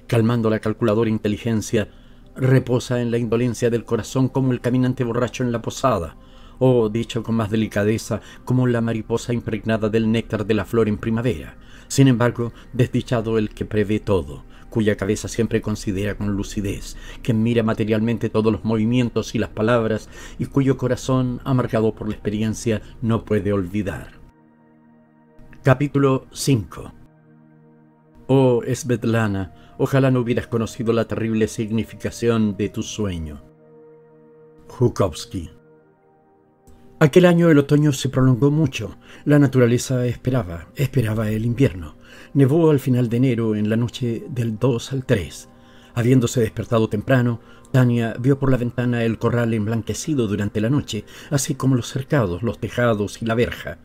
calmando la calculadora inteligencia, reposa en la indolencia del corazón como el caminante borracho en la posada, o, oh, dicho con más delicadeza, como la mariposa impregnada del néctar de la flor en primavera. Sin embargo, desdichado el que prevé todo, cuya cabeza siempre considera con lucidez, que mira materialmente todos los movimientos y las palabras, y cuyo corazón, amargado por la experiencia, no puede olvidar. Capítulo 5 Oh Svetlana, Ojalá no hubieras conocido la terrible significación de tu sueño. Jukowski. Aquel año el otoño se prolongó mucho. La naturaleza esperaba, esperaba el invierno. Nevó al final de enero en la noche del 2 al 3. Habiéndose despertado temprano, Tania vio por la ventana el corral emblanquecido durante la noche, así como los cercados, los tejados y la verja.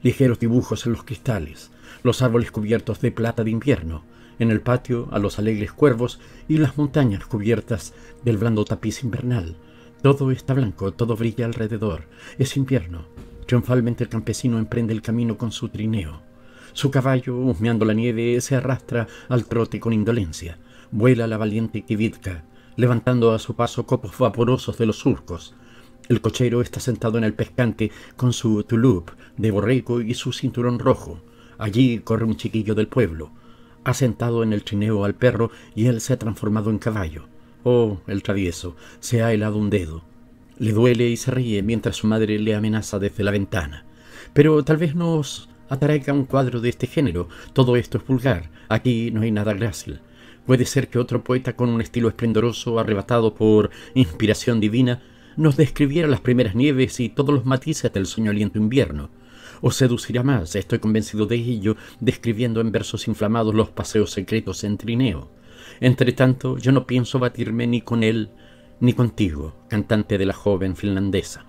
Ligeros dibujos en los cristales, los árboles cubiertos de plata de invierno, en el patio a los alegres cuervos y las montañas cubiertas del blando tapiz invernal. Todo está blanco, todo brilla alrededor. Es invierno. Triunfalmente el campesino emprende el camino con su trineo. Su caballo, husmeando la nieve, se arrastra al trote con indolencia. Vuela la valiente Kivitka, levantando a su paso copos vaporosos de los surcos. El cochero está sentado en el pescante con su tulup de borrego y su cinturón rojo. Allí corre un chiquillo del pueblo ha sentado en el trineo al perro y él se ha transformado en caballo. Oh, el travieso, se ha helado un dedo. Le duele y se ríe mientras su madre le amenaza desde la ventana. Pero tal vez nos atraiga un cuadro de este género. Todo esto es vulgar. Aquí no hay nada grácil. Puede ser que otro poeta con un estilo esplendoroso arrebatado por inspiración divina nos describiera las primeras nieves y todos los matices del soñoliento invierno os seducirá más, estoy convencido de ello, describiendo en versos inflamados los paseos secretos en trineo. Entretanto, yo no pienso batirme ni con él ni contigo, cantante de la joven finlandesa.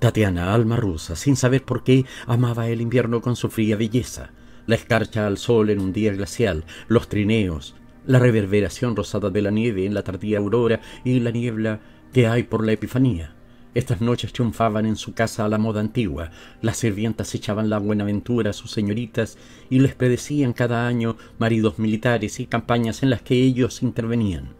Tatiana, alma rusa, sin saber por qué, amaba el invierno con su fría belleza, la escarcha al sol en un día glacial, los trineos, la reverberación rosada de la nieve en la tardía aurora y la niebla que hay por la Epifanía. Estas noches triunfaban en su casa a la moda antigua. Las sirvientas echaban la buenaventura a sus señoritas y les predecían cada año maridos militares y campañas en las que ellos intervenían.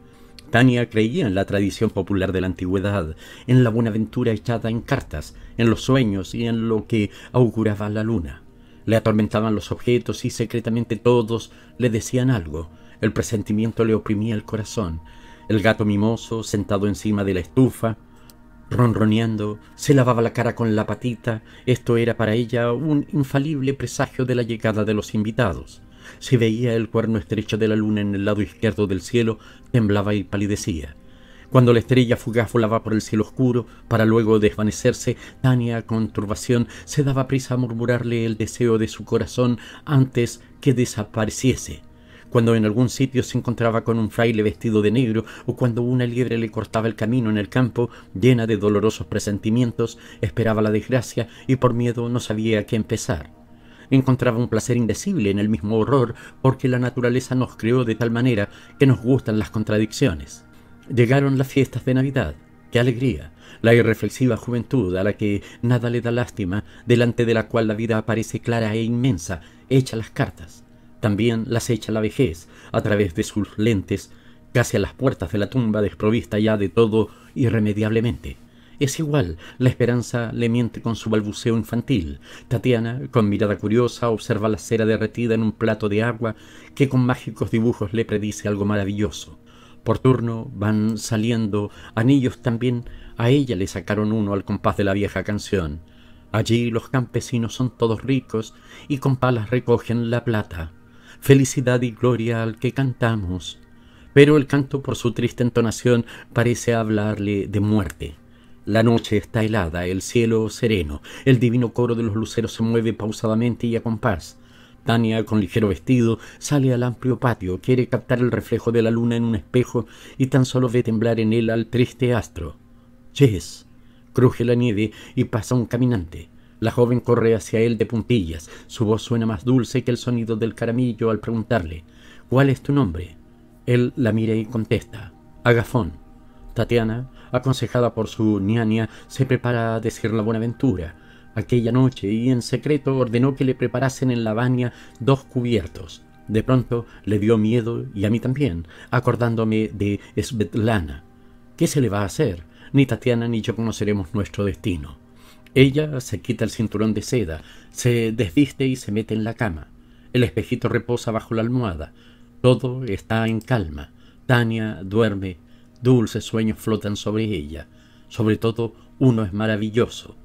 Tania creía en la tradición popular de la antigüedad, en la buenaventura echada en cartas, en los sueños y en lo que auguraba la luna. Le atormentaban los objetos y secretamente todos le decían algo. El presentimiento le oprimía el corazón. El gato mimoso, sentado encima de la estufa, Ronroneando, se lavaba la cara con la patita. Esto era para ella un infalible presagio de la llegada de los invitados. Se veía el cuerno estrecho de la luna en el lado izquierdo del cielo, temblaba y palidecía. Cuando la estrella fugaz volaba por el cielo oscuro, para luego desvanecerse, Tania, con turbación, se daba prisa a murmurarle el deseo de su corazón antes que desapareciese cuando en algún sitio se encontraba con un fraile vestido de negro o cuando una liebre le cortaba el camino en el campo, llena de dolorosos presentimientos, esperaba la desgracia y por miedo no sabía qué empezar. Encontraba un placer indecible en el mismo horror porque la naturaleza nos creó de tal manera que nos gustan las contradicciones. Llegaron las fiestas de Navidad. ¡Qué alegría! La irreflexiva juventud a la que nada le da lástima, delante de la cual la vida aparece clara e inmensa, hecha las cartas. También las echa la vejez, a través de sus lentes, casi a las puertas de la tumba, desprovista ya de todo irremediablemente. Es igual, la esperanza le miente con su balbuceo infantil. Tatiana, con mirada curiosa, observa la cera derretida en un plato de agua que con mágicos dibujos le predice algo maravilloso. Por turno van saliendo anillos también, a ella le sacaron uno al compás de la vieja canción. Allí los campesinos son todos ricos y con palas recogen la plata felicidad y gloria al que cantamos, pero el canto por su triste entonación parece hablarle de muerte. La noche está helada, el cielo sereno, el divino coro de los luceros se mueve pausadamente y a compás. Tania, con ligero vestido, sale al amplio patio, quiere captar el reflejo de la luna en un espejo y tan solo ve temblar en él al triste astro. ches Cruje la nieve y pasa un caminante. La joven corre hacia él de puntillas. Su voz suena más dulce que el sonido del caramillo al preguntarle, ¿cuál es tu nombre? Él la mira y contesta, Agafón. Tatiana, aconsejada por su niania, se prepara a decir la Buenaventura aquella noche y en secreto ordenó que le preparasen en la baña dos cubiertos. De pronto le dio miedo y a mí también, acordándome de Svetlana. ¿Qué se le va a hacer? Ni Tatiana ni yo conoceremos nuestro destino. Ella se quita el cinturón de seda, se desviste y se mete en la cama. El espejito reposa bajo la almohada. Todo está en calma. Tania duerme, dulces sueños flotan sobre ella. Sobre todo, uno es maravilloso.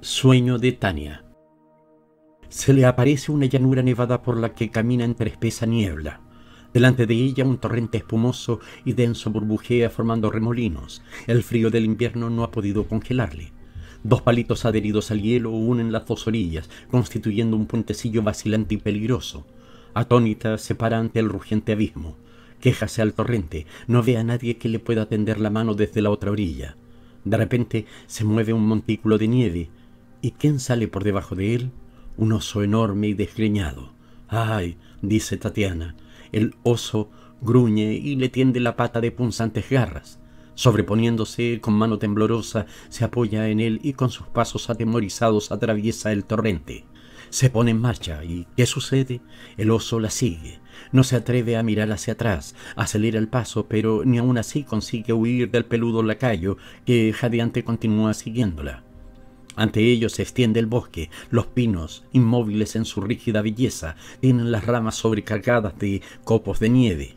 Sueño de Tania. Se le aparece una llanura nevada por la que camina entre espesa niebla. Delante de ella un torrente espumoso y denso burbujea formando remolinos. El frío del invierno no ha podido congelarle. Dos palitos adheridos al hielo unen las dos orillas, constituyendo un puentecillo vacilante y peligroso. Atónita se para ante el rugiente abismo. Quéjase al torrente, no ve a nadie que le pueda tender la mano desde la otra orilla. De repente se mueve un montículo de nieve. ¿Y quién sale por debajo de él? Un oso enorme y desgreñado. ¡Ay! dice Tatiana. El oso gruñe y le tiende la pata de punzantes garras. Sobreponiéndose con mano temblorosa, se apoya en él y con sus pasos atemorizados atraviesa el torrente. Se pone en marcha y, ¿qué sucede? El oso la sigue. No se atreve a mirar hacia atrás, acelera el paso, pero ni aun así consigue huir del peludo lacayo que jadeante continúa siguiéndola. Ante ellos se extiende el bosque, los pinos, inmóviles en su rígida belleza, tienen las ramas sobrecargadas de copos de nieve.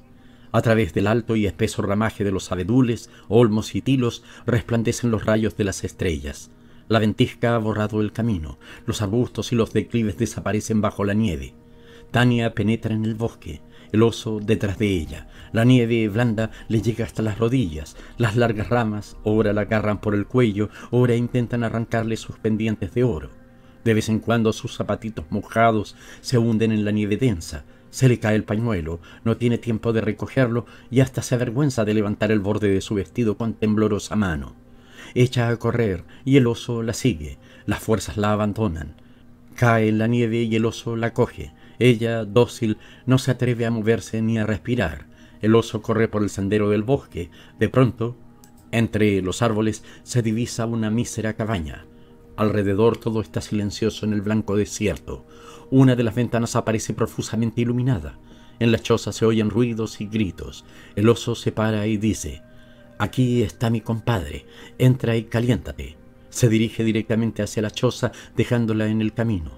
A través del alto y espeso ramaje de los abedules, olmos y tilos resplandecen los rayos de las estrellas. La ventisca ha borrado el camino, los arbustos y los declives desaparecen bajo la nieve. Tania penetra en el bosque, el oso detrás de ella. La nieve blanda le llega hasta las rodillas. Las largas ramas, ora la agarran por el cuello, ora intentan arrancarle sus pendientes de oro. De vez en cuando sus zapatitos mojados se hunden en la nieve densa, se le cae el pañuelo, no tiene tiempo de recogerlo y hasta se avergüenza de levantar el borde de su vestido con temblorosa mano. Echa a correr y el oso la sigue. Las fuerzas la abandonan. Cae en la nieve y el oso la coge. Ella, dócil, no se atreve a moverse ni a respirar. El oso corre por el sendero del bosque. De pronto, entre los árboles se divisa una mísera cabaña. Alrededor todo está silencioso en el blanco desierto. Una de las ventanas aparece profusamente iluminada. En la choza se oyen ruidos y gritos. El oso se para y dice, Aquí está mi compadre, entra y caliéntate. Se dirige directamente hacia la choza, dejándola en el camino.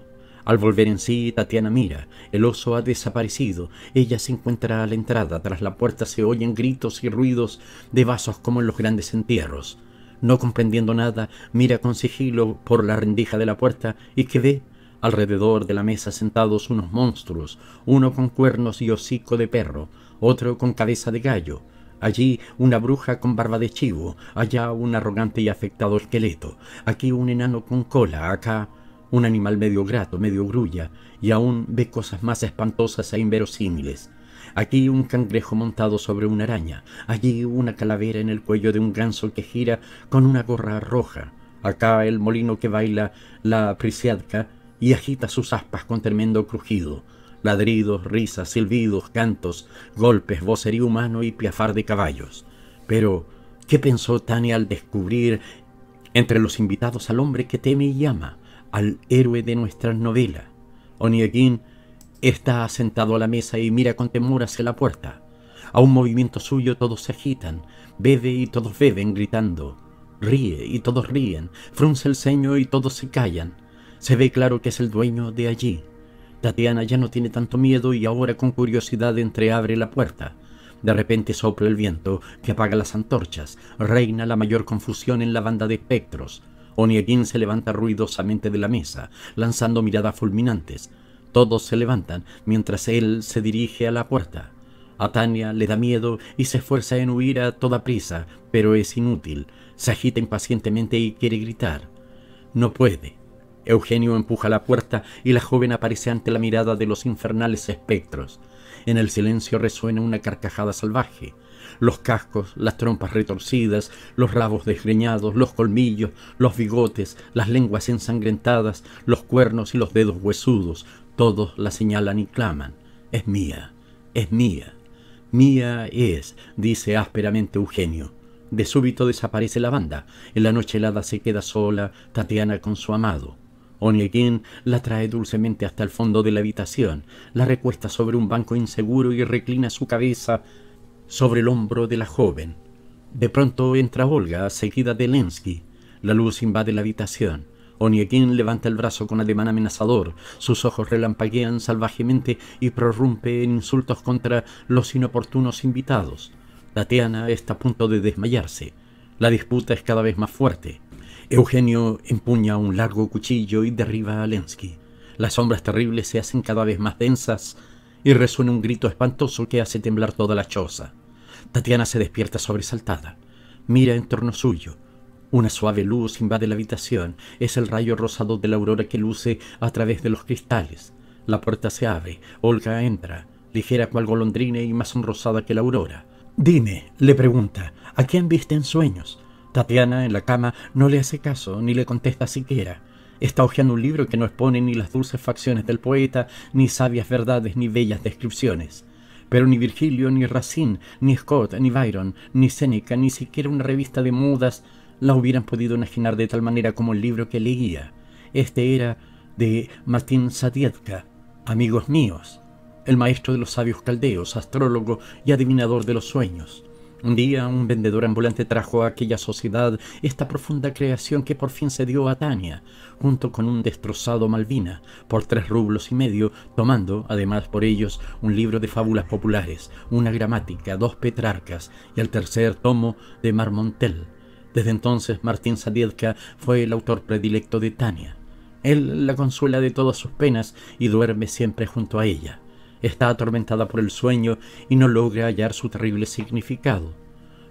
Al volver en sí, Tatiana mira. El oso ha desaparecido. Ella se encuentra a la entrada. Tras la puerta se oyen gritos y ruidos de vasos como en los grandes entierros. No comprendiendo nada, mira con sigilo por la rendija de la puerta y que ve Alrededor de la mesa sentados unos monstruos, uno con cuernos y hocico de perro, otro con cabeza de gallo, Allí una bruja con barba de chivo, allá un arrogante y afectado esqueleto, aquí un enano con cola, acá un animal medio grato, medio grulla, y aún ve cosas más espantosas e inverosímiles. Aquí un cangrejo montado sobre una araña, allí una calavera en el cuello de un ganso que gira con una gorra roja, acá el molino que baila la prisiadca, y agita sus aspas con tremendo crujido, ladridos, risas, silbidos, cantos, golpes, vocerío humano y piafar de caballos. Pero, ¿qué pensó Tania al descubrir entre los invitados al hombre que teme y llama, al héroe de nuestra novela? Oniegin está sentado a la mesa y mira con temor hacia la puerta. A un movimiento suyo todos se agitan, bebe y todos beben gritando, ríe y todos ríen, frunce el ceño y todos se callan. Se ve claro que es el dueño de allí. Tatiana ya no tiene tanto miedo y ahora con curiosidad entreabre la puerta. De repente sopla el viento que apaga las antorchas. Reina la mayor confusión en la banda de espectros. Oniegin se levanta ruidosamente de la mesa, lanzando miradas fulminantes. Todos se levantan mientras él se dirige a la puerta. A Tania le da miedo y se esfuerza en huir a toda prisa, pero es inútil. Se agita impacientemente y quiere gritar. No puede. Eugenio empuja la puerta y la joven aparece ante la mirada de los infernales espectros. En el silencio resuena una carcajada salvaje. Los cascos, las trompas retorcidas, los rabos desgreñados, los colmillos, los bigotes, las lenguas ensangrentadas, los cuernos y los dedos huesudos, todos la señalan y claman. Es mía, es mía, mía es, dice ásperamente Eugenio. De súbito desaparece la banda. En la noche helada se queda sola Tatiana con su amado. Onegin la trae dulcemente hasta el fondo de la habitación, la recuesta sobre un banco inseguro y reclina su cabeza sobre el hombro de la joven. De pronto entra Olga, seguida de Lensky. La luz invade la habitación. Onegin levanta el brazo con ademán amenazador, sus ojos relampaguean salvajemente y prorrumpe en insultos contra los inoportunos invitados. Tatiana está a punto de desmayarse. La disputa es cada vez más fuerte. Eugenio empuña un largo cuchillo y derriba a Lensky. Las sombras terribles se hacen cada vez más densas y resuena un grito espantoso que hace temblar toda la choza. Tatiana se despierta sobresaltada. Mira en torno suyo. Una suave luz invade la habitación. Es el rayo rosado de la aurora que luce a través de los cristales. La puerta se abre. Olga entra, ligera cual golondrina y más sonrosada que la aurora. Dime, le pregunta, ¿a quién viste en sueños? Tatiana, en la cama, no le hace caso, ni le contesta siquiera. Está hojeando un libro que no expone ni las dulces facciones del poeta, ni sabias verdades, ni bellas descripciones. Pero ni Virgilio, ni Racine, ni Scott, ni Byron, ni Seneca, ni siquiera una revista de mudas la hubieran podido imaginar de tal manera como el libro que leía. Este era de Martín Sadietka, Amigos míos, el maestro de los sabios caldeos, astrólogo y adivinador de los sueños. Un día un vendedor ambulante trajo a aquella sociedad esta profunda creación que por fin se dio a Tania, junto con un destrozado Malvina, por tres rublos y medio, tomando, además por ellos, un libro de fábulas populares, una gramática, dos Petrarcas y el tercer tomo de Marmontel. Desde entonces Martín Sadiedka fue el autor predilecto de Tania. Él la consuela de todas sus penas y duerme siempre junto a ella está atormentada por el sueño y no logra hallar su terrible significado.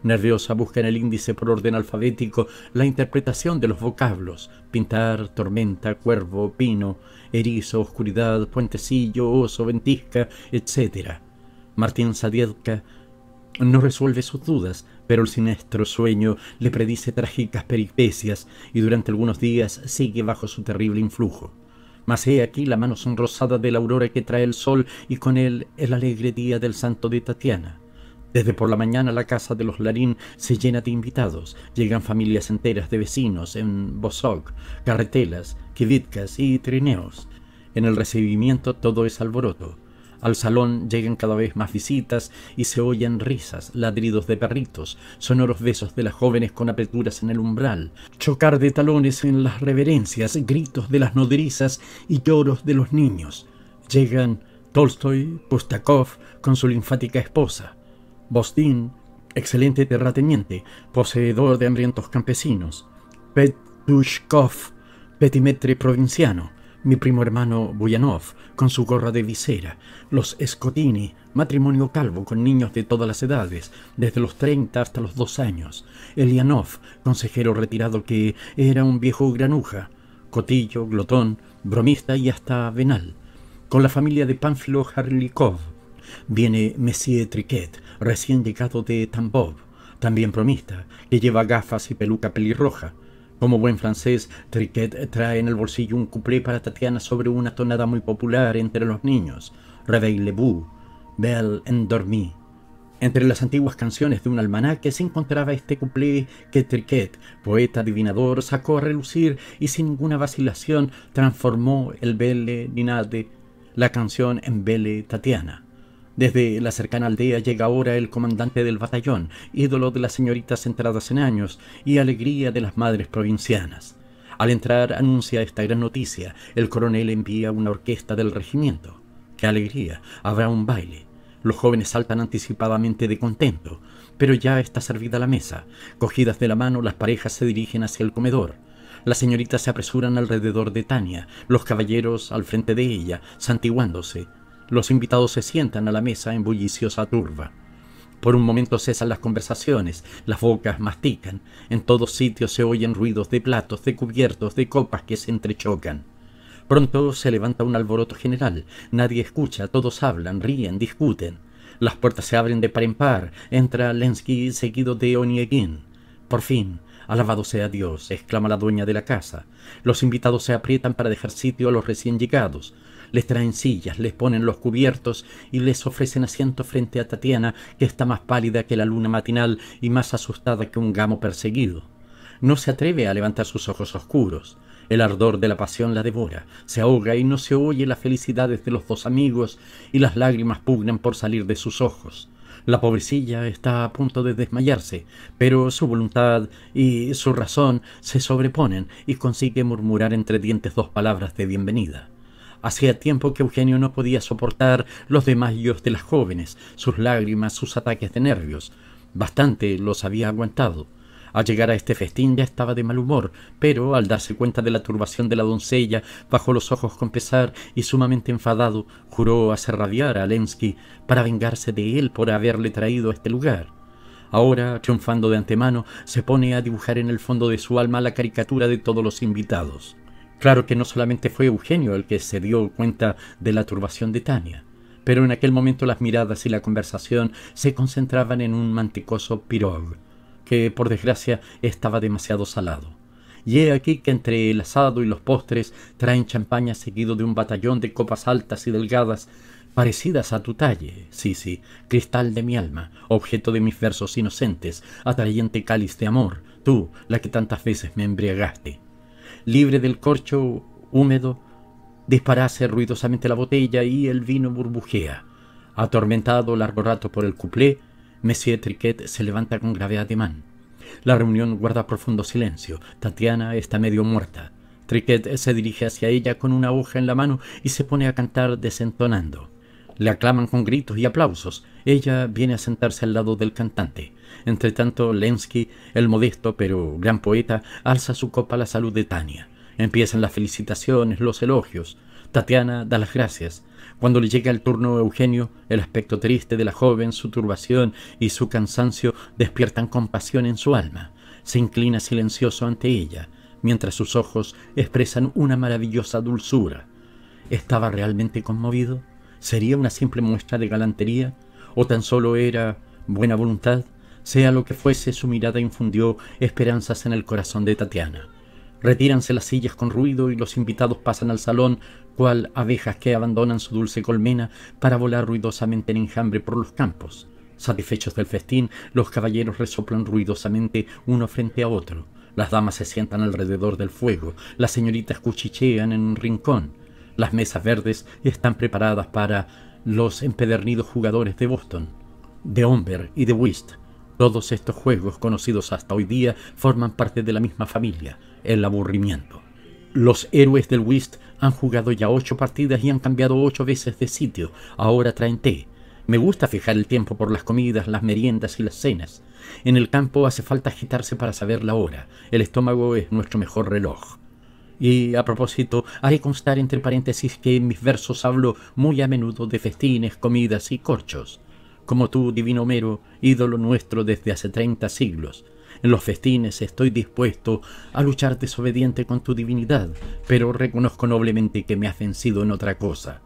Nerviosa busca en el índice por orden alfabético la interpretación de los vocablos, pintar, tormenta, cuervo, pino, erizo, oscuridad, puentecillo, oso, ventisca, etc. Martín Sadiedka no resuelve sus dudas, pero el siniestro sueño le predice trágicas peripecias y durante algunos días sigue bajo su terrible influjo. Mas he aquí la mano sonrosada de la aurora que trae el sol y con él el alegre día del santo de Tatiana. Desde por la mañana la casa de los Larín se llena de invitados. Llegan familias enteras de vecinos en Bosog, carretelas, quivitcas y trineos. En el recibimiento todo es alboroto. Al salón llegan cada vez más visitas y se oyen risas, ladridos de perritos, sonoros besos de las jóvenes con aperturas en el umbral, chocar de talones en las reverencias, gritos de las nodrizas y lloros de los niños. Llegan Tolstoy, Pustakov con su linfática esposa, Bostín, excelente terrateniente, poseedor de hambrientos campesinos, Petushkov, petimetre provinciano, mi primo hermano Buyanov, con su gorra de visera, los Escotini, matrimonio calvo con niños de todas las edades, desde los 30 hasta los 2 años, Elianov, consejero retirado que era un viejo granuja, cotillo, glotón, bromista y hasta venal, con la familia de Panfilo Harlikov. Viene Monsieur Triquet, recién llegado de Tambov, también bromista, que lleva gafas y peluca pelirroja, como buen francés, Triquet trae en el bolsillo un couplet para Tatiana sobre una tonada muy popular entre los niños, le vous Belle endormie. Entre las antiguas canciones de un almanaque se encontraba este couplet que Triquet, poeta adivinador, sacó a relucir y sin ninguna vacilación transformó el Belle Ninade, la canción en Belle Tatiana. Desde la cercana aldea llega ahora el comandante del batallón, ídolo de las señoritas entradas en años y alegría de las madres provincianas. Al entrar anuncia esta gran noticia, el coronel envía una orquesta del regimiento. ¡Qué alegría! Habrá un baile. Los jóvenes saltan anticipadamente de contento, pero ya está servida la mesa. Cogidas de la mano, las parejas se dirigen hacia el comedor. Las señoritas se apresuran alrededor de Tania, los caballeros al frente de ella, santiguándose, los invitados se sientan a la mesa en bulliciosa turba. Por un momento cesan las conversaciones, las bocas mastican, en todos sitios se oyen ruidos de platos, de cubiertos, de copas que se entrechocan. Pronto se levanta un alboroto general, nadie escucha, todos hablan, ríen, discuten. Las puertas se abren de par en par, entra Lensky seguido de Oniegin. Por fin, alabado sea Dios, exclama la dueña de la casa. Los invitados se aprietan para dejar sitio a los recién llegados les traen sillas, les ponen los cubiertos y les ofrecen asiento frente a Tatiana, que está más pálida que la luna matinal y más asustada que un gamo perseguido. No se atreve a levantar sus ojos oscuros. El ardor de la pasión la devora, se ahoga y no se oye las felicidades de los dos amigos y las lágrimas pugnan por salir de sus ojos. La pobrecilla está a punto de desmayarse, pero su voluntad y su razón se sobreponen y consigue murmurar entre dientes dos palabras de bienvenida. Hacía tiempo que Eugenio no podía soportar los desmayos de las jóvenes, sus lágrimas, sus ataques de nervios. Bastante los había aguantado. Al llegar a este festín ya estaba de mal humor, pero al darse cuenta de la turbación de la doncella, bajó los ojos con pesar y sumamente enfadado, juró hacer radiar a Lensky para vengarse de él por haberle traído a este lugar. Ahora, triunfando de antemano, se pone a dibujar en el fondo de su alma la caricatura de todos los invitados. Claro que no solamente fue Eugenio el que se dio cuenta de la turbación de Tania, pero en aquel momento las miradas y la conversación se concentraban en un mantecoso pirog, que por desgracia estaba demasiado salado. Y he aquí que entre el asado y los postres traen champaña seguido de un batallón de copas altas y delgadas, parecidas a tu talle, sí, sí, cristal de mi alma, objeto de mis versos inocentes, atrayente cáliz de amor, tú, la que tantas veces me embriagaste libre del corcho húmedo, disparase ruidosamente la botella y el vino burbujea. Atormentado largo rato por el cuplé, Monsieur Triquet se levanta con grave ademán. La reunión guarda profundo silencio. Tatiana está medio muerta. Triquet se dirige hacia ella con una hoja en la mano y se pone a cantar desentonando. Le aclaman con gritos y aplausos. Ella viene a sentarse al lado del cantante. Entre tanto, Lensky, el modesto pero gran poeta, alza su copa a la salud de Tania. Empiezan las felicitaciones, los elogios. Tatiana da las gracias. Cuando le llega el turno a Eugenio, el aspecto triste de la joven, su turbación y su cansancio despiertan compasión en su alma. Se inclina silencioso ante ella, mientras sus ojos expresan una maravillosa dulzura. ¿Estaba realmente conmovido? ¿Sería una simple muestra de galantería? ¿O tan solo era buena voluntad? Sea lo que fuese, su mirada infundió esperanzas en el corazón de Tatiana. Retíranse las sillas con ruido y los invitados pasan al salón, cual abejas que abandonan su dulce colmena para volar ruidosamente en enjambre por los campos. Satisfechos del festín, los caballeros resoplan ruidosamente uno frente a otro. Las damas se sientan alrededor del fuego, las señoritas cuchichean en un rincón. Las mesas verdes están preparadas para los empedernidos jugadores de Boston, de Omber y de Whist, todos estos juegos conocidos hasta hoy día forman parte de la misma familia, el aburrimiento. Los héroes del whist han jugado ya ocho partidas y han cambiado ocho veces de sitio. Ahora traen té. Me gusta fijar el tiempo por las comidas, las meriendas y las cenas. En el campo hace falta agitarse para saber la hora. El estómago es nuestro mejor reloj. Y a propósito, hay que constar entre paréntesis que en mis versos hablo muy a menudo de festines, comidas y corchos como tú, divino Homero, ídolo nuestro desde hace treinta siglos. En los festines estoy dispuesto a luchar desobediente con tu divinidad, pero reconozco noblemente que me has vencido en otra cosa.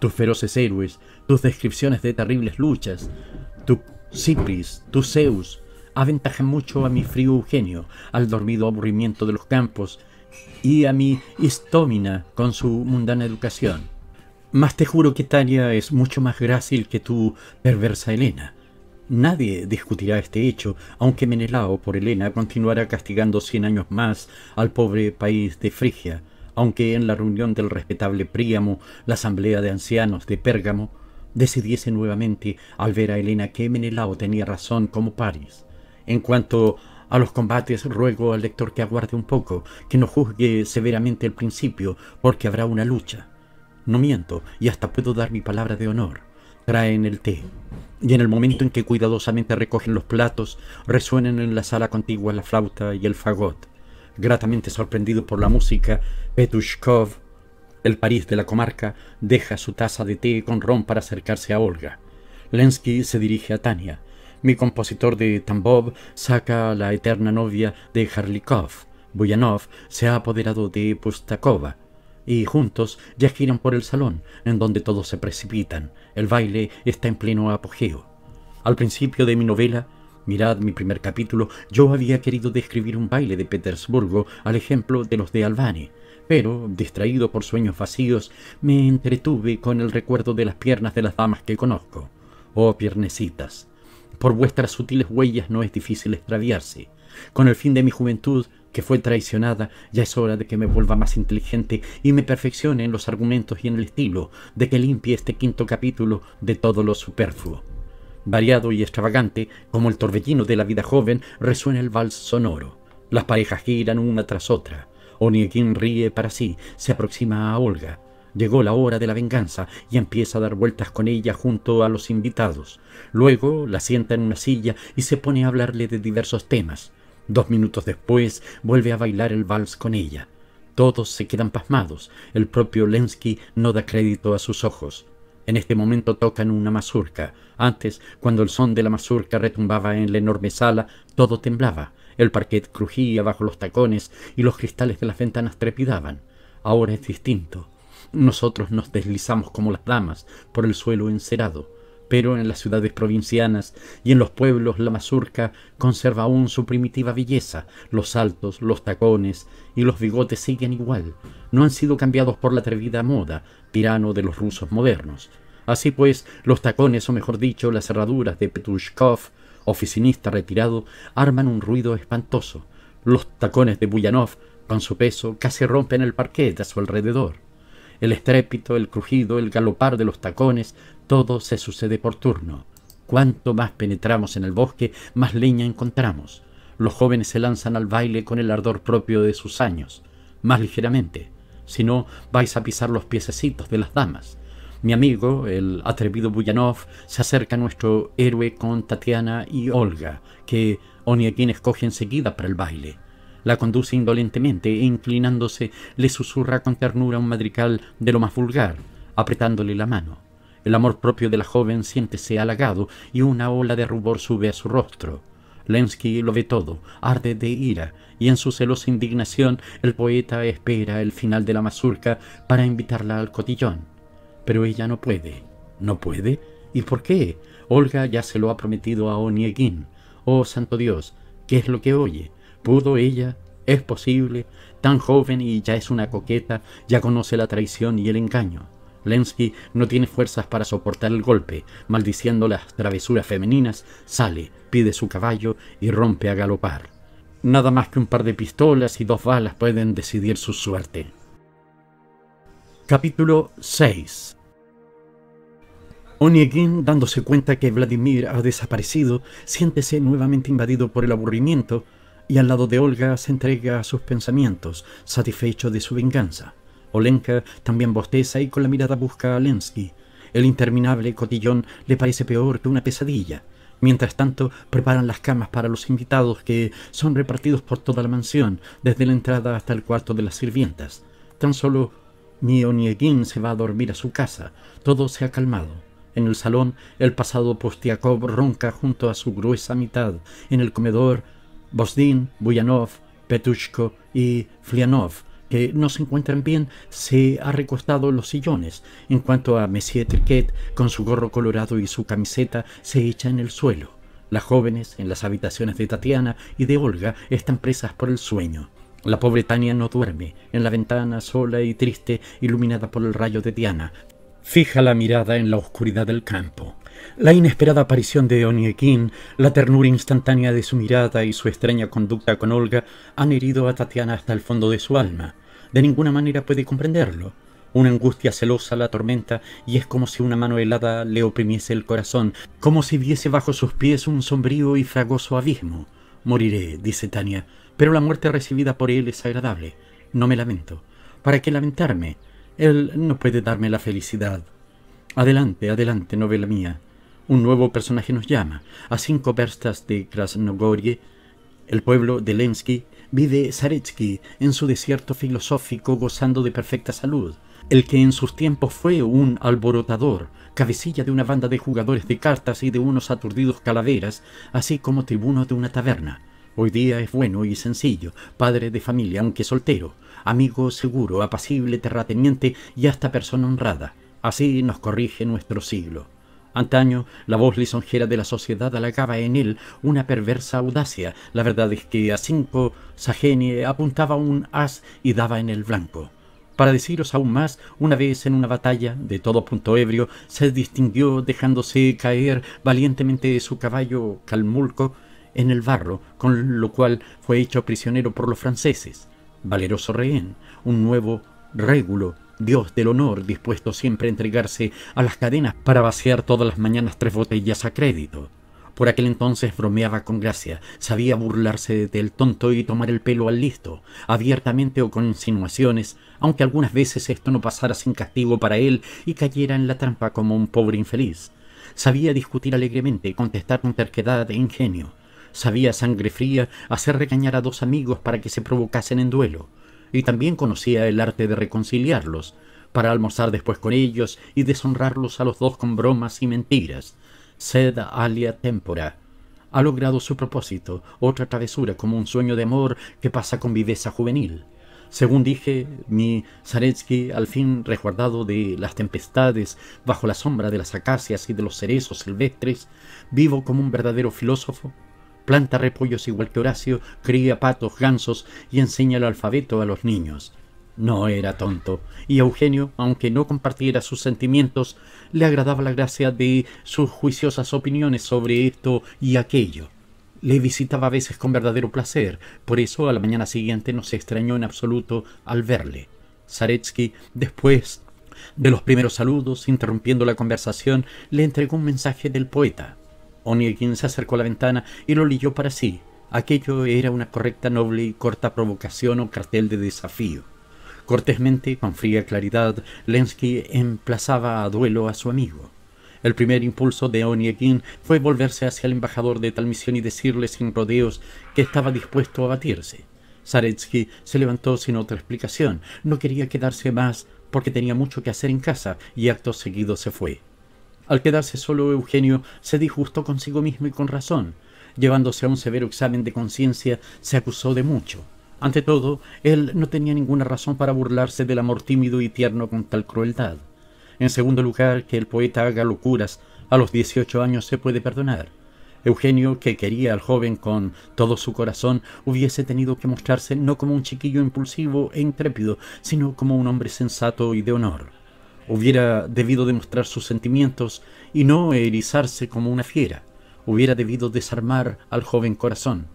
Tus feroces héroes, tus descripciones de terribles luchas, tu Cipris, tu Zeus, aventajan mucho a mi frío Eugenio, al dormido aburrimiento de los campos y a mi Histómina con su mundana educación. Más te juro que Tania es mucho más grácil que tu perversa Elena. Nadie discutirá este hecho, aunque Menelao por Helena continuará castigando cien años más al pobre país de Frigia, aunque en la reunión del respetable Príamo, la asamblea de ancianos de Pérgamo, decidiese nuevamente al ver a Helena que Menelao tenía razón como París. En cuanto a los combates, ruego al lector que aguarde un poco, que no juzgue severamente el principio, porque habrá una lucha no miento y hasta puedo dar mi palabra de honor. Traen el té. Y en el momento en que cuidadosamente recogen los platos, resuenan en la sala contigua la flauta y el fagot. Gratamente sorprendido por la música, Petushkov, el París de la comarca, deja su taza de té con ron para acercarse a Olga. Lensky se dirige a Tania. Mi compositor de Tambov saca a la eterna novia de Harlikov. Buyanov se ha apoderado de Pustakova y juntos ya giran por el salón, en donde todos se precipitan. El baile está en pleno apogeo. Al principio de mi novela, mirad mi primer capítulo, yo había querido describir un baile de Petersburgo al ejemplo de los de Albany, pero, distraído por sueños vacíos, me entretuve con el recuerdo de las piernas de las damas que conozco. Oh, piernecitas, por vuestras sutiles huellas no es difícil extraviarse. Con el fin de mi juventud que fue traicionada, ya es hora de que me vuelva más inteligente y me perfeccione en los argumentos y en el estilo, de que limpie este quinto capítulo de todo lo superfluo. Variado y extravagante, como el torbellino de la vida joven, resuena el vals sonoro. Las parejas giran una tras otra. Oniekin ríe para sí, se aproxima a Olga, Llegó la hora de la venganza y empieza a dar vueltas con ella junto a los invitados. Luego la sienta en una silla y se pone a hablarle de diversos temas. Dos minutos después vuelve a bailar el vals con ella. Todos se quedan pasmados. El propio Lensky no da crédito a sus ojos. En este momento tocan una mazurca. Antes, cuando el son de la mazurca retumbaba en la enorme sala, todo temblaba. El parquet crujía bajo los tacones y los cristales de las ventanas trepidaban. Ahora es distinto. Nosotros nos deslizamos como las damas por el suelo encerado pero en las ciudades provincianas y en los pueblos la mazurca conserva aún su primitiva belleza, los saltos, los tacones y los bigotes siguen igual, no han sido cambiados por la atrevida moda, tirano de los rusos modernos. Así pues, los tacones, o mejor dicho, las cerraduras de Petushkov, oficinista retirado, arman un ruido espantoso. Los tacones de Buyanov, con su peso, casi rompen el parquet a su alrededor. El estrépito, el crujido, el galopar de los tacones todo se sucede por turno. Cuanto más penetramos en el bosque, más leña encontramos. Los jóvenes se lanzan al baile con el ardor propio de sus años, más ligeramente. Si no, vais a pisar los piececitos de las damas. Mi amigo, el atrevido Buyanov, se acerca a nuestro héroe con Tatiana y Olga, que Oniakin escoge enseguida para el baile. La conduce indolentemente e inclinándose le susurra con ternura un madrigal de lo más vulgar, apretándole la mano. El amor propio de la joven siéntese halagado y una ola de rubor sube a su rostro. Lensky lo ve todo, arde de ira, y en su celosa indignación el poeta espera el final de la mazurca para invitarla al cotillón. Pero ella no puede. ¿No puede? ¿Y por qué? Olga ya se lo ha prometido a Onieguin. Oh, santo Dios, ¿qué es lo que oye? ¿Pudo ella? ¿Es posible? Tan joven y ya es una coqueta, ya conoce la traición y el engaño. Lensky no tiene fuerzas para soportar el golpe, maldiciendo las travesuras femeninas, sale, pide su caballo y rompe a galopar. Nada más que un par de pistolas y dos balas pueden decidir su suerte. Capítulo 6 Oniegin, dándose cuenta que Vladimir ha desaparecido, siéntese nuevamente invadido por el aburrimiento y al lado de Olga se entrega a sus pensamientos, satisfecho de su venganza. Olenka también bosteza y con la mirada busca a Lensky. El interminable cotillón le parece peor que una pesadilla. Mientras tanto, preparan las camas para los invitados que son repartidos por toda la mansión, desde la entrada hasta el cuarto de las sirvientas. Tan solo Mioniegin se va a dormir a su casa. Todo se ha calmado. En el salón, el pasado Postiakov ronca junto a su gruesa mitad. En el comedor, Bosdin, Buyanov, Petushko y Flianov que no se encuentran bien, se ha recostado en los sillones. En cuanto a Monsieur Triquet, con su gorro colorado y su camiseta, se echa en el suelo. Las jóvenes, en las habitaciones de Tatiana y de Olga, están presas por el sueño. La pobre Tania no duerme, en la ventana sola y triste, iluminada por el rayo de Diana. Fija la mirada en la oscuridad del campo. La inesperada aparición de Oniekin, la ternura instantánea de su mirada y su extraña conducta con Olga han herido a Tatiana hasta el fondo de su alma. De ninguna manera puede comprenderlo. Una angustia celosa la atormenta y es como si una mano helada le oprimiese el corazón, como si viese bajo sus pies un sombrío y fragoso abismo. Moriré, dice Tania, pero la muerte recibida por él es agradable. No me lamento. ¿Para qué lamentarme? Él no puede darme la felicidad. Adelante, adelante, novela mía, un nuevo personaje nos llama. A cinco verstas de Krasnogorie, el pueblo de Lensky vive Saretsky en su desierto filosófico gozando de perfecta salud. El que en sus tiempos fue un alborotador, cabecilla de una banda de jugadores de cartas y de unos aturdidos calaveras, así como tribuno de una taberna. Hoy día es bueno y sencillo, padre de familia aunque soltero, amigo seguro, apacible terrateniente y hasta persona honrada. Así nos corrige nuestro siglo. Antaño, la voz lisonjera de la sociedad halagaba en él una perversa audacia. La verdad es que a cinco Sagenie apuntaba un as y daba en el blanco. Para deciros aún más, una vez en una batalla, de todo punto ebrio, se distinguió dejándose caer valientemente su caballo Calmulco en el barro, con lo cual fue hecho prisionero por los franceses. Valeroso rehén, un nuevo régulo Dios del honor, dispuesto siempre a entregarse a las cadenas para vaciar todas las mañanas tres botellas a crédito. Por aquel entonces bromeaba con gracia, sabía burlarse del tonto y tomar el pelo al listo, abiertamente o con insinuaciones, aunque algunas veces esto no pasara sin castigo para él y cayera en la trampa como un pobre infeliz. Sabía discutir alegremente, contestar con terquedad e ingenio. Sabía sangre fría hacer regañar a dos amigos para que se provocasen en duelo y también conocía el arte de reconciliarlos, para almorzar después con ellos y deshonrarlos a los dos con bromas y mentiras. Sed alia tempora. Ha logrado su propósito, otra travesura como un sueño de amor que pasa con viveza juvenil. Según dije, mi Zaretsky, al fin resguardado de las tempestades, bajo la sombra de las acacias y de los cerezos silvestres, vivo como un verdadero filósofo, planta repollos igual que Horacio, cría patos, gansos y enseña el alfabeto a los niños. No era tonto, y Eugenio, aunque no compartiera sus sentimientos, le agradaba la gracia de sus juiciosas opiniones sobre esto y aquello. Le visitaba a veces con verdadero placer, por eso a la mañana siguiente no se extrañó en absoluto al verle. Zaretsky, después de los primeros saludos, interrumpiendo la conversación, le entregó un mensaje del poeta. Oniekin se acercó a la ventana y lo leyó para sí. Aquello era una correcta, noble y corta provocación o cartel de desafío. Cortésmente, con fría claridad, Lensky emplazaba a duelo a su amigo. El primer impulso de Oniekin fue volverse hacia el embajador de tal misión y decirle sin rodeos que estaba dispuesto a batirse. Zaretsky se levantó sin otra explicación. No quería quedarse más porque tenía mucho que hacer en casa y acto seguido se fue. Al quedarse solo Eugenio se disgustó consigo mismo y con razón. Llevándose a un severo examen de conciencia, se acusó de mucho. Ante todo, él no tenía ninguna razón para burlarse del amor tímido y tierno con tal crueldad. En segundo lugar, que el poeta haga locuras a los 18 años se puede perdonar. Eugenio, que quería al joven con todo su corazón, hubiese tenido que mostrarse no como un chiquillo impulsivo e intrépido, sino como un hombre sensato y de honor. Hubiera debido demostrar sus sentimientos y no erizarse como una fiera. Hubiera debido desarmar al joven corazón.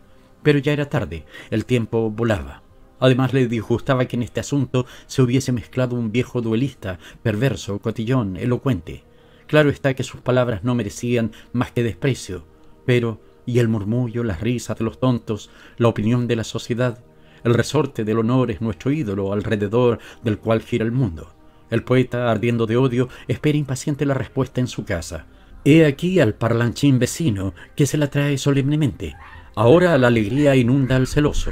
Pero ya era tarde, el tiempo volaba. Además le disgustaba que en este asunto se hubiese mezclado un viejo duelista, perverso, cotillón, elocuente. Claro está que sus palabras no merecían más que desprecio, pero y el murmullo, las risas de los tontos, la opinión de la sociedad, el resorte del honor es nuestro ídolo alrededor del cual gira el mundo. El poeta, ardiendo de odio, espera impaciente la respuesta en su casa. He aquí al parlanchín vecino, que se la trae solemnemente. Ahora la alegría inunda al celoso.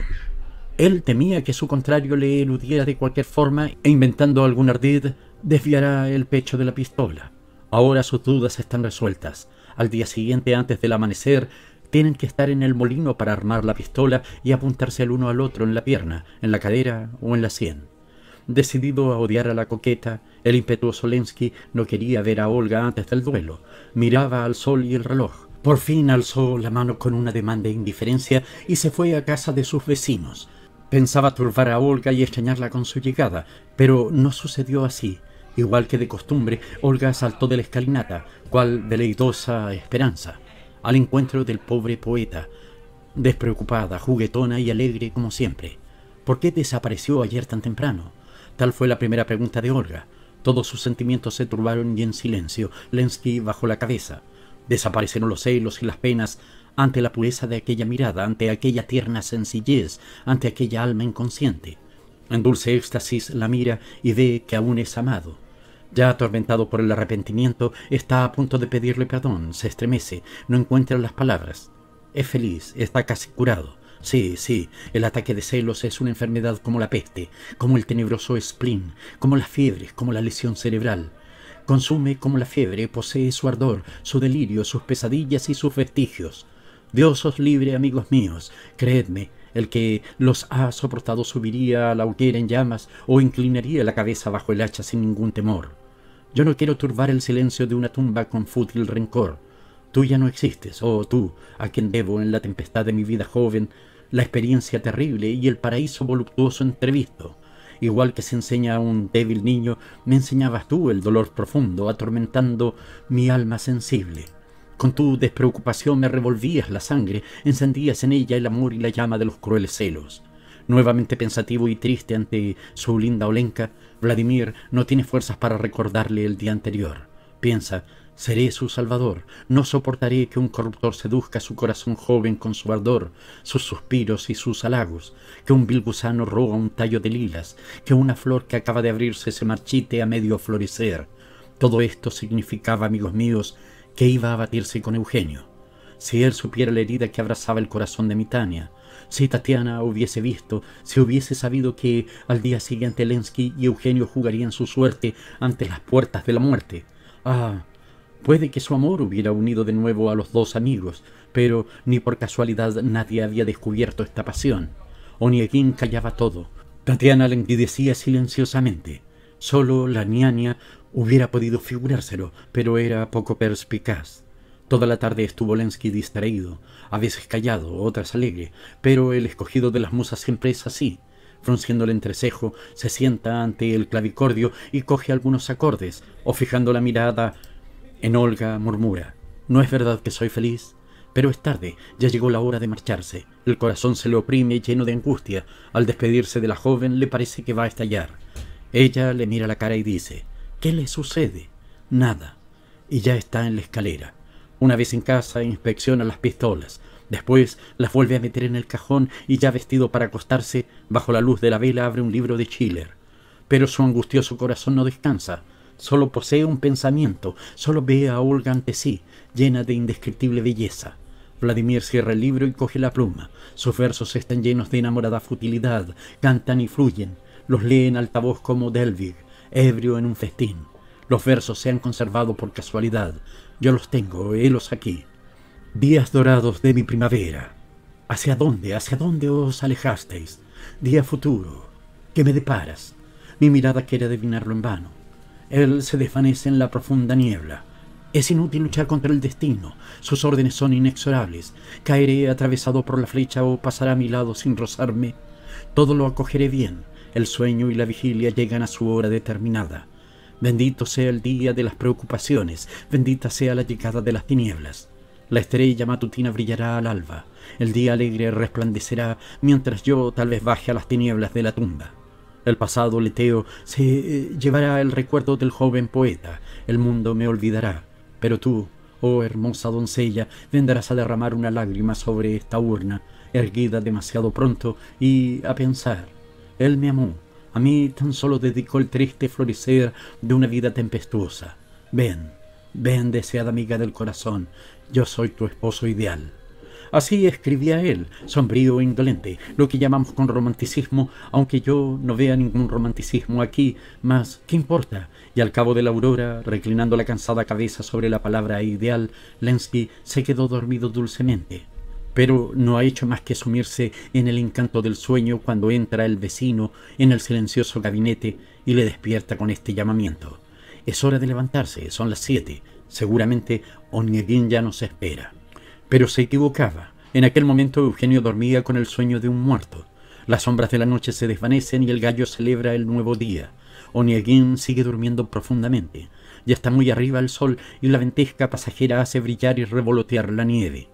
Él temía que su contrario le eludiera de cualquier forma e inventando algún ardid, desviará el pecho de la pistola. Ahora sus dudas están resueltas. Al día siguiente, antes del amanecer, tienen que estar en el molino para armar la pistola y apuntarse el uno al otro en la pierna, en la cadera o en la sien. Decidido a odiar a la coqueta, el impetuoso Lensky no quería ver a Olga antes del duelo. Miraba al sol y el reloj. Por fin alzó la mano con una demanda de indiferencia y se fue a casa de sus vecinos. Pensaba turbar a Olga y extrañarla con su llegada, pero no sucedió así. Igual que de costumbre, Olga saltó de la escalinata, cual deleidosa esperanza, al encuentro del pobre poeta, despreocupada, juguetona y alegre como siempre. ¿Por qué desapareció ayer tan temprano? Tal fue la primera pregunta de Olga. Todos sus sentimientos se turbaron y en silencio Lensky bajó la cabeza. Desaparecieron los celos y las penas ante la pureza de aquella mirada, ante aquella tierna sencillez, ante aquella alma inconsciente. En dulce éxtasis la mira y ve que aún es amado. Ya atormentado por el arrepentimiento, está a punto de pedirle perdón, se estremece, no encuentra las palabras. Es feliz, está casi curado. Sí, sí, el ataque de celos es una enfermedad como la peste, como el tenebroso spleen, como las fiebres, como la lesión cerebral. Consume como la fiebre, posee su ardor, su delirio, sus pesadillas y sus vestigios. Dios os libre, amigos míos, creedme, el que los ha soportado subiría a la hoguera en llamas o inclinaría la cabeza bajo el hacha sin ningún temor. Yo no quiero turbar el silencio de una tumba con fútil rencor. Tú ya no existes, oh tú, a quien debo en la tempestad de mi vida joven la experiencia terrible y el paraíso voluptuoso entrevisto. Igual que se enseña a un débil niño, me enseñabas tú el dolor profundo, atormentando mi alma sensible. Con tu despreocupación me revolvías la sangre, encendías en ella el amor y la llama de los crueles celos. Nuevamente pensativo y triste ante su linda Olenka, Vladimir no tiene fuerzas para recordarle el día anterior. Piensa, Seré su salvador. No soportaré que un corruptor seduzca su corazón joven con su ardor, sus suspiros y sus halagos, que un vil gusano roba un tallo de lilas, que una flor que acaba de abrirse se marchite a medio florecer. Todo esto significaba, amigos míos, que iba a batirse con Eugenio. Si él supiera la herida que abrazaba el corazón de Mitania, si Tatiana hubiese visto, si hubiese sabido que al día siguiente Lensky y Eugenio jugarían su suerte ante las puertas de la muerte. Ah, Puede que su amor hubiera unido de nuevo a los dos amigos, pero ni por casualidad nadie había descubierto esta pasión. Onieguin callaba todo. Tatiana le decía silenciosamente. Solo la niña hubiera podido figurárselo, pero era poco perspicaz. Toda la tarde estuvo Lensky distraído, a veces callado, otras alegre, pero el escogido de las musas siempre es así. Frunciendo el entrecejo, se sienta ante el clavicordio y coge algunos acordes, o fijando la mirada en Olga murmura, no es verdad que soy feliz, pero es tarde, ya llegó la hora de marcharse. El corazón se le oprime lleno de angustia. Al despedirse de la joven le parece que va a estallar. Ella le mira la cara y dice, ¿qué le sucede? Nada. Y ya está en la escalera. Una vez en casa inspecciona las pistolas. Después las vuelve a meter en el cajón y ya vestido para acostarse, bajo la luz de la vela abre un libro de Schiller. Pero su angustioso corazón no descansa. Solo posee un pensamiento, solo ve a Olga ante sí, llena de indescriptible belleza. Vladimir cierra el libro y coge la pluma. Sus versos están llenos de enamorada futilidad, cantan y fluyen. Los lee en altavoz como Delvig, ebrio en un festín. Los versos se han conservado por casualidad. Yo los tengo, los aquí. Días dorados de mi primavera. ¿Hacia dónde, hacia dónde os alejasteis? Día futuro, ¿qué me deparas? Mi mirada quiere adivinarlo en vano. Él se desvanece en la profunda niebla. Es inútil luchar contra el destino, sus órdenes son inexorables. Caeré atravesado por la flecha o pasará a mi lado sin rozarme. Todo lo acogeré bien, el sueño y la vigilia llegan a su hora determinada. Bendito sea el día de las preocupaciones, bendita sea la llegada de las tinieblas. La estrella matutina brillará al alba, el día alegre resplandecerá mientras yo tal vez baje a las tinieblas de la tumba. El pasado leteo se eh, llevará el recuerdo del joven poeta, el mundo me olvidará, pero tú, oh hermosa doncella, vendrás a derramar una lágrima sobre esta urna, erguida demasiado pronto, y a pensar, él me amó, a mí tan solo dedicó el triste florecer de una vida tempestuosa. Ven, ven, deseada amiga del corazón, yo soy tu esposo ideal. Así escribía él, sombrío e indolente, lo que llamamos con romanticismo, aunque yo no vea ningún romanticismo aquí, mas ¿qué importa? Y al cabo de la aurora, reclinando la cansada cabeza sobre la palabra ideal, Lensky se quedó dormido dulcemente pero no ha hecho más que sumirse en el encanto del sueño cuando entra el vecino en el silencioso gabinete y le despierta con este llamamiento. Es hora de levantarse, son las siete. Seguramente Onegin ya nos espera. Pero se equivocaba. En aquel momento Eugenio dormía con el sueño de un muerto. Las sombras de la noche se desvanecen y el gallo celebra el nuevo día. Oniegin sigue durmiendo profundamente. Ya está muy arriba el sol y la ventesca pasajera hace brillar y revolotear la nieve.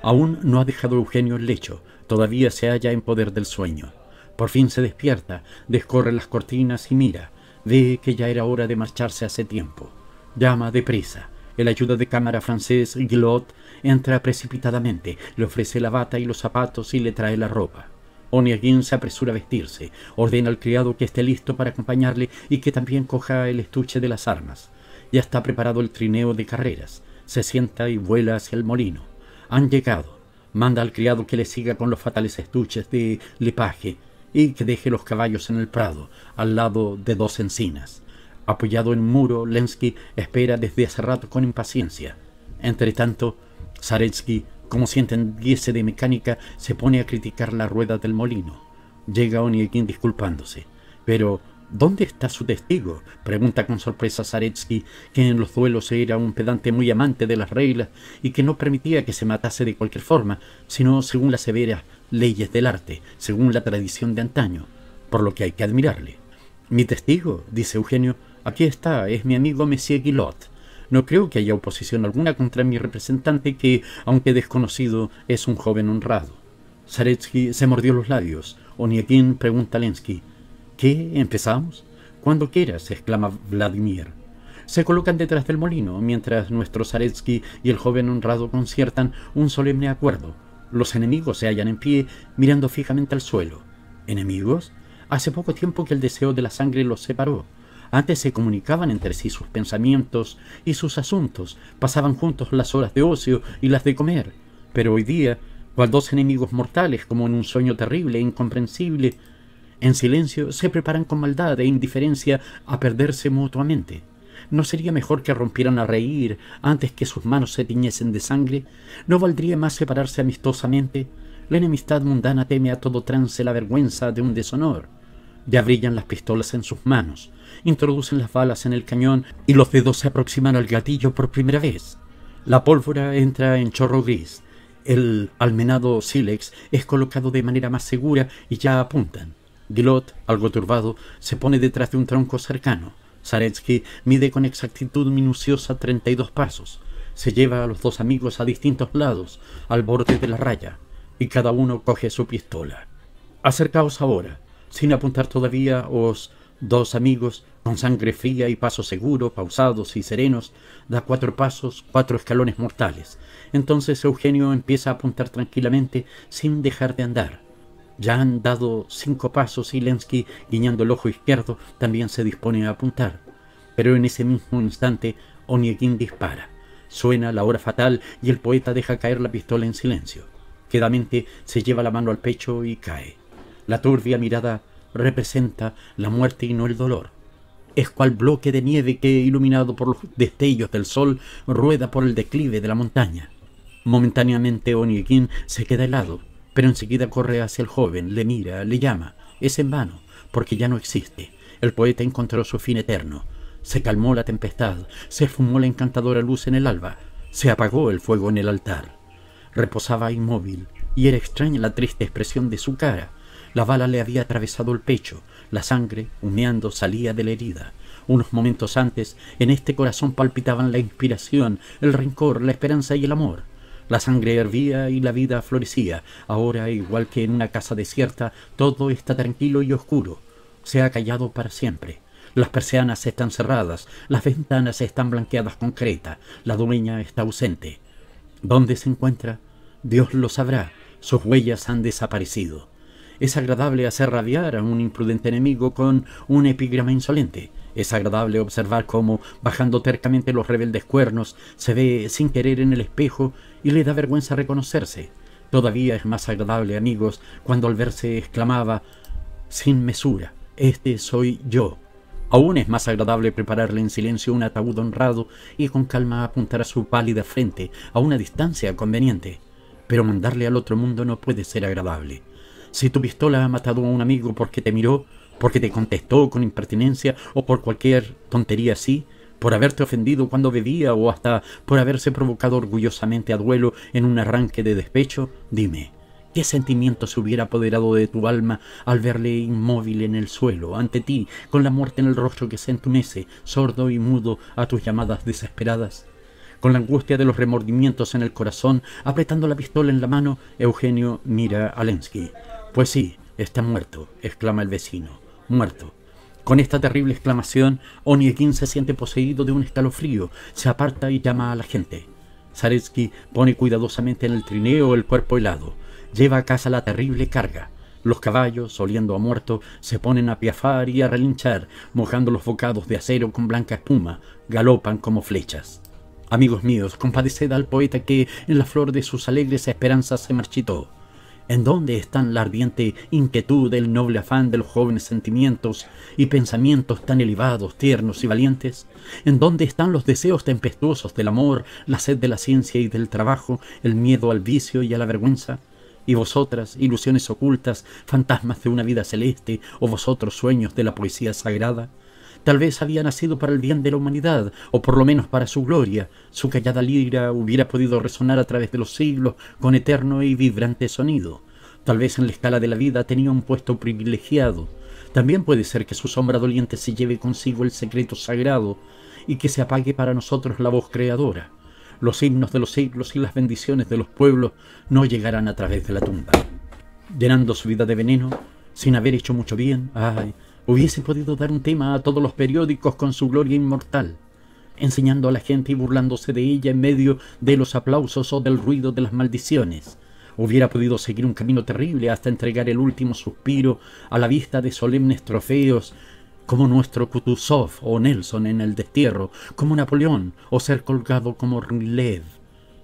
Aún no ha dejado Eugenio el lecho, todavía se halla en poder del sueño. Por fin se despierta, descorre las cortinas y mira. Ve que ya era hora de marcharse hace tiempo. Llama deprisa. El ayuda de cámara francés Glot entra precipitadamente, le ofrece la bata y los zapatos y le trae la ropa. Oniagin se apresura a vestirse, ordena al criado que esté listo para acompañarle y que también coja el estuche de las armas. Ya está preparado el trineo de carreras, se sienta y vuela hacia el molino. Han llegado. Manda al criado que le siga con los fatales estuches de lepaje y que deje los caballos en el prado, al lado de dos encinas. Apoyado en un muro, Lensky espera desde hace rato con impaciencia. Entre tanto, Zaretsky, como si entendiese de mecánica, se pone a criticar la rueda del molino. Llega Onyekin disculpándose. Pero, ¿dónde está su testigo? Pregunta con sorpresa Zaretsky, que en los duelos era un pedante muy amante de las reglas y que no permitía que se matase de cualquier forma, sino según las severas leyes del arte, según la tradición de antaño, por lo que hay que admirarle. Mi testigo, dice Eugenio, aquí está, es mi amigo Monsieur Guillot no creo que haya oposición alguna contra mi representante que, aunque desconocido, es un joven honrado. Zaretsky se mordió los labios. ¿O pregunta a Lensky. ¿Qué? ¿Empezamos? Cuando quieras, exclama Vladimir. Se colocan detrás del molino, mientras nuestro Zaretsky y el joven honrado conciertan un solemne acuerdo. Los enemigos se hallan en pie, mirando fijamente al suelo. ¿Enemigos? Hace poco tiempo que el deseo de la sangre los separó. Antes se comunicaban entre sí sus pensamientos y sus asuntos, pasaban juntos las horas de ocio y las de comer, pero hoy día, cual dos enemigos mortales como en un sueño terrible e incomprensible, en silencio se preparan con maldad e indiferencia a perderse mutuamente. ¿No sería mejor que rompieran a reír antes que sus manos se tiñesen de sangre? ¿No valdría más separarse amistosamente? La enemistad mundana teme a todo trance la vergüenza de un deshonor. Ya brillan las pistolas en sus manos introducen las balas en el cañón y los dedos se aproximan al gatillo por primera vez. La pólvora entra en chorro gris. El almenado Silex es colocado de manera más segura y ya apuntan. Gilot, algo turbado, se pone detrás de un tronco cercano. Zaretsky mide con exactitud minuciosa 32 pasos. Se lleva a los dos amigos a distintos lados, al borde de la raya, y cada uno coge su pistola. Acercaos ahora. Sin apuntar todavía, os Dos amigos, con sangre fría y paso seguro, pausados y serenos, da cuatro pasos, cuatro escalones mortales. Entonces Eugenio empieza a apuntar tranquilamente, sin dejar de andar. Ya han dado cinco pasos y Lensky, guiñando el ojo izquierdo, también se dispone a apuntar. Pero en ese mismo instante, Onieguin dispara. Suena la hora fatal y el poeta deja caer la pistola en silencio. Quedamente se lleva la mano al pecho y cae. La turbia mirada representa la muerte y no el dolor. Es cual bloque de nieve que, iluminado por los destellos del sol, rueda por el declive de la montaña. Momentáneamente Onigin se queda helado, pero enseguida corre hacia el joven, le mira, le llama. Es en vano, porque ya no existe. El poeta encontró su fin eterno. Se calmó la tempestad, se fumó la encantadora luz en el alba, se apagó el fuego en el altar. Reposaba inmóvil, y era extraña la triste expresión de su cara, la bala le había atravesado el pecho, la sangre, humeando, salía de la herida. Unos momentos antes, en este corazón palpitaban la inspiración, el rencor, la esperanza y el amor. La sangre hervía y la vida florecía. Ahora, igual que en una casa desierta, todo está tranquilo y oscuro. Se ha callado para siempre. Las persianas están cerradas, las ventanas están blanqueadas con creta, la dueña está ausente. ¿Dónde se encuentra? Dios lo sabrá. Sus huellas han desaparecido. Es agradable hacer rabiar a un imprudente enemigo con un epigrama insolente. Es agradable observar cómo, bajando tercamente los rebeldes cuernos, se ve sin querer en el espejo y le da vergüenza reconocerse. Todavía es más agradable, amigos, cuando al verse exclamaba, sin mesura, este soy yo. Aún es más agradable prepararle en silencio un ataúd honrado y con calma apuntar a su pálida frente, a una distancia conveniente. Pero mandarle al otro mundo no puede ser agradable. Si tu pistola ha matado a un amigo porque te miró, porque te contestó con impertinencia o por cualquier tontería así, por haberte ofendido cuando bebía o hasta por haberse provocado orgullosamente a duelo en un arranque de despecho, dime, ¿qué sentimiento se hubiera apoderado de tu alma al verle inmóvil en el suelo, ante ti, con la muerte en el rostro que se entumece, sordo y mudo a tus llamadas desesperadas? Con la angustia de los remordimientos en el corazón, apretando la pistola en la mano, Eugenio mira a Lensky. Pues sí, está muerto, exclama el vecino. Muerto. Con esta terrible exclamación, Oniekin se siente poseído de un escalofrío, se aparta y llama a la gente. Zaretsky pone cuidadosamente en el trineo el cuerpo helado, lleva a casa la terrible carga. Los caballos, oliendo a muerto, se ponen a piafar y a relinchar, mojando los bocados de acero con blanca espuma, galopan como flechas. Amigos míos, compadeced al poeta que, en la flor de sus alegres esperanzas, se marchitó. ¿En dónde están la ardiente inquietud, el noble afán de los jóvenes sentimientos y pensamientos tan elevados, tiernos y valientes? ¿En dónde están los deseos tempestuosos del amor, la sed de la ciencia y del trabajo, el miedo al vicio y a la vergüenza? Y vosotras, ilusiones ocultas, fantasmas de una vida celeste, o vosotros sueños de la poesía sagrada, Tal vez había nacido para el bien de la humanidad, o por lo menos para su gloria. Su callada lira hubiera podido resonar a través de los siglos con eterno y vibrante sonido. Tal vez en la escala de la vida tenía un puesto privilegiado. También puede ser que su sombra doliente se lleve consigo el secreto sagrado y que se apague para nosotros la voz creadora. Los himnos de los siglos y las bendiciones de los pueblos no llegarán a través de la tumba. Llenando su vida de veneno, sin haber hecho mucho bien, ay, Hubiese podido dar un tema a todos los periódicos con su gloria inmortal, enseñando a la gente y burlándose de ella en medio de los aplausos o del ruido de las maldiciones. Hubiera podido seguir un camino terrible hasta entregar el último suspiro a la vista de solemnes trofeos como nuestro Kutuzov o Nelson en el destierro, como Napoleón o ser colgado como Rilev.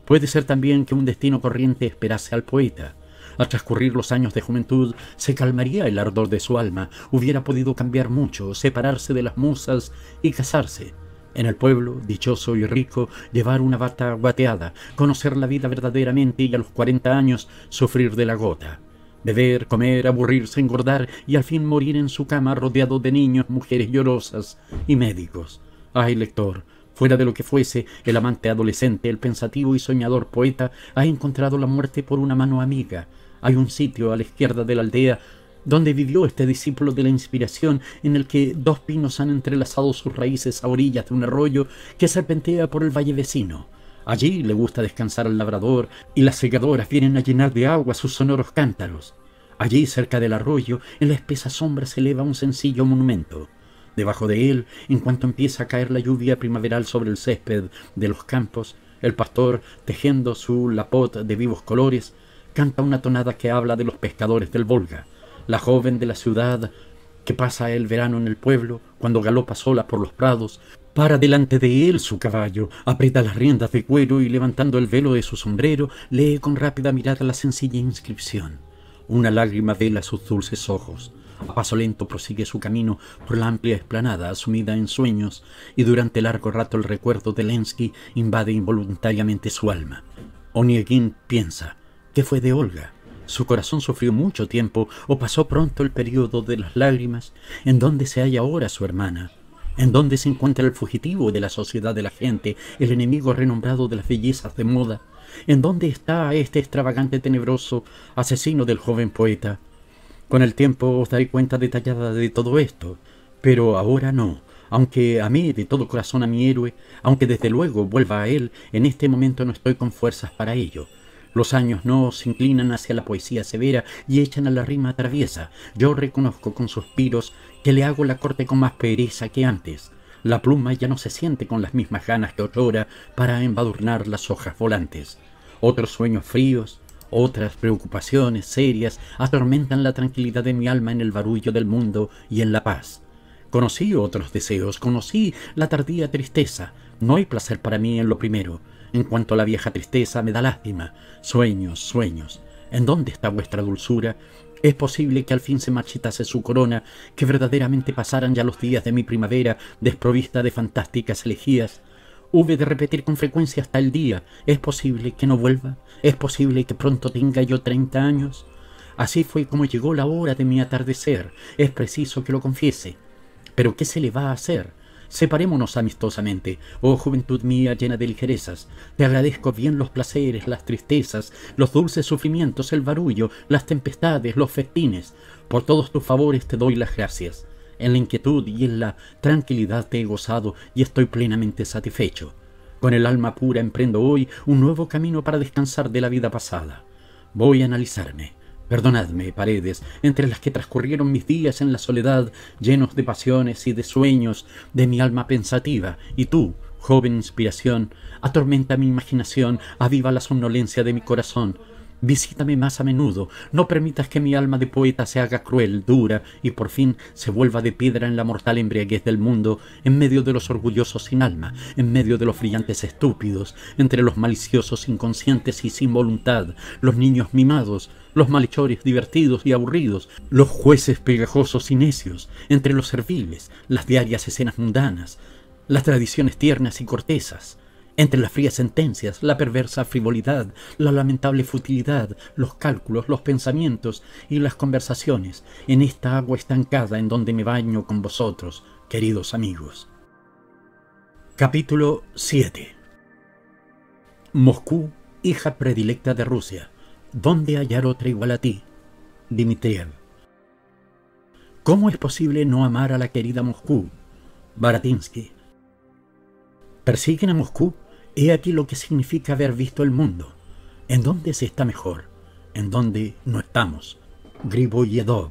Puede ser también que un destino corriente esperase al poeta, al transcurrir los años de juventud, se calmaría el ardor de su alma, hubiera podido cambiar mucho, separarse de las musas y casarse. En el pueblo, dichoso y rico, llevar una bata guateada, conocer la vida verdaderamente y a los 40 años sufrir de la gota. Beber, comer, aburrirse, engordar y al fin morir en su cama rodeado de niños, mujeres llorosas y médicos. Ay, lector, Fuera de lo que fuese, el amante adolescente, el pensativo y soñador poeta ha encontrado la muerte por una mano amiga, hay un sitio a la izquierda de la aldea donde vivió este discípulo de la inspiración, en el que dos pinos han entrelazado sus raíces a orillas de un arroyo que serpentea por el valle vecino. Allí le gusta descansar al labrador y las segadoras vienen a llenar de agua sus sonoros cántaros. Allí, cerca del arroyo, en la espesa sombra se eleva un sencillo monumento. Debajo de él, en cuanto empieza a caer la lluvia primaveral sobre el césped de los campos, el pastor, tejiendo su lapot de vivos colores, canta una tonada que habla de los pescadores del Volga, la joven de la ciudad que pasa el verano en el pueblo, cuando galopa sola por los prados, para delante de él su caballo, aprieta las riendas de cuero y levantando el velo de su sombrero, lee con rápida mirada la sencilla inscripción. Una lágrima vela sus dulces ojos. A paso lento prosigue su camino por la amplia esplanada, asumida en sueños, y durante largo rato el recuerdo de Lensky invade involuntariamente su alma. Onieguin piensa, ¿Qué fue de Olga? Su corazón sufrió mucho tiempo o pasó pronto el periodo de las lágrimas. ¿En dónde se halla ahora su hermana? ¿En dónde se encuentra el fugitivo de la sociedad de la gente, el enemigo renombrado de las bellezas de moda? ¿En dónde está este extravagante tenebroso asesino del joven poeta? Con el tiempo os daré cuenta detallada de todo esto, pero ahora no aunque amé de todo corazón a mi héroe, aunque desde luego vuelva a él, en este momento no estoy con fuerzas para ello. Los años no se inclinan hacia la poesía severa y echan a la rima traviesa. Yo reconozco con suspiros que le hago la corte con más pereza que antes. La pluma ya no se siente con las mismas ganas que otrora para embadurnar las hojas volantes. Otros sueños fríos, otras preocupaciones serias atormentan la tranquilidad de mi alma en el barullo del mundo y en la paz. Conocí otros deseos, conocí la tardía tristeza. No hay placer para mí en lo primero en cuanto a la vieja tristeza, me da lástima. Sueños, sueños. ¿En dónde está vuestra dulzura? Es posible que al fin se marchitase su corona, que verdaderamente pasaran ya los días de mi primavera, desprovista de fantásticas elegías. Hube de repetir con frecuencia hasta el día, ¿es posible que no vuelva? ¿Es posible que pronto tenga yo treinta años? Así fue como llegó la hora de mi atardecer, es preciso que lo confiese. Pero ¿qué se le va a hacer? Separémonos amistosamente, oh juventud mía llena de ligerezas. Te agradezco bien los placeres, las tristezas, los dulces sufrimientos, el barullo, las tempestades, los festines. Por todos tus favores te doy las gracias. En la inquietud y en la tranquilidad te he gozado y estoy plenamente satisfecho. Con el alma pura emprendo hoy un nuevo camino para descansar de la vida pasada. Voy a analizarme Perdonadme, paredes, entre las que transcurrieron mis días en la soledad, llenos de pasiones y de sueños, de mi alma pensativa, y tú, joven inspiración, atormenta mi imaginación, aviva la somnolencia de mi corazón, Visítame más a menudo, no permitas que mi alma de poeta se haga cruel, dura y por fin se vuelva de piedra en la mortal embriaguez del mundo, en medio de los orgullosos sin alma, en medio de los brillantes estúpidos, entre los maliciosos inconscientes y sin voluntad, los niños mimados, los malhechores divertidos y aburridos, los jueces pegajosos y necios, entre los serviles, las diarias escenas mundanas, las tradiciones tiernas y cortezas. Entre las frías sentencias, la perversa frivolidad, la lamentable futilidad, los cálculos, los pensamientos y las conversaciones, en esta agua estancada en donde me baño con vosotros, queridos amigos. Capítulo 7 Moscú, hija predilecta de Rusia, ¿dónde hallar otra igual a ti? Dimitriev. ¿Cómo es posible no amar a la querida Moscú? Baratinsky. ¿Persiguen a Moscú? He aquí lo que significa haber visto el mundo, en dónde se está mejor, en dónde no estamos. Griboyedov.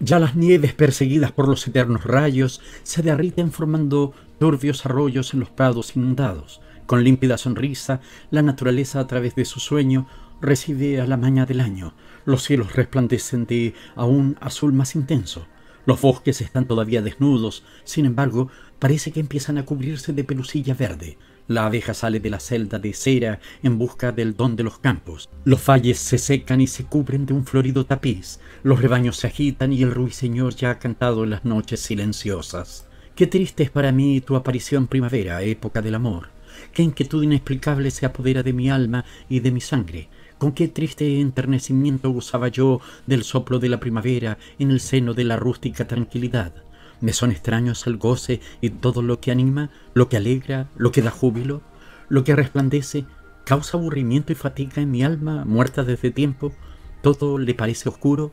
Ya las nieves perseguidas por los eternos rayos se derriten formando turbios arroyos en los prados inundados. Con límpida sonrisa, la naturaleza a través de su sueño recibe a la maña del año. Los cielos resplandecen de un azul más intenso. Los bosques están todavía desnudos, sin embargo, parece que empiezan a cubrirse de pelusilla verde. La abeja sale de la celda de cera en busca del don de los campos. Los falles se secan y se cubren de un florido tapiz. Los rebaños se agitan y el ruiseñor ya ha cantado en las noches silenciosas. Qué triste es para mí tu aparición primavera, época del amor. Qué inquietud inexplicable se apodera de mi alma y de mi sangre con qué triste enternecimiento gozaba yo del soplo de la primavera en el seno de la rústica tranquilidad. Me son extraños el goce y todo lo que anima, lo que alegra, lo que da júbilo, lo que resplandece, causa aburrimiento y fatiga en mi alma, muerta desde tiempo, todo le parece oscuro.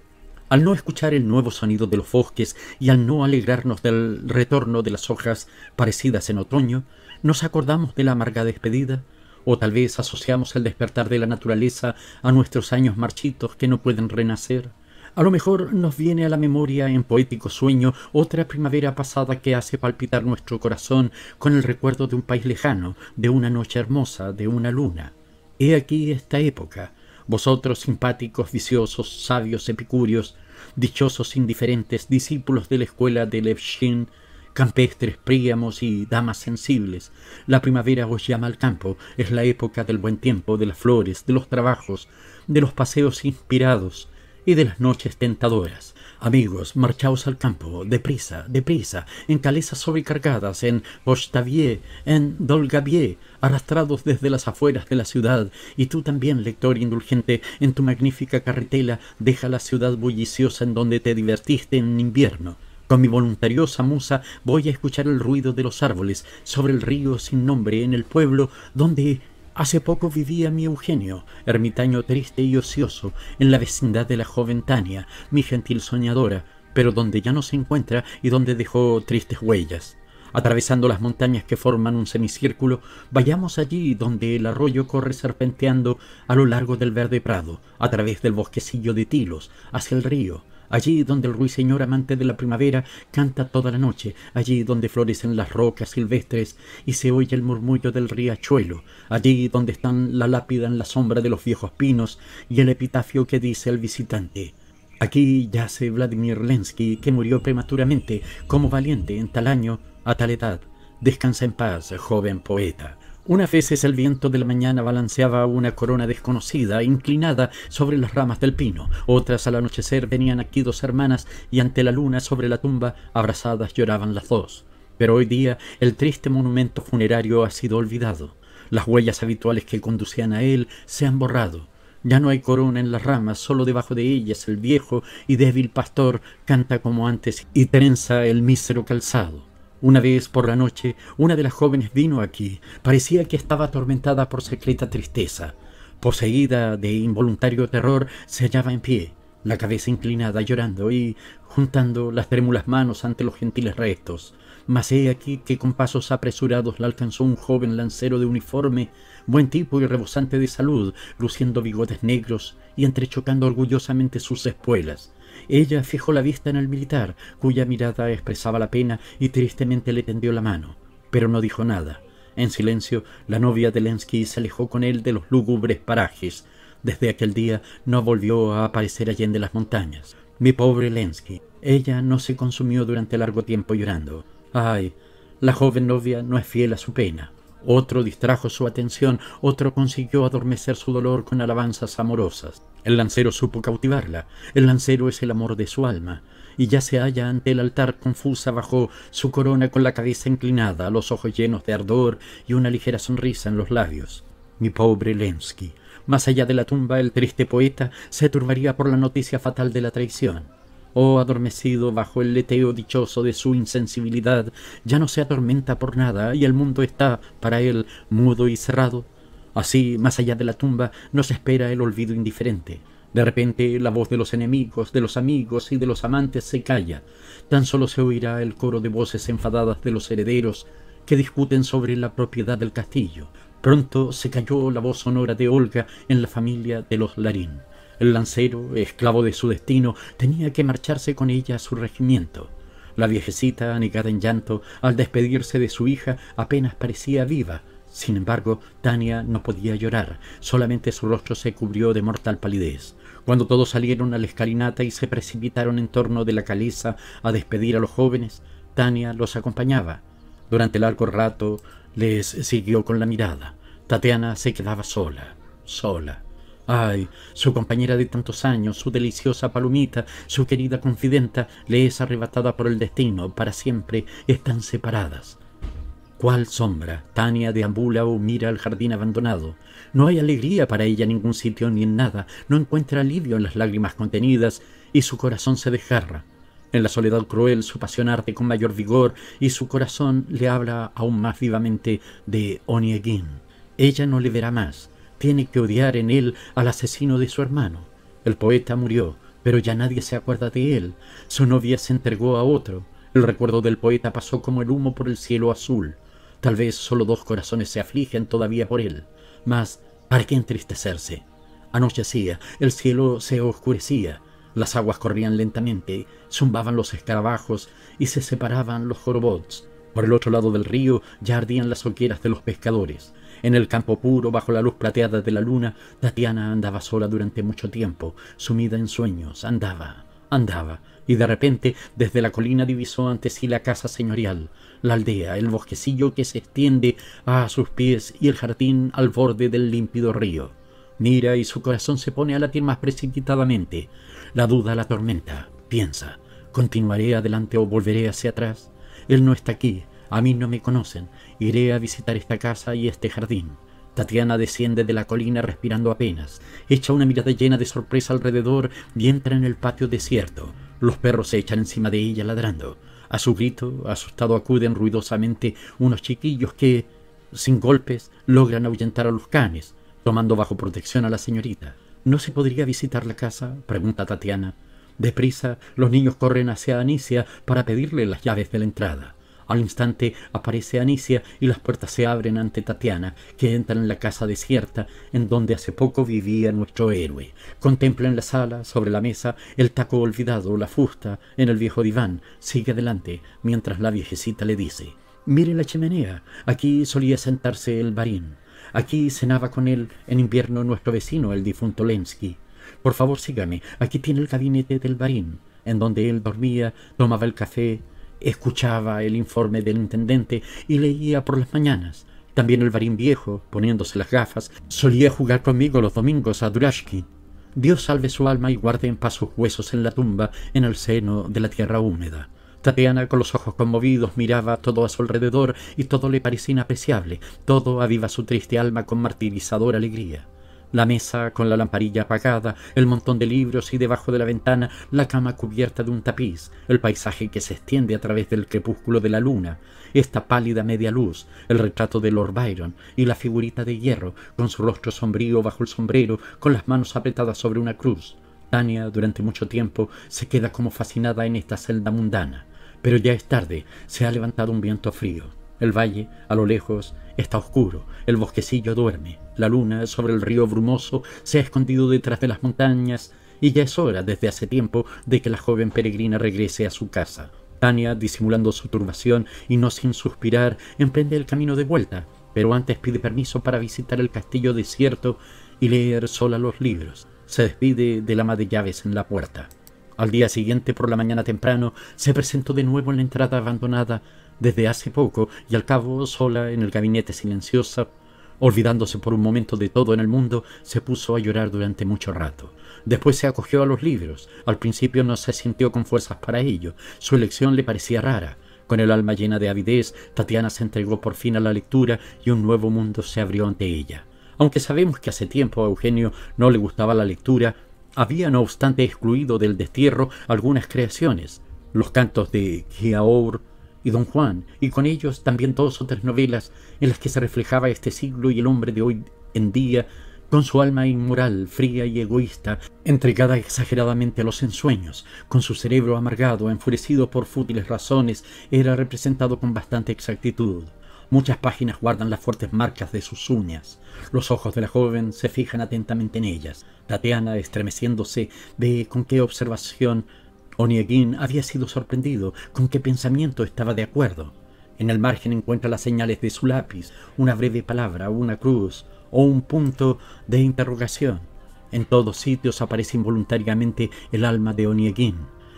Al no escuchar el nuevo sonido de los bosques y al no alegrarnos del retorno de las hojas parecidas en otoño, nos acordamos de la amarga despedida, o tal vez asociamos el despertar de la naturaleza a nuestros años marchitos que no pueden renacer. A lo mejor nos viene a la memoria en poético sueño otra primavera pasada que hace palpitar nuestro corazón con el recuerdo de un país lejano, de una noche hermosa, de una luna. He aquí esta época. Vosotros simpáticos, viciosos, sabios, epicúreos, dichosos indiferentes, discípulos de la escuela de Levshin, campestres, príamos y damas sensibles. La primavera os llama al campo, es la época del buen tiempo, de las flores, de los trabajos, de los paseos inspirados y de las noches tentadoras. Amigos, marchaos al campo, deprisa, deprisa, en calezas sobrecargadas, en Bostavier, en Dolgavier, arrastrados desde las afueras de la ciudad, y tú también, lector indulgente, en tu magnífica carretela, deja la ciudad bulliciosa en donde te divertiste en invierno. Con mi voluntariosa musa voy a escuchar el ruido de los árboles sobre el río sin nombre en el pueblo donde hace poco vivía mi Eugenio, ermitaño triste y ocioso, en la vecindad de la joven Tania, mi gentil soñadora, pero donde ya no se encuentra y donde dejó tristes huellas. Atravesando las montañas que forman un semicírculo, vayamos allí donde el arroyo corre serpenteando a lo largo del verde prado, a través del bosquecillo de tilos, hacia el río, allí donde el ruiseñor amante de la primavera canta toda la noche, allí donde florecen las rocas silvestres y se oye el murmullo del riachuelo, allí donde están la lápida en la sombra de los viejos pinos y el epitafio que dice el visitante. Aquí yace Vladimir Lensky, que murió prematuramente como valiente en tal año, a tal edad. Descansa en paz, joven poeta. Una veces el viento de la mañana balanceaba una corona desconocida, inclinada sobre las ramas del pino. Otras al anochecer venían aquí dos hermanas y ante la luna sobre la tumba, abrazadas, lloraban las dos. Pero hoy día el triste monumento funerario ha sido olvidado. Las huellas habituales que conducían a él se han borrado. Ya no hay corona en las ramas, solo debajo de ellas el viejo y débil pastor canta como antes y trenza el mísero calzado. Una vez por la noche, una de las jóvenes vino aquí. Parecía que estaba atormentada por secreta tristeza. Poseída de involuntario terror, se hallaba en pie, la cabeza inclinada, llorando y juntando las trémulas manos ante los gentiles restos. Mas he aquí que con pasos apresurados la alcanzó un joven lancero de uniforme, buen tipo y rebosante de salud, luciendo bigotes negros y entrechocando orgullosamente sus espuelas. Ella fijó la vista en el militar, cuya mirada expresaba la pena y tristemente le tendió la mano, pero no dijo nada. En silencio, la novia de Lensky se alejó con él de los lúgubres parajes. Desde aquel día no volvió a aparecer en las montañas. Mi pobre Lensky. Ella no se consumió durante largo tiempo llorando. Ay, la joven novia no es fiel a su pena. Otro distrajo su atención, otro consiguió adormecer su dolor con alabanzas amorosas. El lancero supo cautivarla, el lancero es el amor de su alma, y ya se halla ante el altar confusa bajo su corona con la cabeza inclinada, los ojos llenos de ardor y una ligera sonrisa en los labios. Mi pobre Lensky, más allá de la tumba el triste poeta se turbaría por la noticia fatal de la traición. Oh, adormecido bajo el leteo dichoso de su insensibilidad, ya no se atormenta por nada y el mundo está, para él, mudo y cerrado. Así, más allá de la tumba, nos espera el olvido indiferente. De repente la voz de los enemigos, de los amigos y de los amantes se calla. Tan solo se oirá el coro de voces enfadadas de los herederos que discuten sobre la propiedad del castillo. Pronto se cayó la voz sonora de Olga en la familia de los Larín. El lancero, esclavo de su destino, tenía que marcharse con ella a su regimiento. La viejecita, anegada en llanto, al despedirse de su hija, apenas parecía viva. Sin embargo, Tania no podía llorar, solamente su rostro se cubrió de mortal palidez. Cuando todos salieron a la escalinata y se precipitaron en torno de la caliza a despedir a los jóvenes, Tania los acompañaba. Durante largo rato les siguió con la mirada. Tatiana se quedaba sola, sola. Ay, su compañera de tantos años, su deliciosa palomita, su querida confidenta, le es arrebatada por el destino, para siempre están separadas. ¿Cuál sombra? Tania deambula o mira al jardín abandonado. No hay alegría para ella en ningún sitio ni en nada, no encuentra alivio en las lágrimas contenidas y su corazón se desgarra. En la soledad cruel su pasión arte con mayor vigor y su corazón le habla aún más vivamente de Oniegin. Ella no le verá más, tiene que odiar en él al asesino de su hermano. El poeta murió, pero ya nadie se acuerda de él. Su novia se entregó a otro. El recuerdo del poeta pasó como el humo por el cielo azul. Tal vez solo dos corazones se afligen todavía por él. Mas, ¿para qué entristecerse? Anochecía, el cielo se oscurecía, las aguas corrían lentamente, zumbaban los escarabajos y se separaban los jorobots. Por el otro lado del río ya ardían las hogueras de los pescadores. En el campo puro, bajo la luz plateada de la luna, Tatiana andaba sola durante mucho tiempo, sumida en sueños, andaba, andaba, y de repente desde la colina divisó ante sí la casa señorial, la aldea, el bosquecillo que se extiende a sus pies y el jardín al borde del límpido río. Mira y su corazón se pone a latir más precipitadamente. La duda la tormenta. Piensa, ¿continuaré adelante o volveré hacia atrás? Él no está aquí, a mí no me conocen, Iré a visitar esta casa y este jardín. Tatiana desciende de la colina respirando apenas, echa una mirada llena de sorpresa alrededor y entra en el patio desierto. Los perros se echan encima de ella ladrando. A su grito, asustado, acuden ruidosamente unos chiquillos que, sin golpes, logran ahuyentar a los canes, tomando bajo protección a la señorita. ¿No se podría visitar la casa? pregunta Tatiana. Deprisa, los niños corren hacia Anicia para pedirle las llaves de la entrada. Al instante aparece Anicia y las puertas se abren ante Tatiana, que entra en la casa desierta en donde hace poco vivía nuestro héroe. Contempla en la sala, sobre la mesa, el taco olvidado, la fusta, en el viejo diván. Sigue adelante, mientras la viejecita le dice, Mire la chimenea, aquí solía sentarse el barín. Aquí cenaba con él en invierno nuestro vecino, el difunto Lensky. Por favor, sígame, aquí tiene el gabinete del barín, en donde él dormía, tomaba el café Escuchaba el informe del intendente y leía por las mañanas. También el barín viejo, poniéndose las gafas, solía jugar conmigo los domingos a durashkin Dios salve su alma y guarde en paz sus huesos en la tumba, en el seno de la tierra húmeda. Tatiana, con los ojos conmovidos, miraba todo a su alrededor y todo le parecía inapreciable, todo aviva su triste alma con martirizadora alegría. La mesa con la lamparilla apagada, el montón de libros y debajo de la ventana la cama cubierta de un tapiz, el paisaje que se extiende a través del crepúsculo de la luna, esta pálida media luz, el retrato de Lord Byron y la figurita de hierro, con su rostro sombrío bajo el sombrero, con las manos apretadas sobre una cruz. Tania, durante mucho tiempo, se queda como fascinada en esta celda mundana. Pero ya es tarde, se ha levantado un viento frío. El valle, a lo lejos, está oscuro, el bosquecillo duerme, la luna, sobre el río brumoso, se ha escondido detrás de las montañas, y ya es hora, desde hace tiempo, de que la joven peregrina regrese a su casa. Tania, disimulando su turbación y no sin suspirar, emprende el camino de vuelta, pero antes pide permiso para visitar el castillo desierto y leer sola los libros. Se despide del ama de llaves en la puerta. Al día siguiente, por la mañana temprano, se presentó de nuevo en la entrada abandonada desde hace poco y al cabo, sola en el gabinete silenciosa, Olvidándose por un momento de todo en el mundo, se puso a llorar durante mucho rato. Después se acogió a los libros. Al principio no se sintió con fuerzas para ello. Su elección le parecía rara. Con el alma llena de avidez, Tatiana se entregó por fin a la lectura y un nuevo mundo se abrió ante ella. Aunque sabemos que hace tiempo a Eugenio no le gustaba la lectura, había no obstante excluido del destierro algunas creaciones. Los cantos de Giaour, y Don Juan, y con ellos también dos otras novelas en las que se reflejaba este siglo y el hombre de hoy en día, con su alma inmoral, fría y egoísta, entregada exageradamente a los ensueños, con su cerebro amargado, enfurecido por fútiles razones, era representado con bastante exactitud. Muchas páginas guardan las fuertes marcas de sus uñas. Los ojos de la joven se fijan atentamente en ellas. Tatiana, estremeciéndose, de con qué observación Onieguin había sido sorprendido con qué pensamiento estaba de acuerdo. En el margen encuentra las señales de su lápiz, una breve palabra, una cruz o un punto de interrogación. En todos sitios aparece involuntariamente el alma de Onieguin.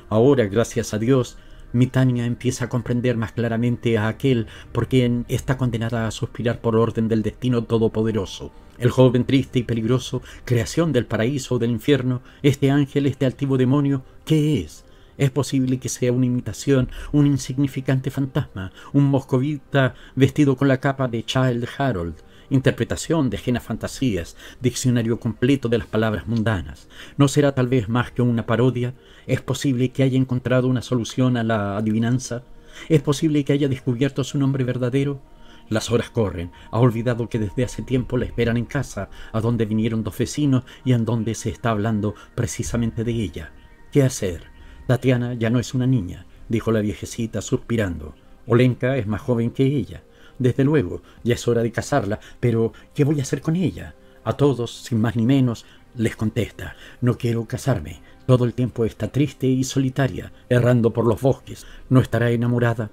Ahora, gracias a Dios, Mitania empieza a comprender más claramente a aquel por quien está condenada a suspirar por orden del destino todopoderoso. El joven triste y peligroso, creación del paraíso o del infierno, este ángel, este altivo demonio, ¿qué es? Es posible que sea una imitación, un insignificante fantasma, un moscovita vestido con la capa de Child Harold, interpretación de ajenas fantasías, diccionario completo de las palabras mundanas. ¿No será tal vez más que una parodia? ¿Es posible que haya encontrado una solución a la adivinanza? ¿Es posible que haya descubierto su nombre verdadero? Las horas corren. Ha olvidado que desde hace tiempo la esperan en casa, a donde vinieron dos vecinos y en donde se está hablando precisamente de ella. ¿Qué hacer? Tatiana ya no es una niña, dijo la viejecita suspirando. Olenka es más joven que ella. Desde luego, ya es hora de casarla, pero ¿qué voy a hacer con ella? A todos, sin más ni menos, les contesta, no quiero casarme. Todo el tiempo está triste y solitaria, errando por los bosques. No estará enamorada.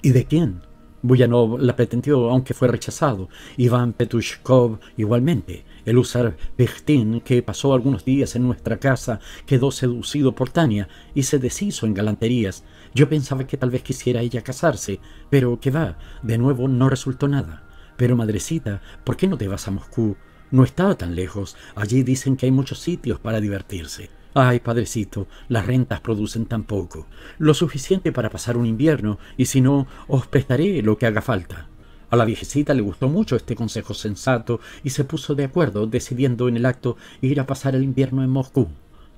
¿Y de quién? Buyanov la pretendió, aunque fue rechazado. Iván Petushkov igualmente. El usar pechtin que pasó algunos días en nuestra casa, quedó seducido por Tania y se deshizo en galanterías. Yo pensaba que tal vez quisiera ella casarse, pero que va, de nuevo no resultó nada. Pero madrecita, ¿por qué no te vas a Moscú? No está tan lejos, allí dicen que hay muchos sitios para divertirse. Ay, padrecito, las rentas producen tan poco, lo suficiente para pasar un invierno, y si no, os prestaré lo que haga falta. A la viejecita le gustó mucho este consejo sensato y se puso de acuerdo, decidiendo en el acto ir a pasar el invierno en Moscú.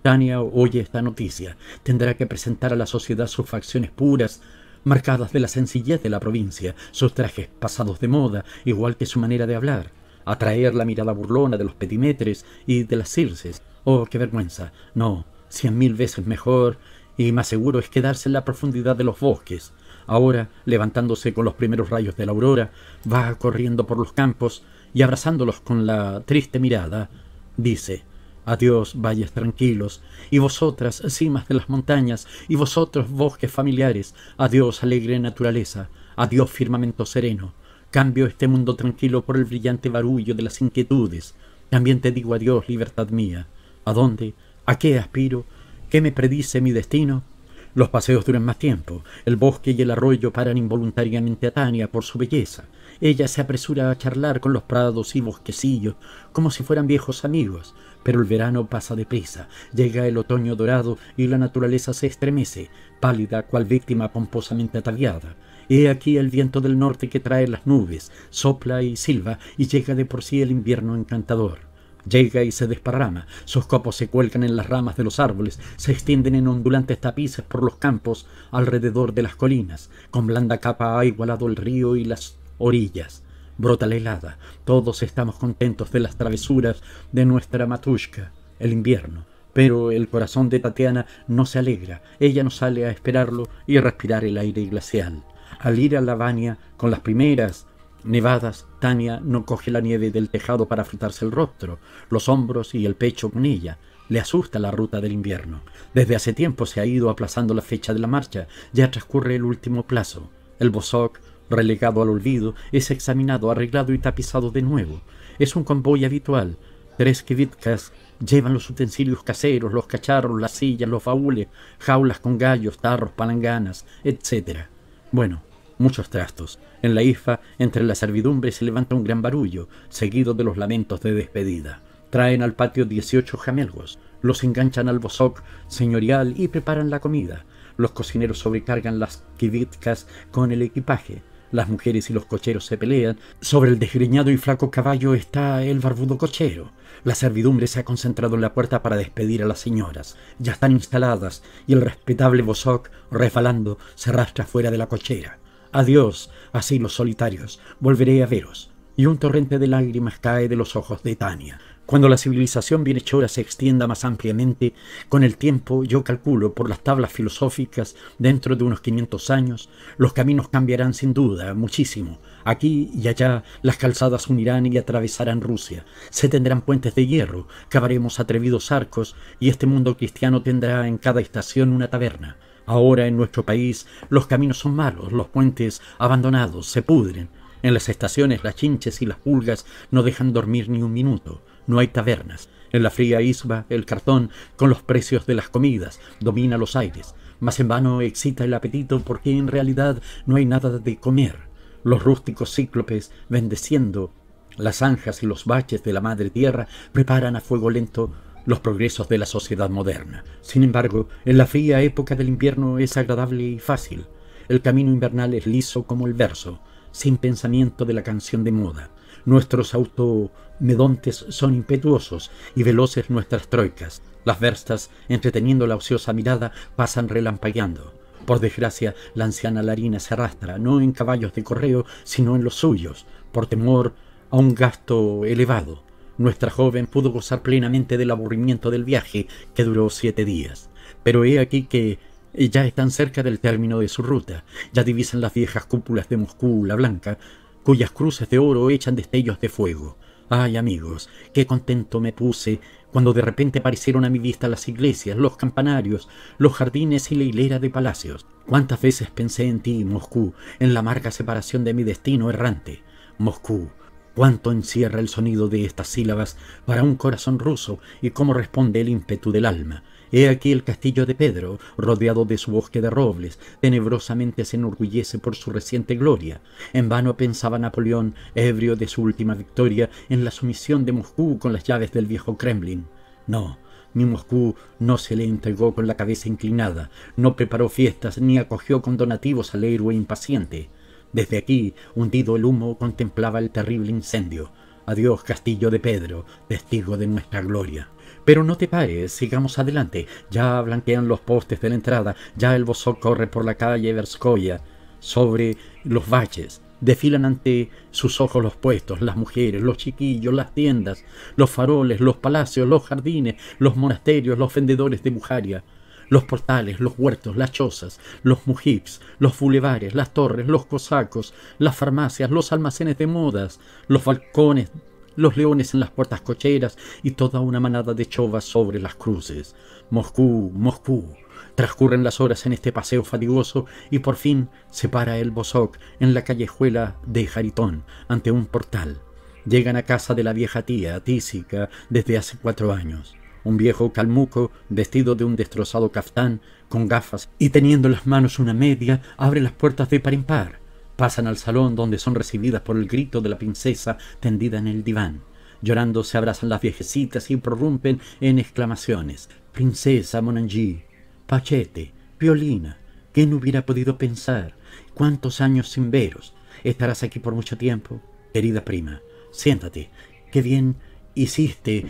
Tania oye esta noticia. Tendrá que presentar a la sociedad sus facciones puras, marcadas de la sencillez de la provincia, sus trajes pasados de moda, igual que su manera de hablar, atraer la mirada burlona de los petimetres y de las circes. Oh, qué vergüenza. No, cien mil veces mejor y más seguro es quedarse en la profundidad de los bosques. Ahora, levantándose con los primeros rayos de la aurora, va corriendo por los campos y abrazándolos con la triste mirada, dice, Adiós, valles tranquilos, y vosotras, cimas de las montañas, y vosotros, bosques familiares, adiós, alegre naturaleza, adiós, firmamento sereno. Cambio este mundo tranquilo por el brillante barullo de las inquietudes. También te digo adiós, libertad mía. ¿A dónde? ¿A qué aspiro? ¿Qué me predice mi destino? Los paseos duran más tiempo. El bosque y el arroyo paran involuntariamente a Tania por su belleza. Ella se apresura a charlar con los prados y bosquecillos como si fueran viejos amigos. Pero el verano pasa deprisa, llega el otoño dorado y la naturaleza se estremece, pálida cual víctima pomposamente ataviada. He aquí el viento del norte que trae las nubes, sopla y silba y llega de por sí el invierno encantador. Llega y se desparrama, sus copos se cuelgan en las ramas de los árboles, se extienden en ondulantes tapices por los campos alrededor de las colinas, con blanda capa ha igualado el río y las orillas. Brota la helada, todos estamos contentos de las travesuras de nuestra matushka, el invierno. Pero el corazón de Tatiana no se alegra, ella no sale a esperarlo y respirar el aire glacial. Al ir a la con las primeras Nevadas, Tania no coge la nieve del tejado para frotarse el rostro, los hombros y el pecho con ella. Le asusta la ruta del invierno. Desde hace tiempo se ha ido aplazando la fecha de la marcha. Ya transcurre el último plazo. El bosoc, relegado al olvido, es examinado, arreglado y tapizado de nuevo. Es un convoy habitual. Tres kivitkas llevan los utensilios caseros, los cacharros, las sillas, los baúles, jaulas con gallos, tarros, palanganas, etc. Bueno, muchos trastos. En la IFA, entre la servidumbre, se levanta un gran barullo, seguido de los lamentos de despedida. Traen al patio 18 jamelgos, los enganchan al bosoc señorial y preparan la comida. Los cocineros sobrecargan las kivitkas con el equipaje. Las mujeres y los cocheros se pelean. Sobre el desgreñado y flaco caballo está el barbudo cochero. La servidumbre se ha concentrado en la puerta para despedir a las señoras. Ya están instaladas y el respetable Bosoc, refalando se arrastra fuera de la cochera. Adiós, así los solitarios, volveré a veros. Y un torrente de lágrimas cae de los ojos de Tania. Cuando la civilización bienhechora se extienda más ampliamente, con el tiempo, yo calculo, por las tablas filosóficas, dentro de unos 500 años, los caminos cambiarán sin duda muchísimo. Aquí y allá las calzadas unirán y atravesarán Rusia. Se tendrán puentes de hierro, cavaremos atrevidos arcos y este mundo cristiano tendrá en cada estación una taberna. Ahora en nuestro país los caminos son malos, los puentes abandonados se pudren. En las estaciones las chinches y las pulgas no dejan dormir ni un minuto. No hay tabernas. En la fría isba el cartón, con los precios de las comidas, domina los aires. Mas en vano excita el apetito porque en realidad no hay nada de comer. Los rústicos cíclopes, bendeciendo las zanjas y los baches de la madre tierra, preparan a fuego lento los progresos de la sociedad moderna. Sin embargo, en la fría época del invierno es agradable y fácil. El camino invernal es liso como el verso, sin pensamiento de la canción de moda. Nuestros automedontes son impetuosos y veloces nuestras troicas. Las verstas, entreteniendo la ociosa mirada, pasan relampagueando. Por desgracia, la anciana Larina se arrastra, no en caballos de correo, sino en los suyos, por temor a un gasto elevado. Nuestra joven pudo gozar plenamente del aburrimiento del viaje, que duró siete días. Pero he aquí que ya están cerca del término de su ruta, ya divisan las viejas cúpulas de Moscú, la blanca, cuyas cruces de oro echan destellos de fuego. Ay amigos, qué contento me puse cuando de repente aparecieron a mi vista las iglesias, los campanarios, los jardines y la hilera de palacios. Cuántas veces pensé en ti, Moscú, en la amarga separación de mi destino errante. Moscú, cuánto encierra el sonido de estas sílabas para un corazón ruso y cómo responde el ímpetu del alma. He aquí el castillo de Pedro, rodeado de su bosque de robles, tenebrosamente se enorgullece por su reciente gloria. En vano pensaba Napoleón, ebrio de su última victoria, en la sumisión de Moscú con las llaves del viejo Kremlin. No, ni Moscú no se le entregó con la cabeza inclinada, no preparó fiestas ni acogió con donativos al héroe impaciente. Desde aquí, hundido el humo, contemplaba el terrible incendio. Adiós, castillo de Pedro, testigo de nuestra gloria. Pero no te pares, sigamos adelante. Ya blanquean los postes de la entrada, ya el bozo corre por la calle Verscoya, sobre los baches. Desfilan ante sus ojos los puestos, las mujeres, los chiquillos, las tiendas, los faroles, los palacios, los jardines, los monasterios, los vendedores de bujaria los portales, los huertos, las chozas, los mujips, los bulevares, las torres, los cosacos, las farmacias, los almacenes de modas, los balcones, los leones en las puertas cocheras y toda una manada de chovas sobre las cruces. Moscú, Moscú. Transcurren las horas en este paseo fatigoso y por fin se para el Bosok en la callejuela de Jaritón, ante un portal. Llegan a casa de la vieja tía, tísica, desde hace cuatro años un viejo calmuco vestido de un destrozado caftán, con gafas y teniendo en las manos una media, abre las puertas de par en par. Pasan al salón donde son recibidas por el grito de la princesa tendida en el diván. Llorando se abrazan las viejecitas y prorrumpen en exclamaciones. Princesa Monangi, Pachete, Violina, ¿quién hubiera podido pensar? ¿Cuántos años sin veros? ¿Estarás aquí por mucho tiempo? Querida prima, siéntate. Qué bien hiciste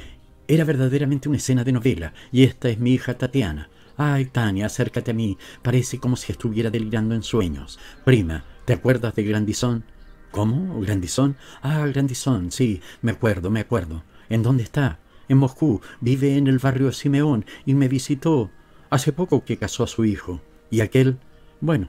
era verdaderamente una escena de novela, y esta es mi hija Tatiana. Ay, Tania, acércate a mí. Parece como si estuviera delirando en sueños. Prima, ¿te acuerdas de Grandison?» ¿Cómo? ¿Grandison? Ah, Grandison, sí, me acuerdo, me acuerdo. ¿En dónde está? En Moscú. Vive en el barrio Simeón y me visitó. Hace poco que casó a su hijo. ¿Y aquel? Bueno,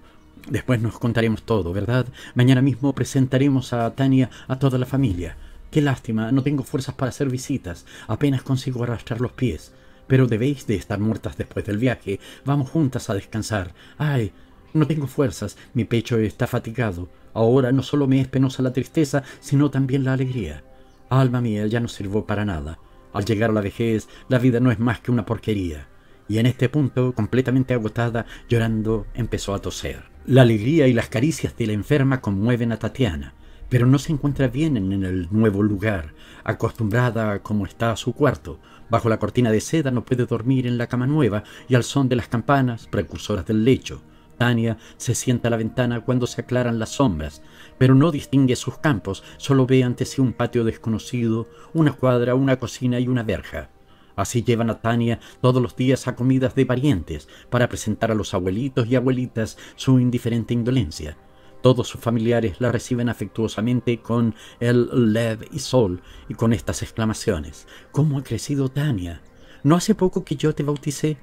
después nos contaremos todo, ¿verdad? Mañana mismo presentaremos a Tania a toda la familia. Qué lástima, no tengo fuerzas para hacer visitas, apenas consigo arrastrar los pies. Pero debéis de estar muertas después del viaje, vamos juntas a descansar. Ay, no tengo fuerzas, mi pecho está fatigado. Ahora no solo me es penosa la tristeza, sino también la alegría. Alma mía, ya no sirvo para nada. Al llegar a la vejez, la vida no es más que una porquería. Y en este punto, completamente agotada, llorando, empezó a toser. La alegría y las caricias de la enferma conmueven a Tatiana pero no se encuentra bien en el nuevo lugar. Acostumbrada como está a su cuarto, bajo la cortina de seda no puede dormir en la cama nueva y al son de las campanas, precursoras del lecho. Tania se sienta a la ventana cuando se aclaran las sombras, pero no distingue sus campos, solo ve ante sí un patio desconocido, una cuadra, una cocina y una verja. Así llevan a Tania todos los días a comidas de parientes para presentar a los abuelitos y abuelitas su indiferente indolencia. Todos sus familiares la reciben afectuosamente con el led y sol y con estas exclamaciones. ¿Cómo ha crecido Tania? ¿No hace poco que yo te bauticé?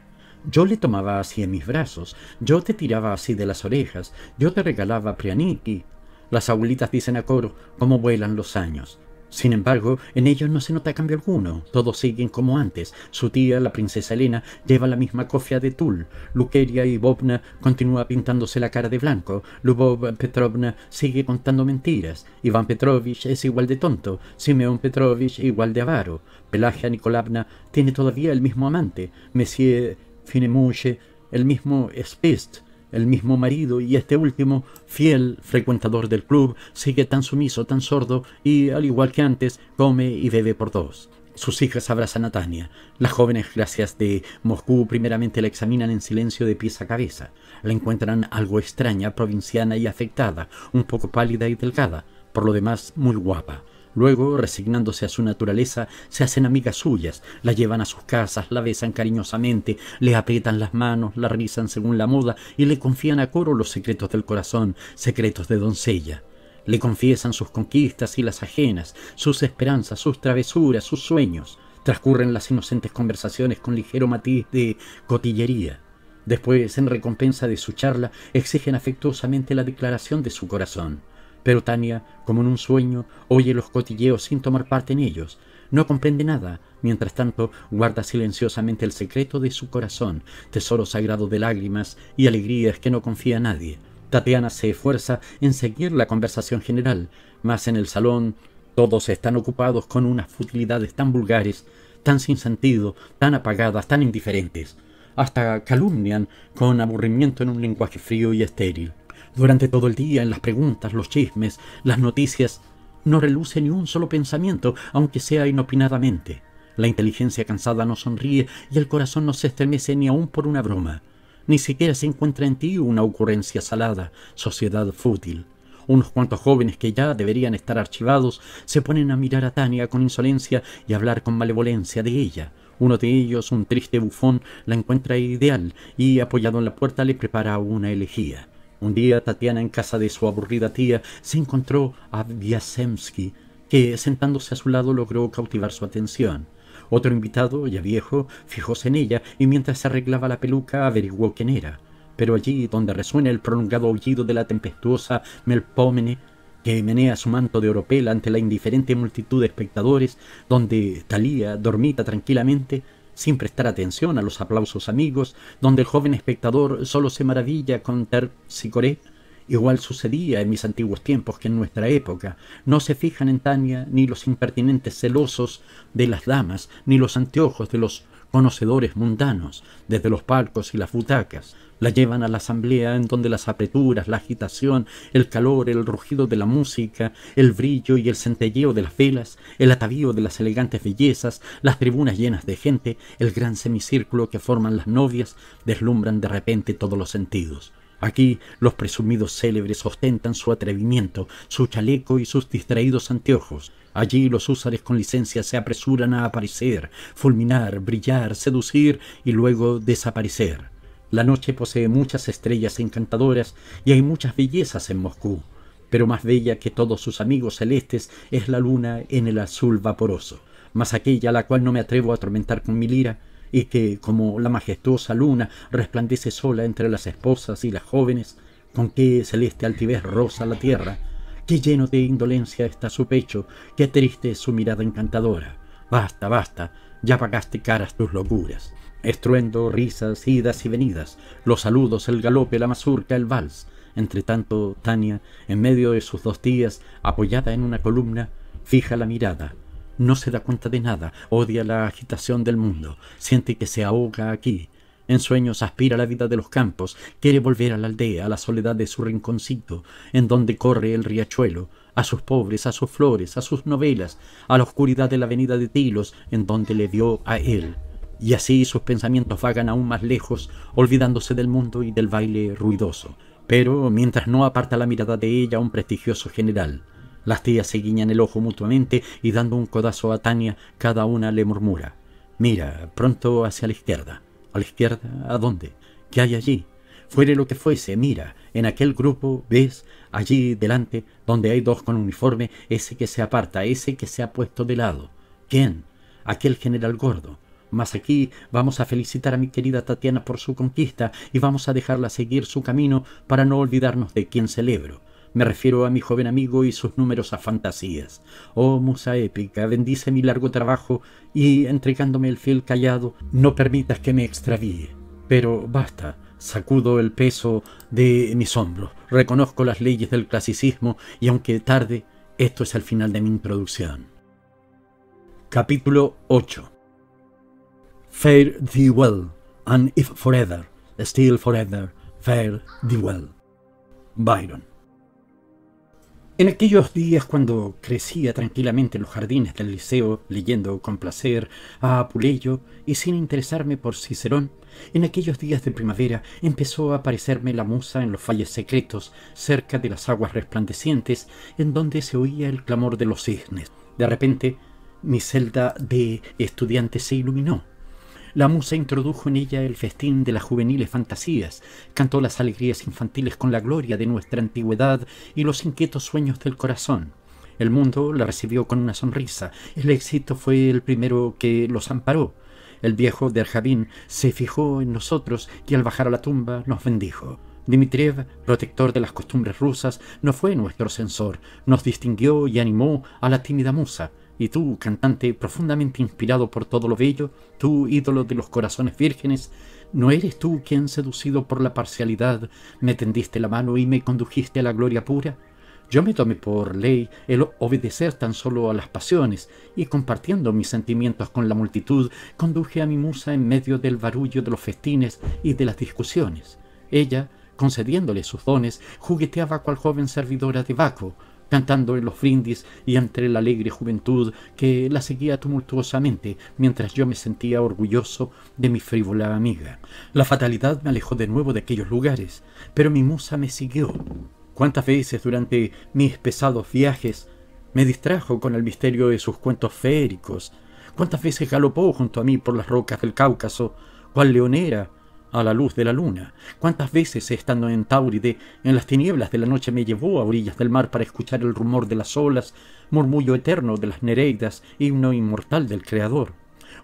Yo le tomaba así en mis brazos, yo te tiraba así de las orejas, yo te regalaba prianiki. Las abuelitas dicen a coro cómo vuelan los años. Sin embargo, en ellos no se nota cambio alguno, todos siguen como antes. Su tía, la princesa Elena, lleva la misma cofia de tul. Luqueria Bobna continúa pintándose la cara de blanco. Lubov Petrovna sigue contando mentiras. Iván Petrovich es igual de tonto. Simeón Petrovich igual de avaro. Pelagia Nikolavna tiene todavía el mismo amante. Monsieur Finemouche, el mismo Spist el mismo marido y este último, fiel frecuentador del club, sigue tan sumiso, tan sordo y, al igual que antes, come y bebe por dos. Sus hijas abrazan a Tania. Las jóvenes gracias de Moscú primeramente la examinan en silencio de pies a cabeza. La encuentran algo extraña, provinciana y afectada, un poco pálida y delgada, por lo demás muy guapa. Luego, resignándose a su naturaleza, se hacen amigas suyas, la llevan a sus casas, la besan cariñosamente, le aprietan las manos, la rizan según la moda y le confían a Coro los secretos del corazón, secretos de doncella. Le confiesan sus conquistas y las ajenas, sus esperanzas, sus travesuras, sus sueños. Transcurren las inocentes conversaciones con ligero matiz de cotillería. Después, en recompensa de su charla, exigen afectuosamente la declaración de su corazón. Pero Tania, como en un sueño, oye los cotilleos sin tomar parte en ellos. No comprende nada. Mientras tanto, guarda silenciosamente el secreto de su corazón, tesoro sagrado de lágrimas y alegrías que no confía a nadie. Tatiana se esfuerza en seguir la conversación general, mas en el salón todos están ocupados con unas futilidades tan vulgares, tan sin sentido, tan apagadas, tan indiferentes. Hasta calumnian con aburrimiento en un lenguaje frío y estéril. Durante todo el día, en las preguntas, los chismes, las noticias, no reluce ni un solo pensamiento, aunque sea inopinadamente. La inteligencia cansada no sonríe y el corazón no se estremece ni aun por una broma. Ni siquiera se encuentra en ti una ocurrencia salada, sociedad fútil. Unos cuantos jóvenes que ya deberían estar archivados se ponen a mirar a Tania con insolencia y hablar con malevolencia de ella. Uno de ellos, un triste bufón, la encuentra ideal y, apoyado en la puerta, le prepara una elegía. Un día Tatiana en casa de su aburrida tía se encontró a Vyasemsky, que sentándose a su lado logró cautivar su atención. Otro invitado, ya viejo, fijóse en ella y mientras se arreglaba la peluca averiguó quién era. Pero allí donde resuena el prolongado aullido de la tempestuosa Melpómene, que menea su manto de oropel ante la indiferente multitud de espectadores, donde Talía dormita tranquilamente, sin prestar atención a los aplausos amigos, donde el joven espectador solo se maravilla con Ter Igual sucedía en mis antiguos tiempos que en nuestra época. No se fijan en Tania ni los impertinentes celosos de las damas, ni los anteojos de los conocedores mundanos, desde los palcos y las butacas la llevan a la asamblea en donde las apreturas, la agitación, el calor, el rugido de la música, el brillo y el centelleo de las velas, el atavío de las elegantes bellezas, las tribunas llenas de gente, el gran semicírculo que forman las novias, deslumbran de repente todos los sentidos. Aquí los presumidos célebres ostentan su atrevimiento, su chaleco y sus distraídos anteojos. Allí los húsares con licencia se apresuran a aparecer, fulminar, brillar, seducir y luego desaparecer. La noche posee muchas estrellas encantadoras y hay muchas bellezas en Moscú, pero más bella que todos sus amigos celestes es la luna en el azul vaporoso, más aquella la cual no me atrevo a atormentar con mi lira, y que, como la majestuosa luna, resplandece sola entre las esposas y las jóvenes, con qué celeste altivez rosa la tierra, qué lleno de indolencia está su pecho, qué triste es su mirada encantadora. Basta, basta, ya pagaste caras tus locuras. Estruendo, risas, idas y venidas, los saludos, el galope, la mazurca, el vals. Entre tanto, Tania, en medio de sus dos tías, apoyada en una columna, fija la mirada. No se da cuenta de nada, odia la agitación del mundo, siente que se ahoga aquí. En sueños aspira a la vida de los campos, quiere volver a la aldea, a la soledad de su rinconcito, en donde corre el riachuelo, a sus pobres, a sus flores, a sus novelas, a la oscuridad de la avenida de Tilos, en donde le dio a él y así sus pensamientos vagan aún más lejos, olvidándose del mundo y del baile ruidoso, pero mientras no aparta la mirada de ella un prestigioso general. Las tías se guiñan el ojo mutuamente y dando un codazo a Tania, cada una le murmura. Mira, pronto hacia la izquierda. ¿A la izquierda? ¿A dónde? ¿Qué hay allí? Fuere lo que fuese, mira, en aquel grupo, ves, allí delante, donde hay dos con uniforme, ese que se aparta, ese que se ha puesto de lado. ¿Quién? Aquel general gordo. Más aquí vamos a felicitar a mi querida Tatiana por su conquista y vamos a dejarla seguir su camino para no olvidarnos de quien celebro. Me refiero a mi joven amigo y sus numerosas fantasías. Oh musa épica, bendice mi largo trabajo y, entregándome el fiel callado, no permitas que me extravíe. Pero basta, sacudo el peso de mis hombros, reconozco las leyes del clasicismo y aunque tarde, esto es el final de mi introducción. Capítulo 8 Fare thee well, and if forever, still forever, fare thee well. Byron. En aquellos días cuando crecía tranquilamente en los jardines del liceo, leyendo con placer a Apuleyo y sin interesarme por Cicerón, en aquellos días de primavera empezó a aparecerme la musa en los valles secretos, cerca de las aguas resplandecientes, en donde se oía el clamor de los cisnes. De repente, mi celda de estudiante se iluminó la musa introdujo en ella el festín de las juveniles fantasías, cantó las alegrías infantiles con la gloria de nuestra antigüedad y los inquietos sueños del corazón. El mundo la recibió con una sonrisa. El éxito fue el primero que los amparó. El viejo Derjavín se fijó en nosotros y al bajar a la tumba nos bendijo. Dmitriev, protector de las costumbres rusas, no fue nuestro censor, nos distinguió y animó a la tímida musa. Y tú, cantante profundamente inspirado por todo lo bello, tú, ídolo de los corazones vírgenes, ¿no eres tú quien, seducido por la parcialidad, me tendiste la mano y me condujiste a la gloria pura? Yo me tomé por ley el obedecer tan solo a las pasiones, y compartiendo mis sentimientos con la multitud, conduje a mi musa en medio del barullo de los festines y de las discusiones. Ella, concediéndole sus dones, jugueteaba cual joven servidora de Baco, cantando en los brindis y entre la alegre juventud que la seguía tumultuosamente mientras yo me sentía orgulloso de mi frívola amiga. La fatalidad me alejó de nuevo de aquellos lugares, pero mi musa me siguió. Cuántas veces durante mis pesados viajes me distrajo con el misterio de sus cuentos feéricos, cuántas veces galopó junto a mí por las rocas del Cáucaso, cual leonera a la luz de la luna. ¿Cuántas veces, estando en Tauride, en las tinieblas de la noche me llevó a orillas del mar para escuchar el rumor de las olas, murmullo eterno de las nereidas, himno inmortal del Creador?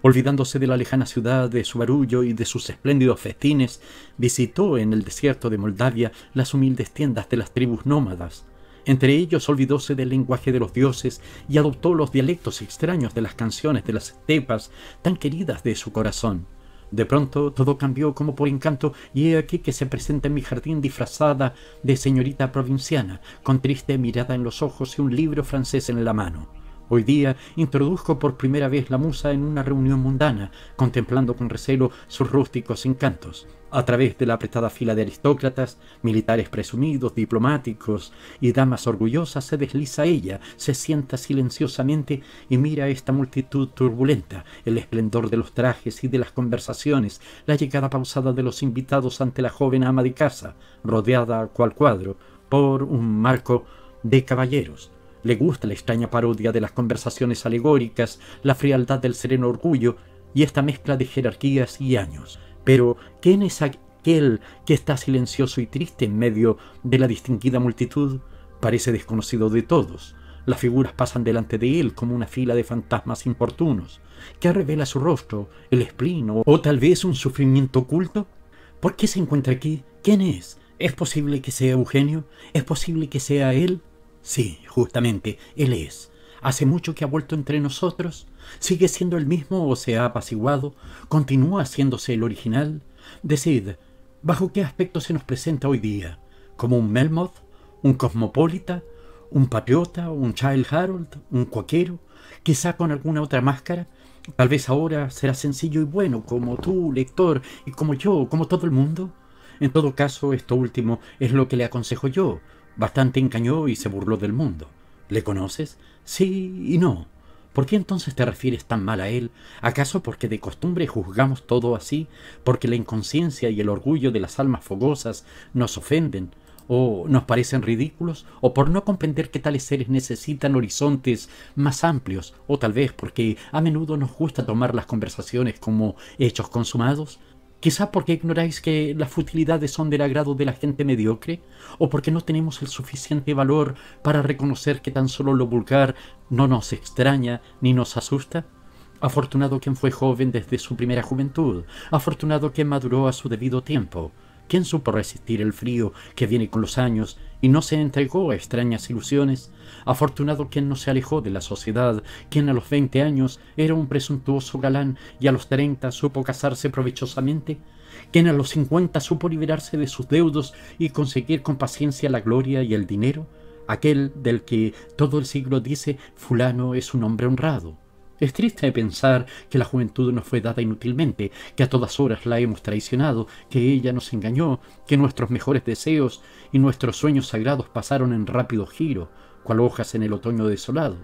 Olvidándose de la lejana ciudad, de su barullo y de sus espléndidos festines, visitó en el desierto de Moldavia las humildes tiendas de las tribus nómadas. Entre ellos olvidóse del lenguaje de los dioses y adoptó los dialectos extraños de las canciones de las estepas tan queridas de su corazón. De pronto todo cambió como por encanto y he aquí que se presenta en mi jardín disfrazada de señorita provinciana, con triste mirada en los ojos y un libro francés en la mano. Hoy día introdujo por primera vez la musa en una reunión mundana, contemplando con recelo sus rústicos encantos. A través de la apretada fila de aristócratas, militares presumidos, diplomáticos y damas orgullosas, se desliza ella, se sienta silenciosamente y mira esta multitud turbulenta, el esplendor de los trajes y de las conversaciones, la llegada pausada de los invitados ante la joven ama de casa, rodeada cual cuadro por un marco de caballeros le gusta la extraña parodia de las conversaciones alegóricas, la frialdad del sereno orgullo y esta mezcla de jerarquías y años. Pero, ¿quién es aquel que está silencioso y triste en medio de la distinguida multitud? Parece desconocido de todos. Las figuras pasan delante de él como una fila de fantasmas importunos. ¿Qué revela su rostro? ¿El esplino? ¿O tal vez un sufrimiento oculto? ¿Por qué se encuentra aquí? ¿Quién es? ¿Es posible que sea Eugenio? ¿Es posible que sea él? Sí, justamente, él es. Hace mucho que ha vuelto entre nosotros. ¿Sigue siendo el mismo o se ha apaciguado? ¿Continúa haciéndose el original? Decid, ¿bajo qué aspecto se nos presenta hoy día? ¿Como un Melmoth? ¿Un cosmopolita? ¿Un patriota? ¿Un Child Harold? ¿Un cuaquero? ¿Quizá con alguna otra máscara? Tal vez ahora será sencillo y bueno, como tú, lector, y como yo, como todo el mundo. En todo caso, esto último es lo que le aconsejo yo, Bastante encañó y se burló del mundo. ¿Le conoces? Sí y no. ¿Por qué entonces te refieres tan mal a él? ¿Acaso porque de costumbre juzgamos todo así? ¿Porque la inconsciencia y el orgullo de las almas fogosas nos ofenden? ¿O nos parecen ridículos? ¿O por no comprender que tales seres necesitan horizontes más amplios? ¿O tal vez porque a menudo nos gusta tomar las conversaciones como hechos consumados? ¿Quizá porque ignoráis que las futilidades son del agrado de la gente mediocre, o porque no tenemos el suficiente valor para reconocer que tan solo lo vulgar no nos extraña ni nos asusta. Afortunado quien fue joven desde su primera juventud, afortunado quien maduró a su debido tiempo, ¿Quién supo resistir el frío que viene con los años y no se entregó a extrañas ilusiones? Afortunado quien no se alejó de la sociedad, quien a los veinte años era un presuntuoso galán y a los treinta supo casarse provechosamente, quien a los cincuenta supo liberarse de sus deudos y conseguir con paciencia la gloria y el dinero, aquel del que todo el siglo dice fulano es un hombre honrado es triste pensar que la juventud nos fue dada inútilmente, que a todas horas la hemos traicionado, que ella nos engañó, que nuestros mejores deseos y nuestros sueños sagrados pasaron en rápido giro, cual hojas en el otoño desolado.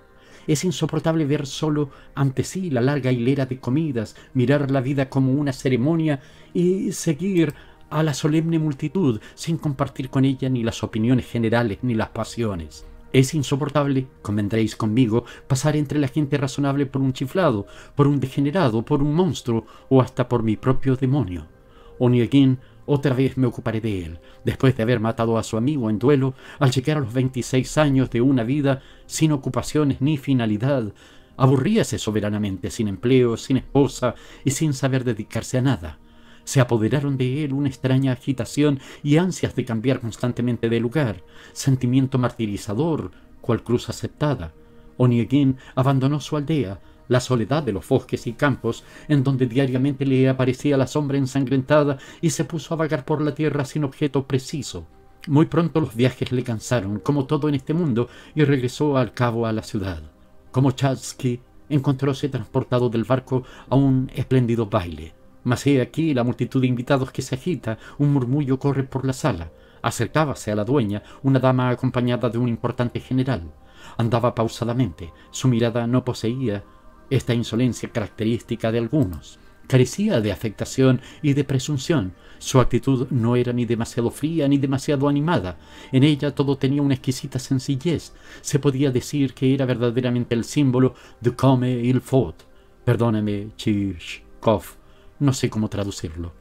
Es insoportable ver solo ante sí la larga hilera de comidas, mirar la vida como una ceremonia y seguir a la solemne multitud sin compartir con ella ni las opiniones generales ni las pasiones. Es insoportable, convendréis conmigo, pasar entre la gente razonable por un chiflado, por un degenerado, por un monstruo o hasta por mi propio demonio. Onegin otra vez me ocuparé de él, después de haber matado a su amigo en duelo, al llegar a los 26 años de una vida sin ocupaciones ni finalidad, aburríase soberanamente, sin empleo, sin esposa y sin saber dedicarse a nada. Se apoderaron de él una extraña agitación y ansias de cambiar constantemente de lugar, sentimiento martirizador, cual cruz aceptada. Onyegin abandonó su aldea, la soledad de los bosques y campos, en donde diariamente le aparecía la sombra ensangrentada y se puso a vagar por la tierra sin objeto preciso. Muy pronto los viajes le cansaron, como todo en este mundo, y regresó al cabo a la ciudad. Como Chatsky, encontróse transportado del barco a un espléndido baile. Mas he aquí la multitud de invitados que se agita, un murmullo corre por la sala. Acercábase a la dueña una dama acompañada de un importante general. Andaba pausadamente, su mirada no poseía esta insolencia característica de algunos. Carecía de afectación y de presunción. Su actitud no era ni demasiado fría ni demasiado animada. En ella todo tenía una exquisita sencillez. Se podía decir que era verdaderamente el símbolo de Come il faut. Perdóname, Chirchkov, no sé cómo traducirlo.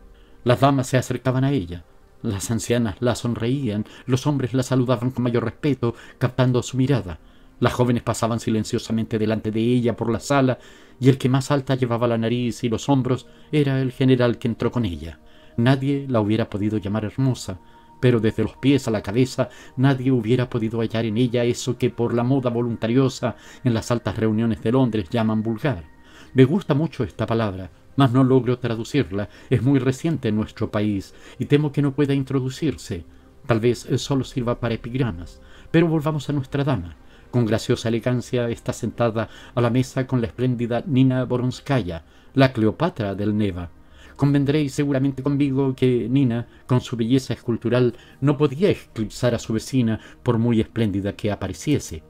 Las damas se acercaban a ella. Las ancianas la sonreían, los hombres la saludaban con mayor respeto, captando su mirada. Las jóvenes pasaban silenciosamente delante de ella por la sala, y el que más alta llevaba la nariz y los hombros era el general que entró con ella. Nadie la hubiera podido llamar hermosa, pero desde los pies a la cabeza nadie hubiera podido hallar en ella eso que por la moda voluntariosa en las altas reuniones de Londres llaman vulgar. Me gusta mucho esta palabra, mas no logro traducirla. Es muy reciente en nuestro país y temo que no pueda introducirse. Tal vez eh, solo sirva para epigramas. Pero volvamos a nuestra dama. Con graciosa elegancia está sentada a la mesa con la espléndida Nina Boronskaya, la Cleopatra del Neva. Convendréis seguramente conmigo que Nina, con su belleza escultural, no podía eclipsar a su vecina por muy espléndida que apareciese.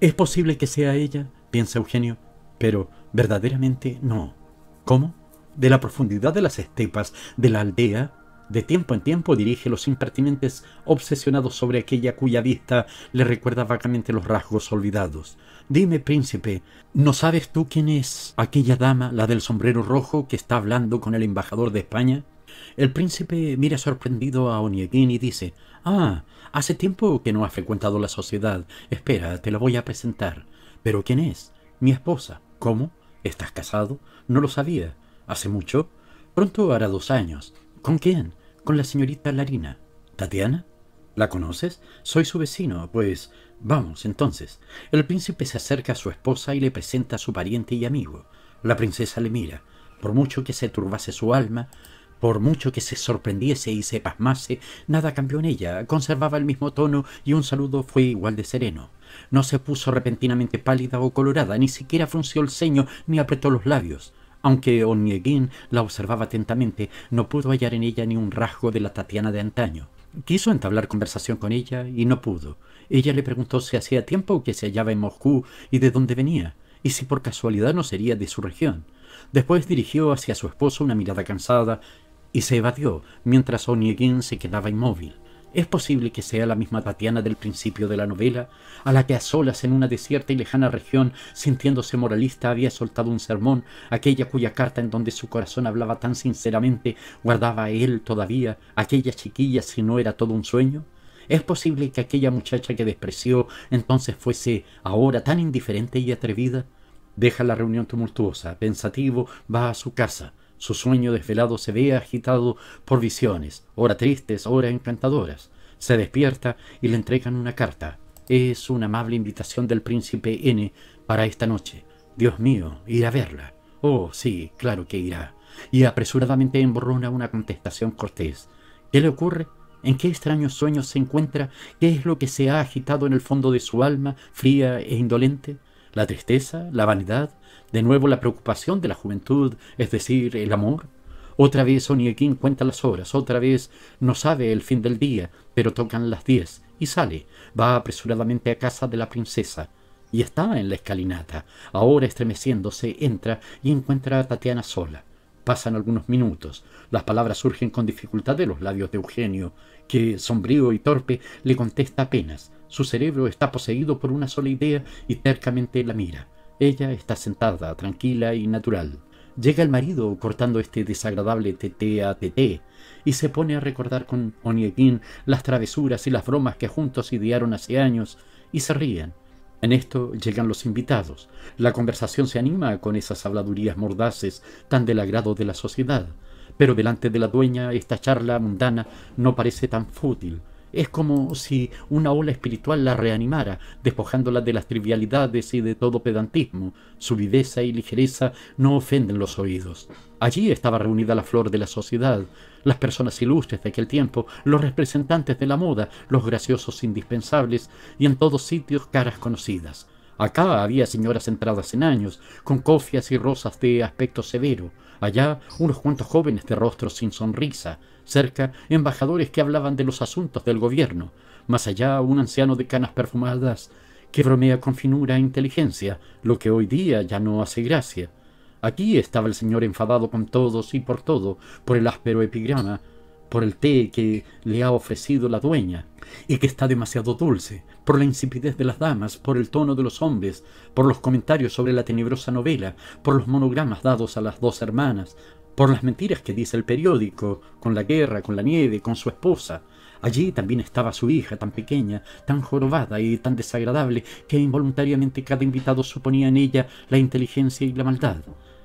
Es posible que sea ella, piensa Eugenio, pero verdaderamente no. ¿Cómo? De la profundidad de las estepas, de la aldea, de tiempo en tiempo dirige los impertinentes obsesionados sobre aquella cuya vista le recuerda vagamente los rasgos olvidados. Dime, príncipe, ¿no sabes tú quién es aquella dama, la del sombrero rojo, que está hablando con el embajador de España? El príncipe mira sorprendido a Oniegin y dice, Ah, hace tiempo que no has frecuentado la sociedad. Espera, te la voy a presentar. ¿Pero quién es? Mi esposa. ¿Cómo? ¿Estás casado? No lo sabía. ¿Hace mucho? Pronto hará dos años. ¿Con quién? Con la señorita Larina. ¿Tatiana? ¿La conoces? Soy su vecino. Pues vamos, entonces. El príncipe se acerca a su esposa y le presenta a su pariente y amigo. La princesa le mira. Por mucho que se turbase su alma, por mucho que se sorprendiese y se pasmase, nada cambió en ella, conservaba el mismo tono y un saludo fue igual de sereno. No se puso repentinamente pálida o colorada, ni siquiera frunció el ceño, ni apretó los labios. Aunque Oniegin la observaba atentamente, no pudo hallar en ella ni un rasgo de la Tatiana de antaño. Quiso entablar conversación con ella y no pudo. Ella le preguntó si hacía tiempo que se hallaba en Moscú y de dónde venía, y si por casualidad no sería de su región. Después dirigió hacia su esposo una mirada cansada y se evadió mientras Oniegin se quedaba inmóvil. Es posible que sea la misma Tatiana del principio de la novela, a la que a solas en una desierta y lejana región, sintiéndose moralista, había soltado un sermón, aquella cuya carta en donde su corazón hablaba tan sinceramente guardaba a él todavía, aquella chiquilla si no era todo un sueño. ¿Es posible que aquella muchacha que despreció entonces fuese ahora tan indiferente y atrevida? Deja la reunión tumultuosa, pensativo, va a su casa, su sueño desvelado se ve agitado por visiones, ora tristes, ora encantadoras. Se despierta y le entregan una carta. Es una amable invitación del príncipe N para esta noche. Dios mío, ir a verla. Oh, sí, claro que irá. Y apresuradamente emborrona una contestación cortés. ¿Qué le ocurre? ¿En qué extraños sueños se encuentra? ¿Qué es lo que se ha agitado en el fondo de su alma, fría e indolente? ¿La tristeza? ¿La vanidad? De nuevo la preocupación de la juventud, es decir, el amor. Otra vez Oniekin cuenta las horas, otra vez no sabe el fin del día, pero tocan las diez y sale. Va apresuradamente a casa de la princesa y está en la escalinata. Ahora estremeciéndose, entra y encuentra a Tatiana sola. Pasan algunos minutos. Las palabras surgen con dificultad de los labios de Eugenio, que, sombrío y torpe, le contesta apenas. Su cerebro está poseído por una sola idea y tercamente la mira. Ella está sentada, tranquila y natural. Llega el marido cortando este desagradable tete a tete y se pone a recordar con Onieguín las travesuras y las bromas que juntos idearon hace años y se ríen. En esto llegan los invitados. La conversación se anima con esas habladurías mordaces tan del agrado de la sociedad. Pero delante de la dueña esta charla mundana no parece tan fútil. Es como si una ola espiritual la reanimara, despojándola de las trivialidades y de todo pedantismo. Su viveza y ligereza no ofenden los oídos. Allí estaba reunida la flor de la sociedad, las personas ilustres de aquel tiempo, los representantes de la moda, los graciosos indispensables y en todos sitios caras conocidas. Acá había señoras entradas en años, con cofias y rosas de aspecto severo. Allá unos cuantos jóvenes de rostro sin sonrisa, cerca embajadores que hablaban de los asuntos del gobierno, más allá un anciano de canas perfumadas que bromea con finura e inteligencia, lo que hoy día ya no hace gracia. Aquí estaba el señor enfadado con todos y por todo, por el áspero epigrama, por el té que le ha ofrecido la dueña, y que está demasiado dulce, por la insipidez de las damas, por el tono de los hombres, por los comentarios sobre la tenebrosa novela, por los monogramas dados a las dos hermanas, por las mentiras que dice el periódico, con la guerra, con la nieve, con su esposa. Allí también estaba su hija, tan pequeña, tan jorobada y tan desagradable, que involuntariamente cada invitado suponía en ella la inteligencia y la maldad.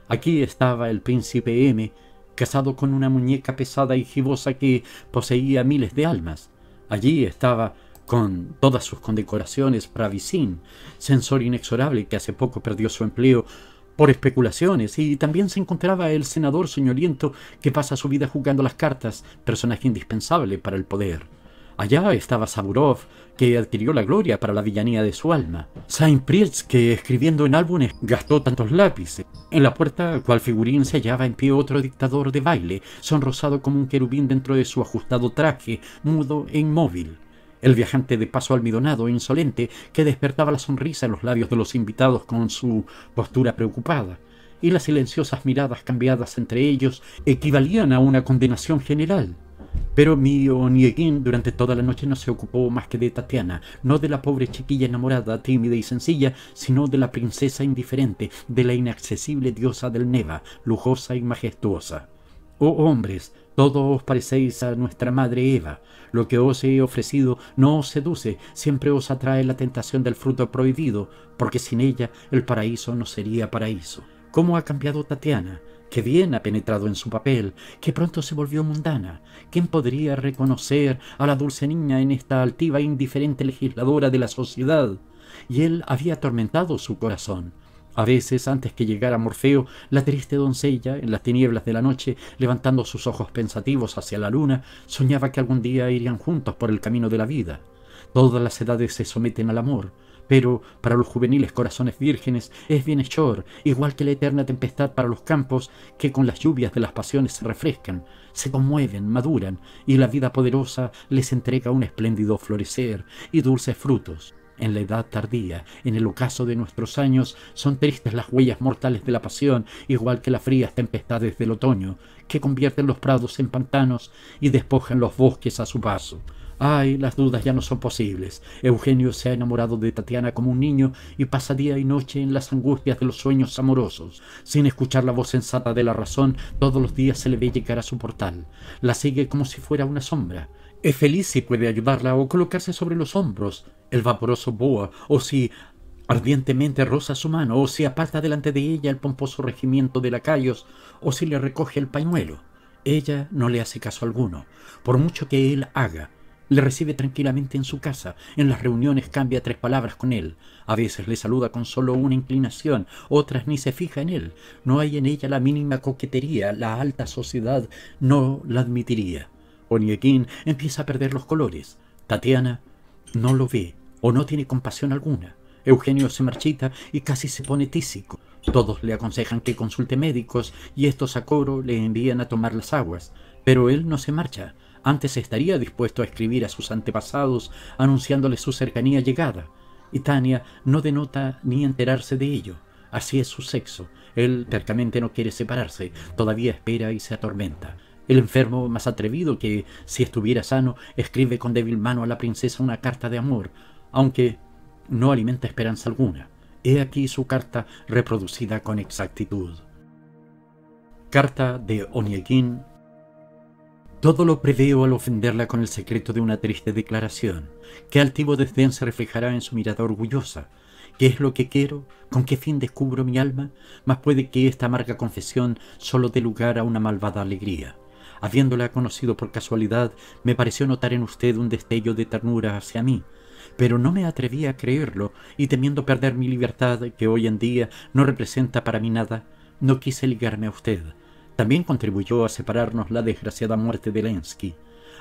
Aquí estaba el príncipe M, casado con una muñeca pesada y gibosa que poseía miles de almas. Allí estaba con todas sus condecoraciones Pravisin, censor inexorable que hace poco perdió su empleo por especulaciones, y también se encontraba el senador soñoliento que pasa su vida jugando las cartas, personaje indispensable para el poder. Allá estaba Saburov, que adquirió la gloria para la villanía de su alma. Saint Priest, que escribiendo en álbumes gastó tantos lápices. En la puerta, cual figurín, se hallaba en pie otro dictador de baile, sonrosado como un querubín dentro de su ajustado traje, mudo e inmóvil el viajante de paso almidonado e insolente que despertaba la sonrisa en los labios de los invitados con su postura preocupada, y las silenciosas miradas cambiadas entre ellos equivalían a una condenación general. Pero mi Nieguín durante toda la noche no se ocupó más que de Tatiana, no de la pobre chiquilla enamorada, tímida y sencilla, sino de la princesa indiferente, de la inaccesible diosa del Neva, lujosa y majestuosa. Oh hombres, todos parecéis a nuestra madre Eva. Lo que os he ofrecido no os seduce, siempre os atrae la tentación del fruto prohibido, porque sin ella el paraíso no sería paraíso. ¿Cómo ha cambiado Tatiana? Qué bien ha penetrado en su papel, que pronto se volvió mundana. ¿Quién podría reconocer a la dulce niña en esta altiva e indiferente legisladora de la sociedad? Y él había atormentado su corazón. A veces, antes que llegara Morfeo, la triste doncella, en las tinieblas de la noche, levantando sus ojos pensativos hacia la luna, soñaba que algún día irían juntos por el camino de la vida. Todas las edades se someten al amor, pero para los juveniles corazones vírgenes es bienhechor, igual que la eterna tempestad para los campos que con las lluvias de las pasiones se refrescan, se conmueven, maduran, y la vida poderosa les entrega un espléndido florecer y dulces frutos en la edad tardía, en el ocaso de nuestros años, son tristes las huellas mortales de la pasión, igual que las frías tempestades del otoño, que convierten los prados en pantanos y despojan los bosques a su paso. Ay, las dudas ya no son posibles. Eugenio se ha enamorado de Tatiana como un niño y pasa día y noche en las angustias de los sueños amorosos. Sin escuchar la voz sensata de la razón, todos los días se le ve llegar a su portal. La sigue como si fuera una sombra. Es feliz si puede ayudarla o colocarse sobre los hombros el vaporoso boa, o si ardientemente roza su mano, o si aparta delante de ella el pomposo regimiento de lacayos, o si le recoge el pañuelo. Ella no le hace caso alguno, por mucho que él haga. Le recibe tranquilamente en su casa, en las reuniones cambia tres palabras con él, a veces le saluda con solo una inclinación, otras ni se fija en él. No hay en ella la mínima coquetería, la alta sociedad no la admitiría. Oniegin empieza a perder los colores. Tatiana no lo ve, o no tiene compasión alguna. Eugenio se marchita y casi se pone tísico. Todos le aconsejan que consulte médicos y estos a coro le envían a tomar las aguas, pero él no se marcha. Antes estaría dispuesto a escribir a sus antepasados anunciándoles su cercanía llegada. Y Tania no denota ni enterarse de ello. Así es su sexo. Él tercamente no quiere separarse, todavía espera y se atormenta. El enfermo más atrevido que, si estuviera sano, escribe con débil mano a la princesa una carta de amor, aunque no alimenta esperanza alguna. He aquí su carta reproducida con exactitud. Carta de Onieguin. Todo lo preveo al ofenderla con el secreto de una triste declaración. Qué altivo desdén se reflejará en su mirada orgullosa. ¿Qué es lo que quiero? ¿Con qué fin descubro mi alma? Más puede que esta amarga confesión solo dé lugar a una malvada alegría. Habiéndola conocido por casualidad, me pareció notar en usted un destello de ternura hacia mí, pero no me atreví a creerlo y temiendo perder mi libertad, que hoy en día no representa para mí nada, no quise ligarme a usted. También contribuyó a separarnos la desgraciada muerte de Lensky.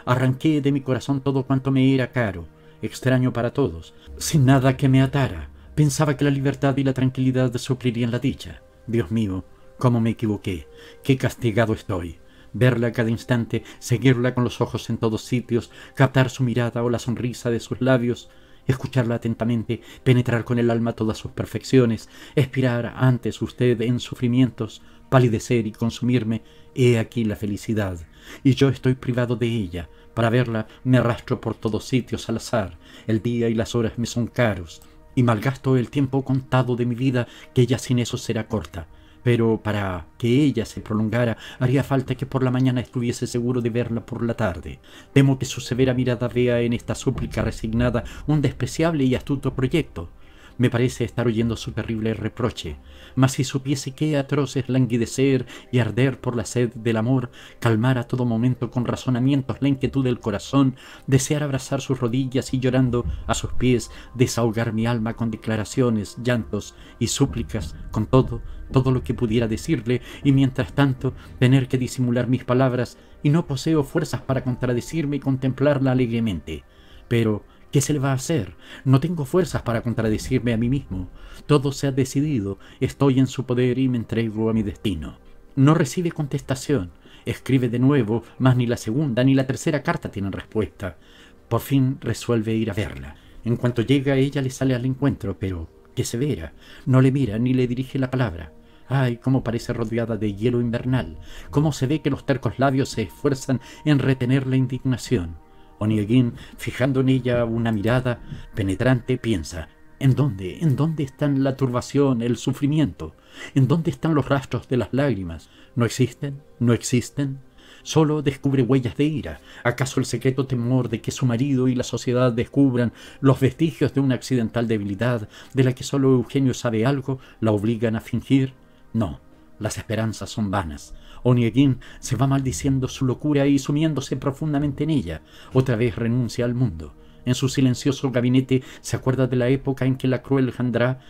Arranqué de mi corazón todo cuanto me era caro, extraño para todos, sin nada que me atara. Pensaba que la libertad y la tranquilidad suplirían la dicha. Dios mío, cómo me equivoqué, qué castigado estoy. Verla cada instante, seguirla con los ojos en todos sitios, captar su mirada o la sonrisa de sus labios, escucharla atentamente, penetrar con el alma todas sus perfecciones, expirar antes usted en sufrimientos, palidecer y consumirme, he aquí la felicidad, y yo estoy privado de ella. Para verla me arrastro por todos sitios al azar, el día y las horas me son caros, y malgasto el tiempo contado de mi vida, que ya sin eso será corta pero para que ella se prolongara haría falta que por la mañana estuviese seguro de verla por la tarde. Temo que su severa mirada vea en esta súplica resignada un despreciable y astuto proyecto me parece estar oyendo su terrible reproche, mas si supiese qué atroces languidecer y arder por la sed del amor, calmar a todo momento con razonamientos la inquietud del corazón, desear abrazar sus rodillas y llorando a sus pies, desahogar mi alma con declaraciones, llantos y súplicas, con todo, todo lo que pudiera decirle, y mientras tanto tener que disimular mis palabras, y no poseo fuerzas para contradecirme y contemplarla alegremente. Pero ¿Qué se le va a hacer? No tengo fuerzas para contradecirme a mí mismo. Todo se ha decidido, estoy en su poder y me entrego a mi destino. No recibe contestación. Escribe de nuevo, mas ni la segunda ni la tercera carta tienen respuesta. Por fin resuelve ir a verla. En cuanto llega, ella le sale al encuentro, pero qué severa. No le mira ni le dirige la palabra. Ay, cómo parece rodeada de hielo invernal. Cómo se ve que los tercos labios se esfuerzan en retener la indignación. Onegin, fijando en ella una mirada penetrante, piensa, ¿en dónde? ¿En dónde están la turbación, el sufrimiento? ¿En dónde están los rastros de las lágrimas? ¿No existen? ¿No existen? Solo descubre huellas de ira. ¿Acaso el secreto temor de que su marido y la sociedad descubran los vestigios de una accidental debilidad de la que solo Eugenio sabe algo la obligan a fingir? No, las esperanzas son vanas. Oniegin se va maldiciendo su locura y sumiéndose profundamente en ella. Otra vez renuncia al mundo. En su silencioso gabinete se acuerda de la época en que la cruel Jandra,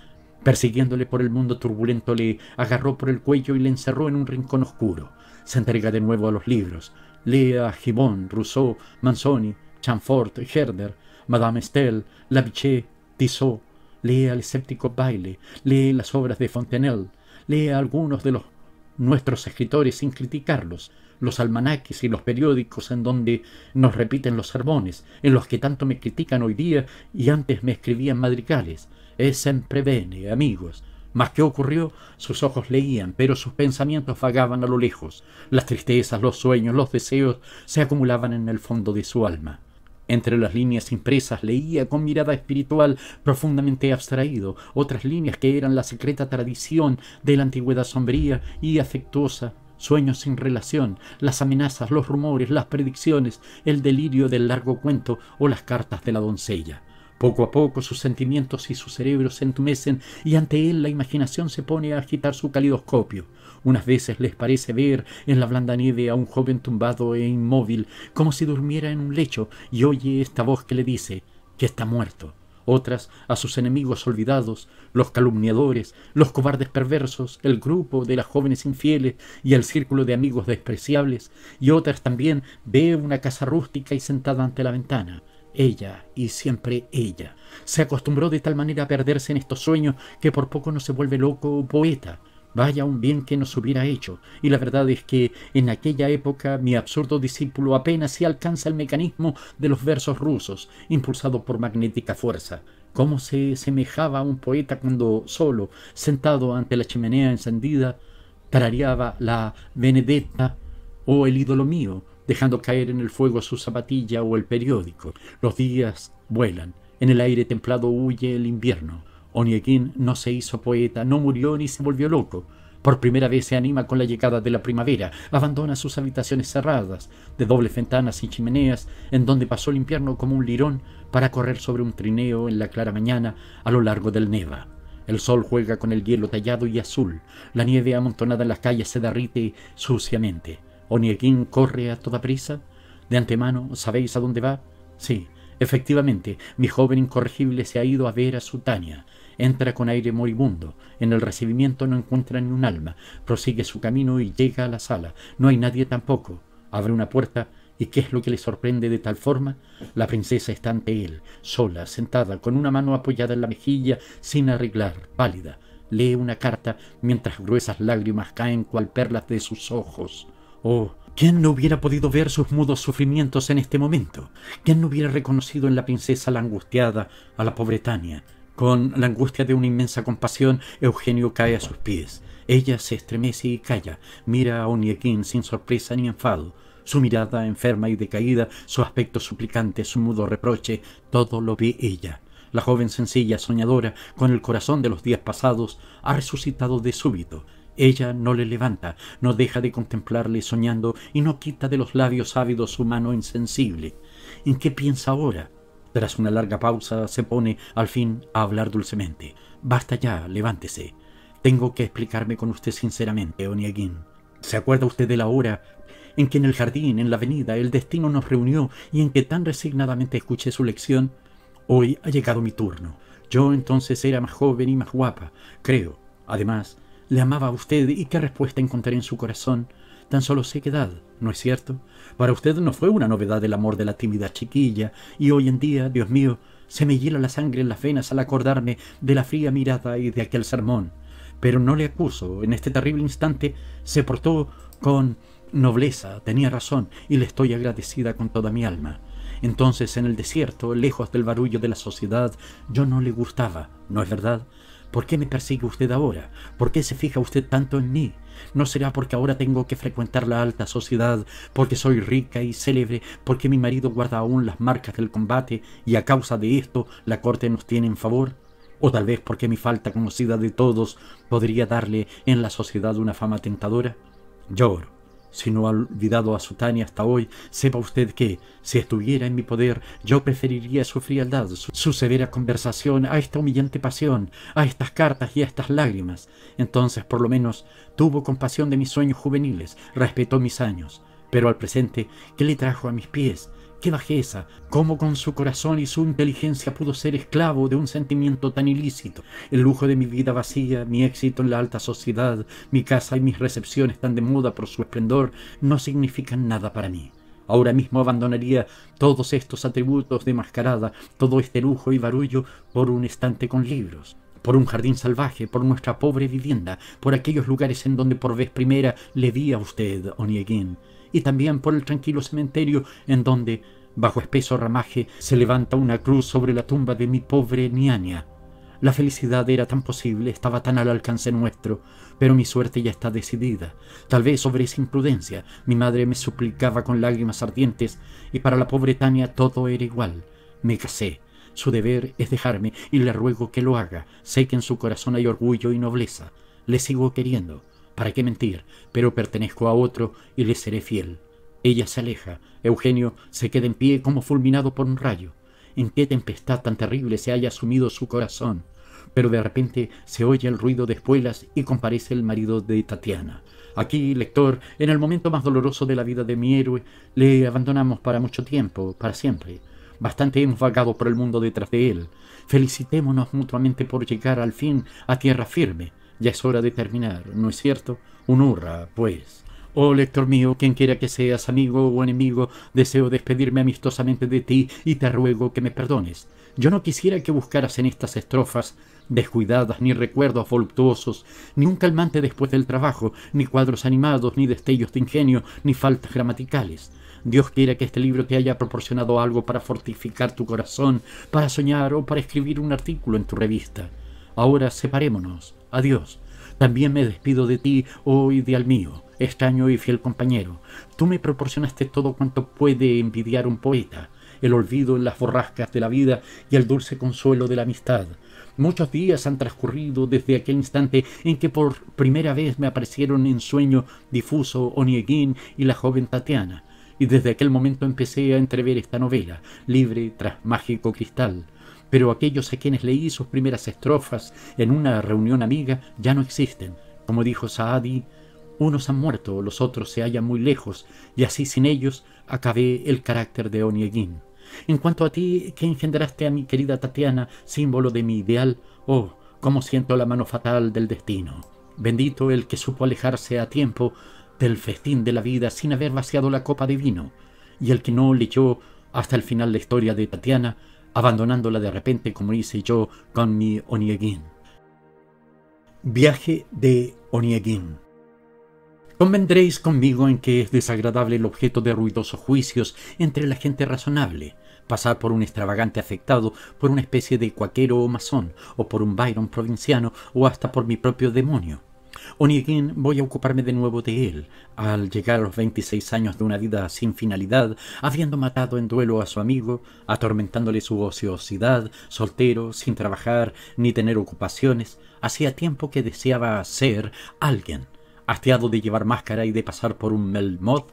persiguiéndole por el mundo turbulento, le agarró por el cuello y le encerró en un rincón oscuro. Se entrega de nuevo a los libros. Lee a Gibbon, Rousseau, Manzoni, Chamfort, Herder, Madame Estelle, Labiche, Tissot. Lee al escéptico Baile, lee las obras de Fontenelle, lee algunos de los nuestros escritores sin criticarlos, los almanaques y los periódicos en donde nos repiten los sermones, en los que tanto me critican hoy día y antes me escribían madrigales. Es siempre prevene, amigos. Mas que ocurrió, sus ojos leían, pero sus pensamientos vagaban a lo lejos. Las tristezas, los sueños, los deseos se acumulaban en el fondo de su alma. Entre las líneas impresas leía con mirada espiritual profundamente abstraído otras líneas que eran la secreta tradición de la antigüedad sombría y afectuosa sueños sin relación, las amenazas, los rumores, las predicciones, el delirio del largo cuento o las cartas de la doncella. Poco a poco sus sentimientos y su cerebro se entumecen y ante él la imaginación se pone a agitar su calidoscopio. Unas veces les parece ver en la blanda nieve a un joven tumbado e inmóvil, como si durmiera en un lecho, y oye esta voz que le dice que está muerto. Otras a sus enemigos olvidados, los calumniadores, los cobardes perversos, el grupo de las jóvenes infieles y el círculo de amigos despreciables, y otras también ve una casa rústica y sentada ante la ventana, ella y siempre ella. Se acostumbró de tal manera a perderse en estos sueños que por poco no se vuelve loco o poeta. Vaya un bien que nos hubiera hecho, y la verdad es que en aquella época mi absurdo discípulo apenas se alcanza el mecanismo de los versos rusos, impulsado por magnética fuerza. como se semejaba a un poeta cuando solo, sentado ante la chimenea encendida, tarareaba la Benedetta o oh, el ídolo mío, dejando caer en el fuego su zapatilla o el periódico. Los días vuelan, en el aire templado huye el invierno. Oniegin no se hizo poeta, no murió ni se volvió loco. Por primera vez se anima con la llegada de la primavera, abandona sus habitaciones cerradas, de dobles ventanas y chimeneas, en donde pasó el invierno como un lirón para correr sobre un trineo en la clara mañana a lo largo del Neva. El sol juega con el hielo tallado y azul, la nieve amontonada en las calles se derrite suciamente. Oniekin corre a toda prisa. De antemano, ¿sabéis a dónde va? Sí, efectivamente, mi joven incorregible se ha ido a ver a su Tania. Entra con aire moribundo. En el recibimiento no encuentra ni un alma. Prosigue su camino y llega a la sala. No hay nadie tampoco. Abre una puerta ¿Y qué es lo que le sorprende de tal forma? La princesa está ante él, sola, sentada, con una mano apoyada en la mejilla, sin arreglar, pálida. Lee una carta mientras gruesas lágrimas caen cual perlas de sus ojos. Oh, ¿quién no hubiera podido ver sus mudos sufrimientos en este momento? ¿Quién no hubiera reconocido en la princesa la angustiada, a la pobre Tania, con la angustia de una inmensa compasión, Eugenio cae a sus pies. Ella se estremece y calla, mira a Oniekin sin sorpresa ni enfado. Su mirada enferma y decaída, su aspecto suplicante, su mudo reproche, todo lo ve ella. La joven sencilla, soñadora, con el corazón de los días pasados, ha resucitado de súbito. Ella no le levanta, no deja de contemplarle soñando y no quita de los labios ávidos su mano insensible. ¿En qué piensa ahora? Tras una larga pausa, se pone, al fin, a hablar dulcemente. Basta ya, levántese. Tengo que explicarme con usted sinceramente, Oniagin. ¿Se acuerda usted de la hora en que en el jardín, en la avenida, el destino nos reunió y en que tan resignadamente escuché su lección? Hoy ha llegado mi turno. Yo entonces era más joven y más guapa, creo. Además, le amaba a usted y qué respuesta encontré en su corazón tan solo sequedad, ¿no es cierto? Para usted no fue una novedad el amor de la tímida chiquilla, y hoy en día, Dios mío, se me hiela la sangre en las venas al acordarme de la fría mirada y de aquel sermón. Pero no le acuso, en este terrible instante se portó con nobleza, tenía razón, y le estoy agradecida con toda mi alma. Entonces, en el desierto, lejos del barullo de la sociedad, yo no le gustaba, ¿no es verdad? ¿Por qué me persigue usted ahora? ¿Por qué se fija usted tanto en mí? No será porque ahora tengo que frecuentar la alta sociedad, porque soy rica y célebre, porque mi marido guarda aún las marcas del combate y a causa de esto la corte nos tiene en favor. O tal vez porque mi falta conocida de todos podría darle en la sociedad una fama tentadora. Lloro si no ha olvidado a Tania hasta hoy, sepa usted que, si estuviera en mi poder, yo preferiría su frialdad, su, su, severa conversación a esta humillante pasión, a estas cartas y a estas lágrimas. Entonces, por lo menos, tuvo compasión de mis sueños juveniles, respetó mis años. Pero al presente, ¿qué le trajo a mis pies? ¡Qué bajeza! ¿Cómo con su corazón y su inteligencia pudo ser esclavo de un sentimiento tan ilícito? El lujo de mi vida vacía, mi éxito en la alta sociedad, mi casa y mis recepciones tan de moda por su esplendor, no significan nada para mí. Ahora mismo abandonaría todos estos atributos de mascarada, todo este lujo y barullo por un estante con libros por un jardín salvaje, por nuestra pobre vivienda, por aquellos lugares en donde por vez primera le vi a usted, Onieguín y también por el tranquilo cementerio en donde, bajo espeso ramaje, se levanta una cruz sobre la tumba de mi pobre Niania La felicidad era tan posible, estaba tan al alcance nuestro, pero mi suerte ya está decidida. Tal vez sobre esa imprudencia, mi madre me suplicaba con lágrimas ardientes, y para la pobre Tania todo era igual. Me casé. Su deber es dejarme, y le ruego que lo haga. Sé que en su corazón hay orgullo y nobleza. Le sigo queriendo. ¿Para qué mentir? Pero pertenezco a otro y le seré fiel. Ella se aleja. Eugenio se queda en pie como fulminado por un rayo. ¿En qué tempestad tan terrible se haya sumido su corazón? Pero de repente se oye el ruido de espuelas y comparece el marido de Tatiana. Aquí, lector, en el momento más doloroso de la vida de mi héroe, le abandonamos para mucho tiempo, para siempre. Bastante hemos vagado por el mundo detrás de él. Felicitémonos mutuamente por llegar al fin a tierra firme. Ya es hora de terminar, ¿no es cierto? Un hurra, pues. Oh lector mío, quien quiera que seas, amigo o enemigo, deseo despedirme amistosamente de ti y te ruego que me perdones. Yo no quisiera que buscaras en estas estrofas descuidadas, ni recuerdos voluptuosos, ni un calmante después del trabajo, ni cuadros animados, ni destellos de ingenio, ni faltas gramaticales. Dios quiera que este libro te haya proporcionado algo para fortificar tu corazón, para soñar o para escribir un artículo en tu revista. Ahora separémonos. Adiós. También me despido de ti, oh ideal mío, extraño y fiel compañero. Tú me proporcionaste todo cuanto puede envidiar un poeta, el olvido en las borrascas de la vida y el dulce consuelo de la amistad. Muchos días han transcurrido desde aquel instante en que por primera vez me aparecieron en sueño difuso Onieguín y la joven Tatiana, y desde aquel momento empecé a entrever esta novela, libre tras mágico cristal pero aquellos a quienes leí sus primeras estrofas en una reunión amiga ya no existen. Como dijo Saadi, unos han muerto, los otros se hallan muy lejos, y así sin ellos acabé el carácter de Onieguín. En cuanto a ti, que engendraste a mi querida Tatiana, símbolo de mi ideal, oh, cómo siento la mano fatal del destino. Bendito el que supo alejarse a tiempo del festín de la vida sin haber vaciado la copa de vino, y el que no leyó hasta el final la historia de Tatiana, abandonándola de repente como hice yo con mi Onieguin. Viaje de Onieguin Convendréis conmigo en que es desagradable el objeto de ruidosos juicios entre la gente razonable, pasar por un extravagante afectado, por una especie de cuaquero o masón, o por un Byron provinciano, o hasta por mi propio demonio Onegin voy a ocuparme de nuevo de él. Al llegar a los 26 años de una vida sin finalidad, habiendo matado en duelo a su amigo, atormentándole su ociosidad, soltero, sin trabajar ni tener ocupaciones, hacía tiempo que deseaba ser alguien. Hasteado de llevar máscara y de pasar por un Melmoth,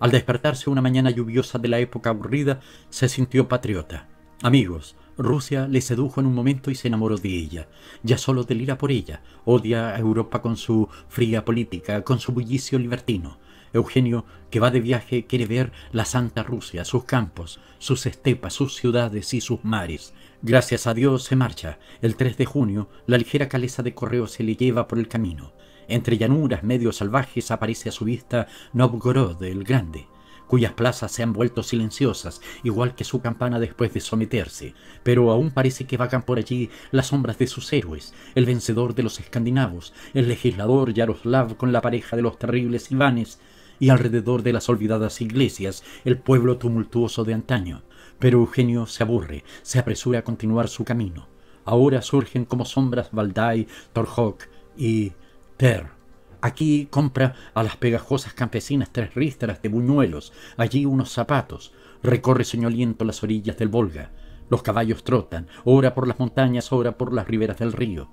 al despertarse una mañana lluviosa de la época aburrida, se sintió patriota. Amigos, Rusia le sedujo en un momento y se enamoró de ella. Ya solo delira por ella. Odia a Europa con su fría política, con su bullicio libertino. Eugenio, que va de viaje, quiere ver la Santa Rusia, sus campos, sus estepas, sus ciudades y sus mares. Gracias a Dios se marcha. El 3 de junio, la ligera caleza de correo se le lleva por el camino. Entre llanuras medio salvajes aparece a su vista Novgorod el Grande cuyas plazas se han vuelto silenciosas, igual que su campana después de someterse, pero aún parece que vagan por allí las sombras de sus héroes, el vencedor de los escandinavos, el legislador Yaroslav con la pareja de los terribles Ivanes, y alrededor de las olvidadas iglesias, el pueblo tumultuoso de antaño. Pero Eugenio se aburre, se apresura a continuar su camino. Ahora surgen como sombras Valdai, Torhok y Ter. Aquí compra a las pegajosas campesinas tres ristras de buñuelos, allí unos zapatos. Recorre soñoliento las orillas del Volga. Los caballos trotan, ora por las montañas, ora por las riberas del río.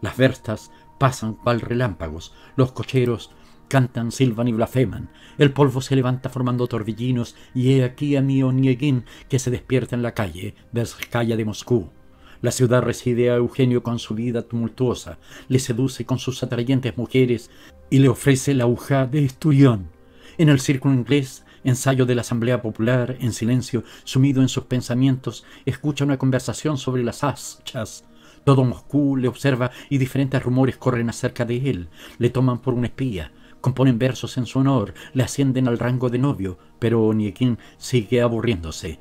Las verstas pasan cual relámpagos, los cocheros cantan, silban y blasfeman. El polvo se levanta formando torbellinos y he aquí a mi Onieguin que se despierta en la calle, calle de Moscú. La ciudad reside a Eugenio con su vida tumultuosa, le seduce con sus atrayentes mujeres, y le ofrece la aguja de esturión. En el círculo inglés, ensayo de la Asamblea Popular, en silencio, sumido en sus pensamientos, escucha una conversación sobre las hachas. Todo Moscú le observa y diferentes rumores corren acerca de él. Le toman por un espía, componen versos en su honor, le ascienden al rango de novio, pero Oniekin sigue aburriéndose.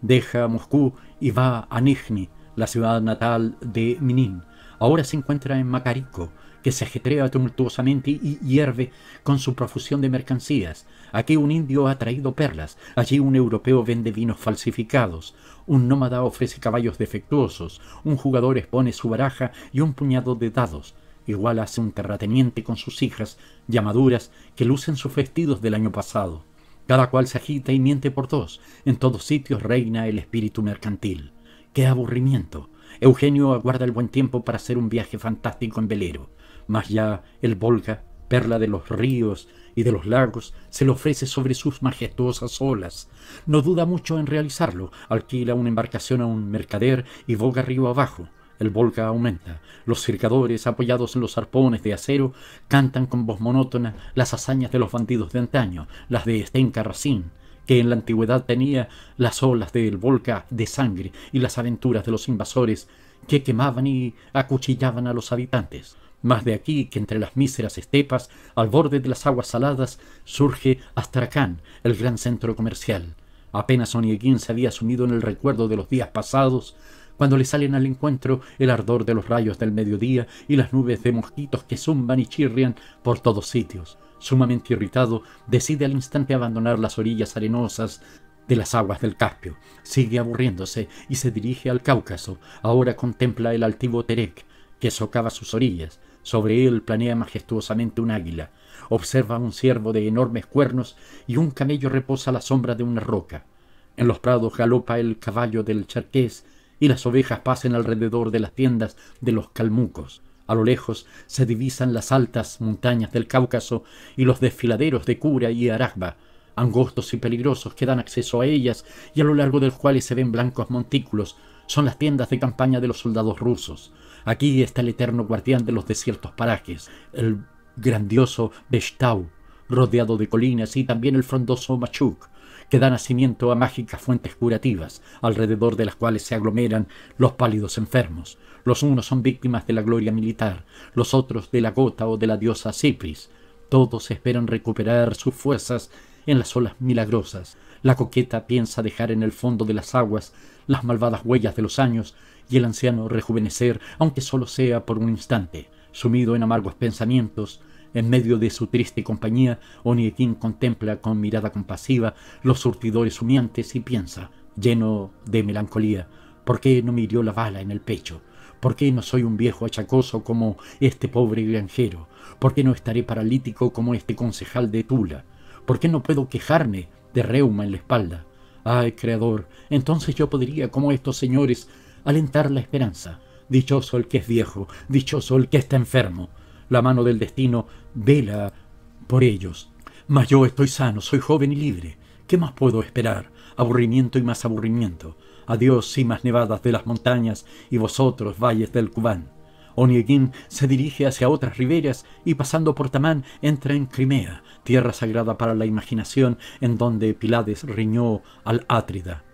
Deja Moscú y va a Nijni, la ciudad natal de Minin. Ahora se encuentra en Macarico, que se ajetrea tumultuosamente y hierve con su profusión de mercancías. Aquí un indio ha traído perlas, allí un europeo vende vinos falsificados, un nómada ofrece caballos defectuosos, un jugador expone su baraja y un puñado de dados. Igual hace un terrateniente con sus hijas, llamaduras, que lucen sus vestidos del año pasado. Cada cual se agita y miente por dos. En todos sitios reina el espíritu mercantil. ¡Qué aburrimiento! Eugenio aguarda el buen tiempo para hacer un viaje fantástico en velero más ya el Volga, perla de los ríos y de los lagos, se le ofrece sobre sus majestuosas olas. No duda mucho en realizarlo, alquila una embarcación a un mercader y volga río abajo. El volga aumenta. Los circadores, apoyados en los arpones de acero, cantan con voz monótona las hazañas de los bandidos de antaño, las de Stenka que en la antigüedad tenía las olas del volga de sangre y las aventuras de los invasores que quemaban y acuchillaban a los habitantes. Más de aquí que entre las míseras estepas, al borde de las aguas saladas, surge Astracán, el gran centro comercial. Apenas Onieguín se había sumido en el recuerdo de los días pasados, cuando le salen al encuentro el ardor de los rayos del mediodía y las nubes de mosquitos que zumban y chirrian por todos sitios. Sumamente irritado, decide al instante abandonar las orillas arenosas de las aguas del Caspio. Sigue aburriéndose y se dirige al Cáucaso. Ahora contempla el altivo Terek, que socava sus orillas. Sobre él planea majestuosamente un águila, observa un ciervo de enormes cuernos y un camello reposa a la sombra de una roca. En los prados galopa el caballo del charqués y las ovejas pasan alrededor de las tiendas de los calmucos. A lo lejos se divisan las altas montañas del Cáucaso y los desfiladeros de Cura y Aragba, angostos y peligrosos que dan acceso a ellas y a lo largo del cuales se ven blancos montículos. Son las tiendas de campaña de los soldados rusos. Aquí está el eterno guardián de los desiertos parajes, el grandioso Beshtau, rodeado de colinas y también el frondoso Machuk, que da nacimiento a mágicas fuentes curativas, alrededor de las cuales se aglomeran los pálidos enfermos. Los unos son víctimas de la gloria militar, los otros de la gota o de la diosa Cipris. Todos esperan recuperar sus fuerzas en las olas milagrosas. La coqueta piensa dejar en el fondo de las aguas las malvadas huellas de los años y el anciano rejuvenecer, aunque solo sea por un instante. Sumido en amargos pensamientos, en medio de su triste compañía, Oniekin contempla con mirada compasiva los surtidores humeantes y piensa, lleno de melancolía, ¿por qué no me hirió la bala en el pecho? ¿Por qué no soy un viejo achacoso como este pobre granjero? ¿Por qué no estaré paralítico como este concejal de Tula? ¿Por qué no puedo quejarme de reuma en la espalda? Ay, Creador, entonces yo podría, como estos señores, alentar la esperanza. Dichoso el que es viejo, dichoso el que está enfermo. La mano del destino vela por ellos. Mas yo estoy sano, soy joven y libre. ¿Qué más puedo esperar? Aburrimiento y más aburrimiento. Adiós cimas nevadas de las montañas y vosotros valles del Cubán. Onieguín se dirige hacia otras riberas y pasando por Tamán entra en Crimea, tierra sagrada para la imaginación en donde Pilades riñó al Átrida.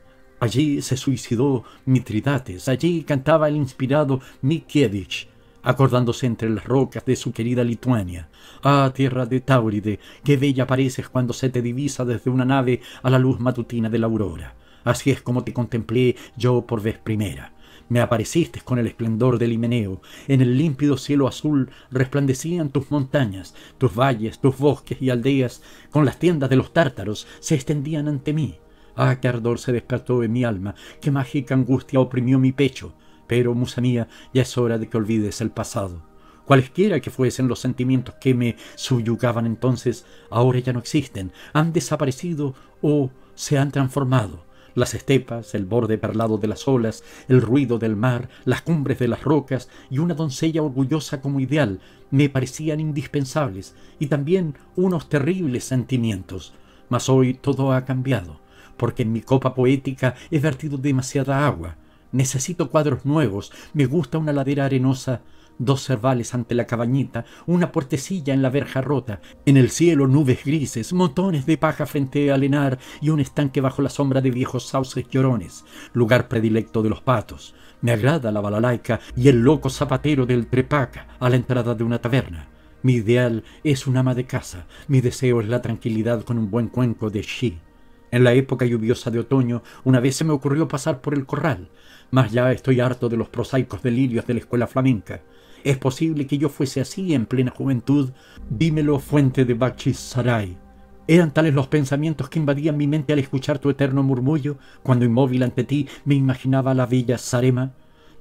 Allí se suicidó Mitridates, allí cantaba el inspirado Mikiewicz, acordándose entre las rocas de su querida Lituania. Ah, tierra de Tauride, qué bella pareces cuando se te divisa desde una nave a la luz matutina de la aurora. Así es como te contemplé yo por vez primera. Me apareciste con el esplendor del himeneo. En el límpido cielo azul resplandecían tus montañas, tus valles, tus bosques y aldeas. Con las tiendas de los tártaros se extendían ante mí. Ah, qué ardor se despertó en mi alma, qué mágica angustia oprimió mi pecho. Pero, musa mía, ya es hora de que olvides el pasado. Cualesquiera que fuesen los sentimientos que me subyugaban entonces, ahora ya no existen, han desaparecido o se han transformado. Las estepas, el borde perlado de las olas, el ruido del mar, las cumbres de las rocas y una doncella orgullosa como ideal me parecían indispensables y también unos terribles sentimientos. Mas hoy todo ha cambiado porque en mi copa poética he vertido demasiada agua. Necesito cuadros nuevos, me gusta una ladera arenosa, dos cervales ante la cabañita, una puertecilla en la verja rota, en el cielo nubes grises, montones de paja frente al lenar y un estanque bajo la sombra de viejos sauces llorones, lugar predilecto de los patos. Me agrada la balalaica y el loco zapatero del trepaca a la entrada de una taberna. Mi ideal es un ama de casa, mi deseo es la tranquilidad con un buen cuenco de shi. En la época lluviosa de otoño, una vez se me ocurrió pasar por el corral, mas ya estoy harto de los prosaicos delirios de la escuela flamenca. Es posible que yo fuese así en plena juventud, dímelo fuente de Bachis Sarai. Eran tales los pensamientos que invadían mi mente al escuchar tu eterno murmullo, cuando inmóvil ante ti me imaginaba la bella Sarema.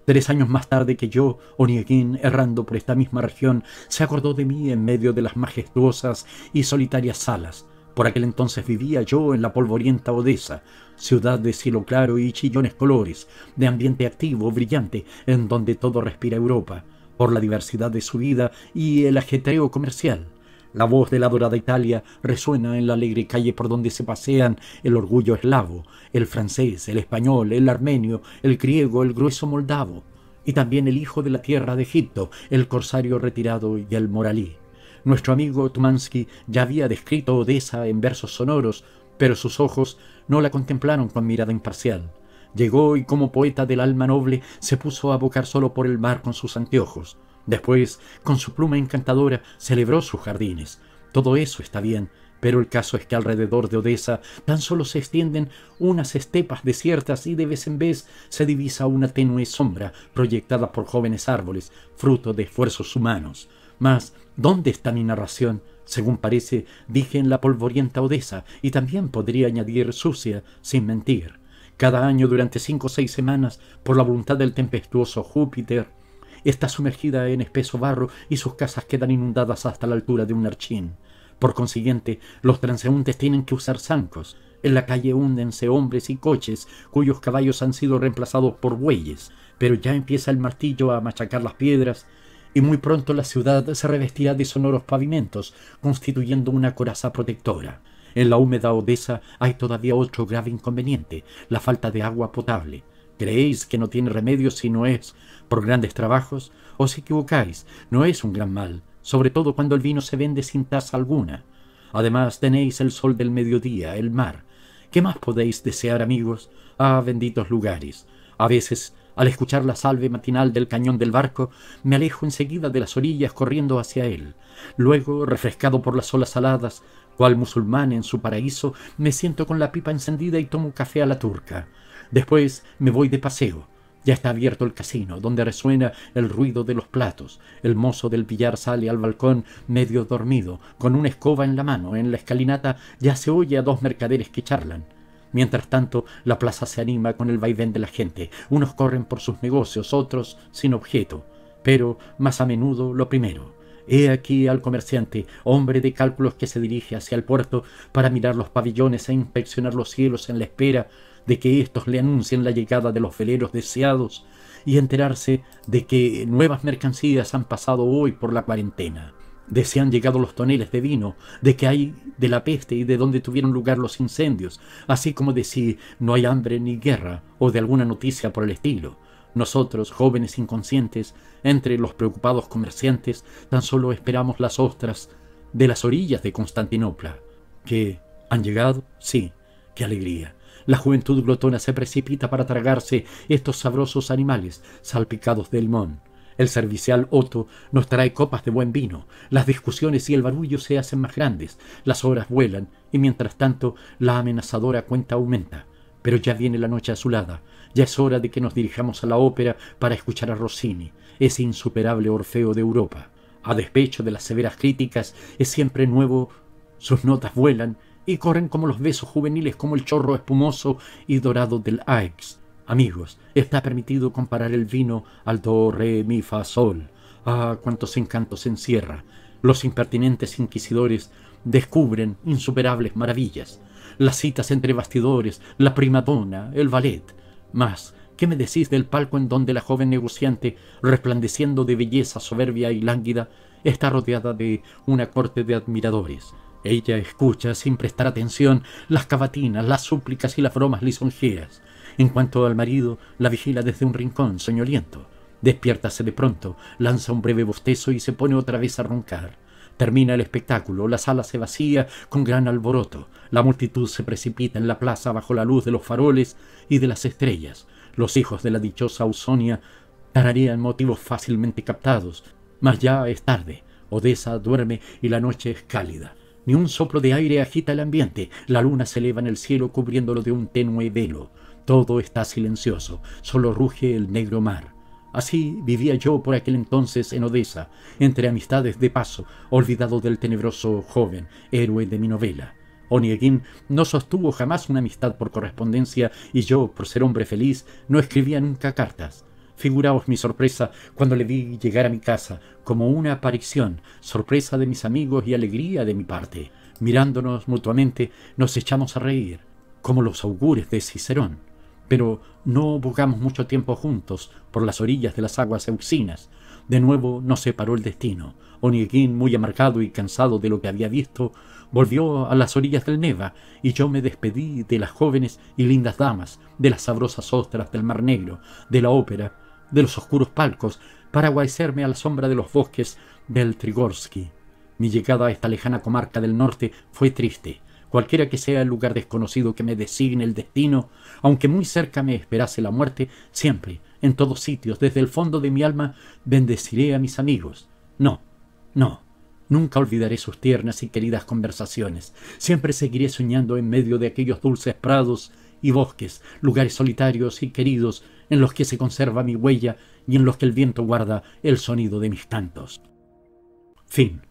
Tres años más tarde que yo, Onieguín, errando por esta misma región, se acordó de mí en medio de las majestuosas y solitarias salas por aquel entonces vivía yo en la polvorienta Odessa, ciudad de cielo claro y chillones colores, de ambiente activo, brillante, en donde todo respira Europa, por la diversidad de su vida y el ajetreo comercial. La voz de la dorada Italia resuena en la alegre calle por donde se pasean el orgullo eslavo, el francés, el español, el armenio, el griego, el grueso moldavo, y también el hijo de la tierra de Egipto, el corsario retirado y el moralí. Nuestro amigo Tumansky ya había descrito Odessa en versos sonoros, pero sus ojos no la contemplaron con mirada imparcial. Llegó y como poeta del alma noble se puso a bocar solo por el mar con sus anteojos. Después, con su pluma encantadora, celebró sus jardines. Todo eso está bien, pero el caso es que alrededor de Odessa tan solo se extienden unas estepas desiertas y de vez en vez se divisa una tenue sombra proyectada por jóvenes árboles, fruto de esfuerzos humanos. Mas ¿Dónde está mi narración? Según parece, dije en la polvorienta Odessa, y también podría añadir sucia, sin mentir. Cada año, durante cinco o seis semanas, por la voluntad del tempestuoso Júpiter, está sumergida en espeso barro y sus casas quedan inundadas hasta la altura de un archín. Por consiguiente, los transeúntes tienen que usar zancos. En la calle húndense hombres y coches cuyos caballos han sido reemplazados por bueyes, pero ya empieza el martillo a machacar las piedras y muy pronto la ciudad se revestirá de sonoros pavimentos, constituyendo una coraza protectora. En la húmeda Odessa hay todavía otro grave inconveniente, la falta de agua potable. ¿Creéis que no tiene remedio si no es por grandes trabajos? Os equivocáis, no es un gran mal, sobre todo cuando el vino se vende sin tasa alguna. Además tenéis el sol del mediodía, el mar. ¿Qué más podéis desear, amigos? Ah, benditos lugares. A veces al escuchar la salve matinal del cañón del barco, me alejo enseguida de las orillas corriendo hacia él. Luego, refrescado por las olas aladas, cual musulmán en su paraíso, me siento con la pipa encendida y tomo café a la turca. Después me voy de paseo. Ya está abierto el casino, donde resuena el ruido de los platos. El mozo del pillar sale al balcón medio dormido, con una escoba en la mano. En la escalinata ya se oye a dos mercaderes que charlan. Mientras tanto, la plaza se anima con el vaivén de la gente. Unos corren por sus negocios, otros sin objeto, pero más a menudo lo primero. He aquí al comerciante, hombre de cálculos que se dirige hacia el puerto para mirar los pabellones e inspeccionar los cielos en la espera de que éstos le anuncien la llegada de los veleros deseados y enterarse de que nuevas mercancías han pasado hoy por la cuarentena de si han llegado los toneles de vino, de que hay de la peste y de dónde tuvieron lugar los incendios, así como de si no hay hambre ni guerra o de alguna noticia por el estilo. Nosotros, jóvenes inconscientes, entre los preocupados comerciantes, tan solo esperamos las ostras de las orillas de Constantinopla. ¿Que han llegado? Sí, qué alegría. La juventud glotona se precipita para tragarse estos sabrosos animales salpicados del limón. El servicial Otto nos trae copas de buen vino, las discusiones y el barullo se hacen más grandes, las horas vuelan y mientras tanto la amenazadora cuenta aumenta. Pero ya viene la noche azulada, ya es hora de que nos dirijamos a la ópera para escuchar a Rossini, ese insuperable Orfeo de Europa. A despecho de las severas críticas, es siempre nuevo, sus notas vuelan y corren como los besos juveniles, como el chorro espumoso y dorado del Aix. Amigos, está permitido comparar el vino al do, re, mi, fa, sol. Ah, cuántos encantos encierra. Los impertinentes inquisidores descubren insuperables maravillas. Las citas entre bastidores, la primadona, el ballet. Mas, ¿qué me decís del palco en donde la joven negociante, resplandeciendo de belleza soberbia y lánguida, está rodeada de una corte de admiradores? Ella escucha sin prestar atención las cavatinas, las súplicas y las bromas lisonjeras. En cuanto al marido, la vigila desde un rincón soñoliento. Despiértase de pronto, lanza un breve bostezo y se pone otra vez a roncar. Termina el espectáculo, la sala se vacía con gran alboroto, la multitud se precipita en la plaza bajo la luz de los faroles y de las estrellas. Los hijos de la dichosa Ausonia tararían motivos fácilmente captados, mas ya es tarde. Odessa duerme y la noche es cálida. Ni un soplo de aire agita el ambiente. La luna se eleva en el cielo cubriéndolo de un tenue velo. Todo está silencioso, solo ruge el negro mar. Así vivía yo por aquel entonces en Odessa, entre amistades de paso, olvidado del tenebroso joven, héroe de mi novela. Onieguin no sostuvo jamás una amistad por correspondencia y yo, por ser hombre feliz, no escribía nunca cartas. Figuraos mi sorpresa cuando le vi llegar a mi casa, como una aparición, sorpresa de mis amigos y alegría de mi parte. Mirándonos mutuamente, nos echamos a reír, como los augures de Cicerón pero no bogamos mucho tiempo juntos por las orillas de las aguas euxinas. De nuevo nos separó el destino. Onegin, muy amargado y cansado de lo que había visto, volvió a las orillas del Neva, y yo me despedí de las jóvenes y lindas damas, de las sabrosas ostras del Mar Negro, de la ópera, de los oscuros palcos, para guaicerme a la sombra de los bosques del Trigorsky. Mi llegada a esta lejana comarca del norte fue triste. Cualquiera que sea el lugar desconocido que me designe el destino, aunque muy cerca me esperase la muerte, siempre, en todos sitios, desde el fondo de mi alma, bendeciré a mis amigos. No, no, Nunca olvidaré sus tiernas y queridas conversaciones. Siempre seguiré soñando en medio de aquellos dulces prados y bosques, lugares solitarios y queridos en los que se conserva mi huella y en los que el viento guarda el sonido de mis cantos. Fin.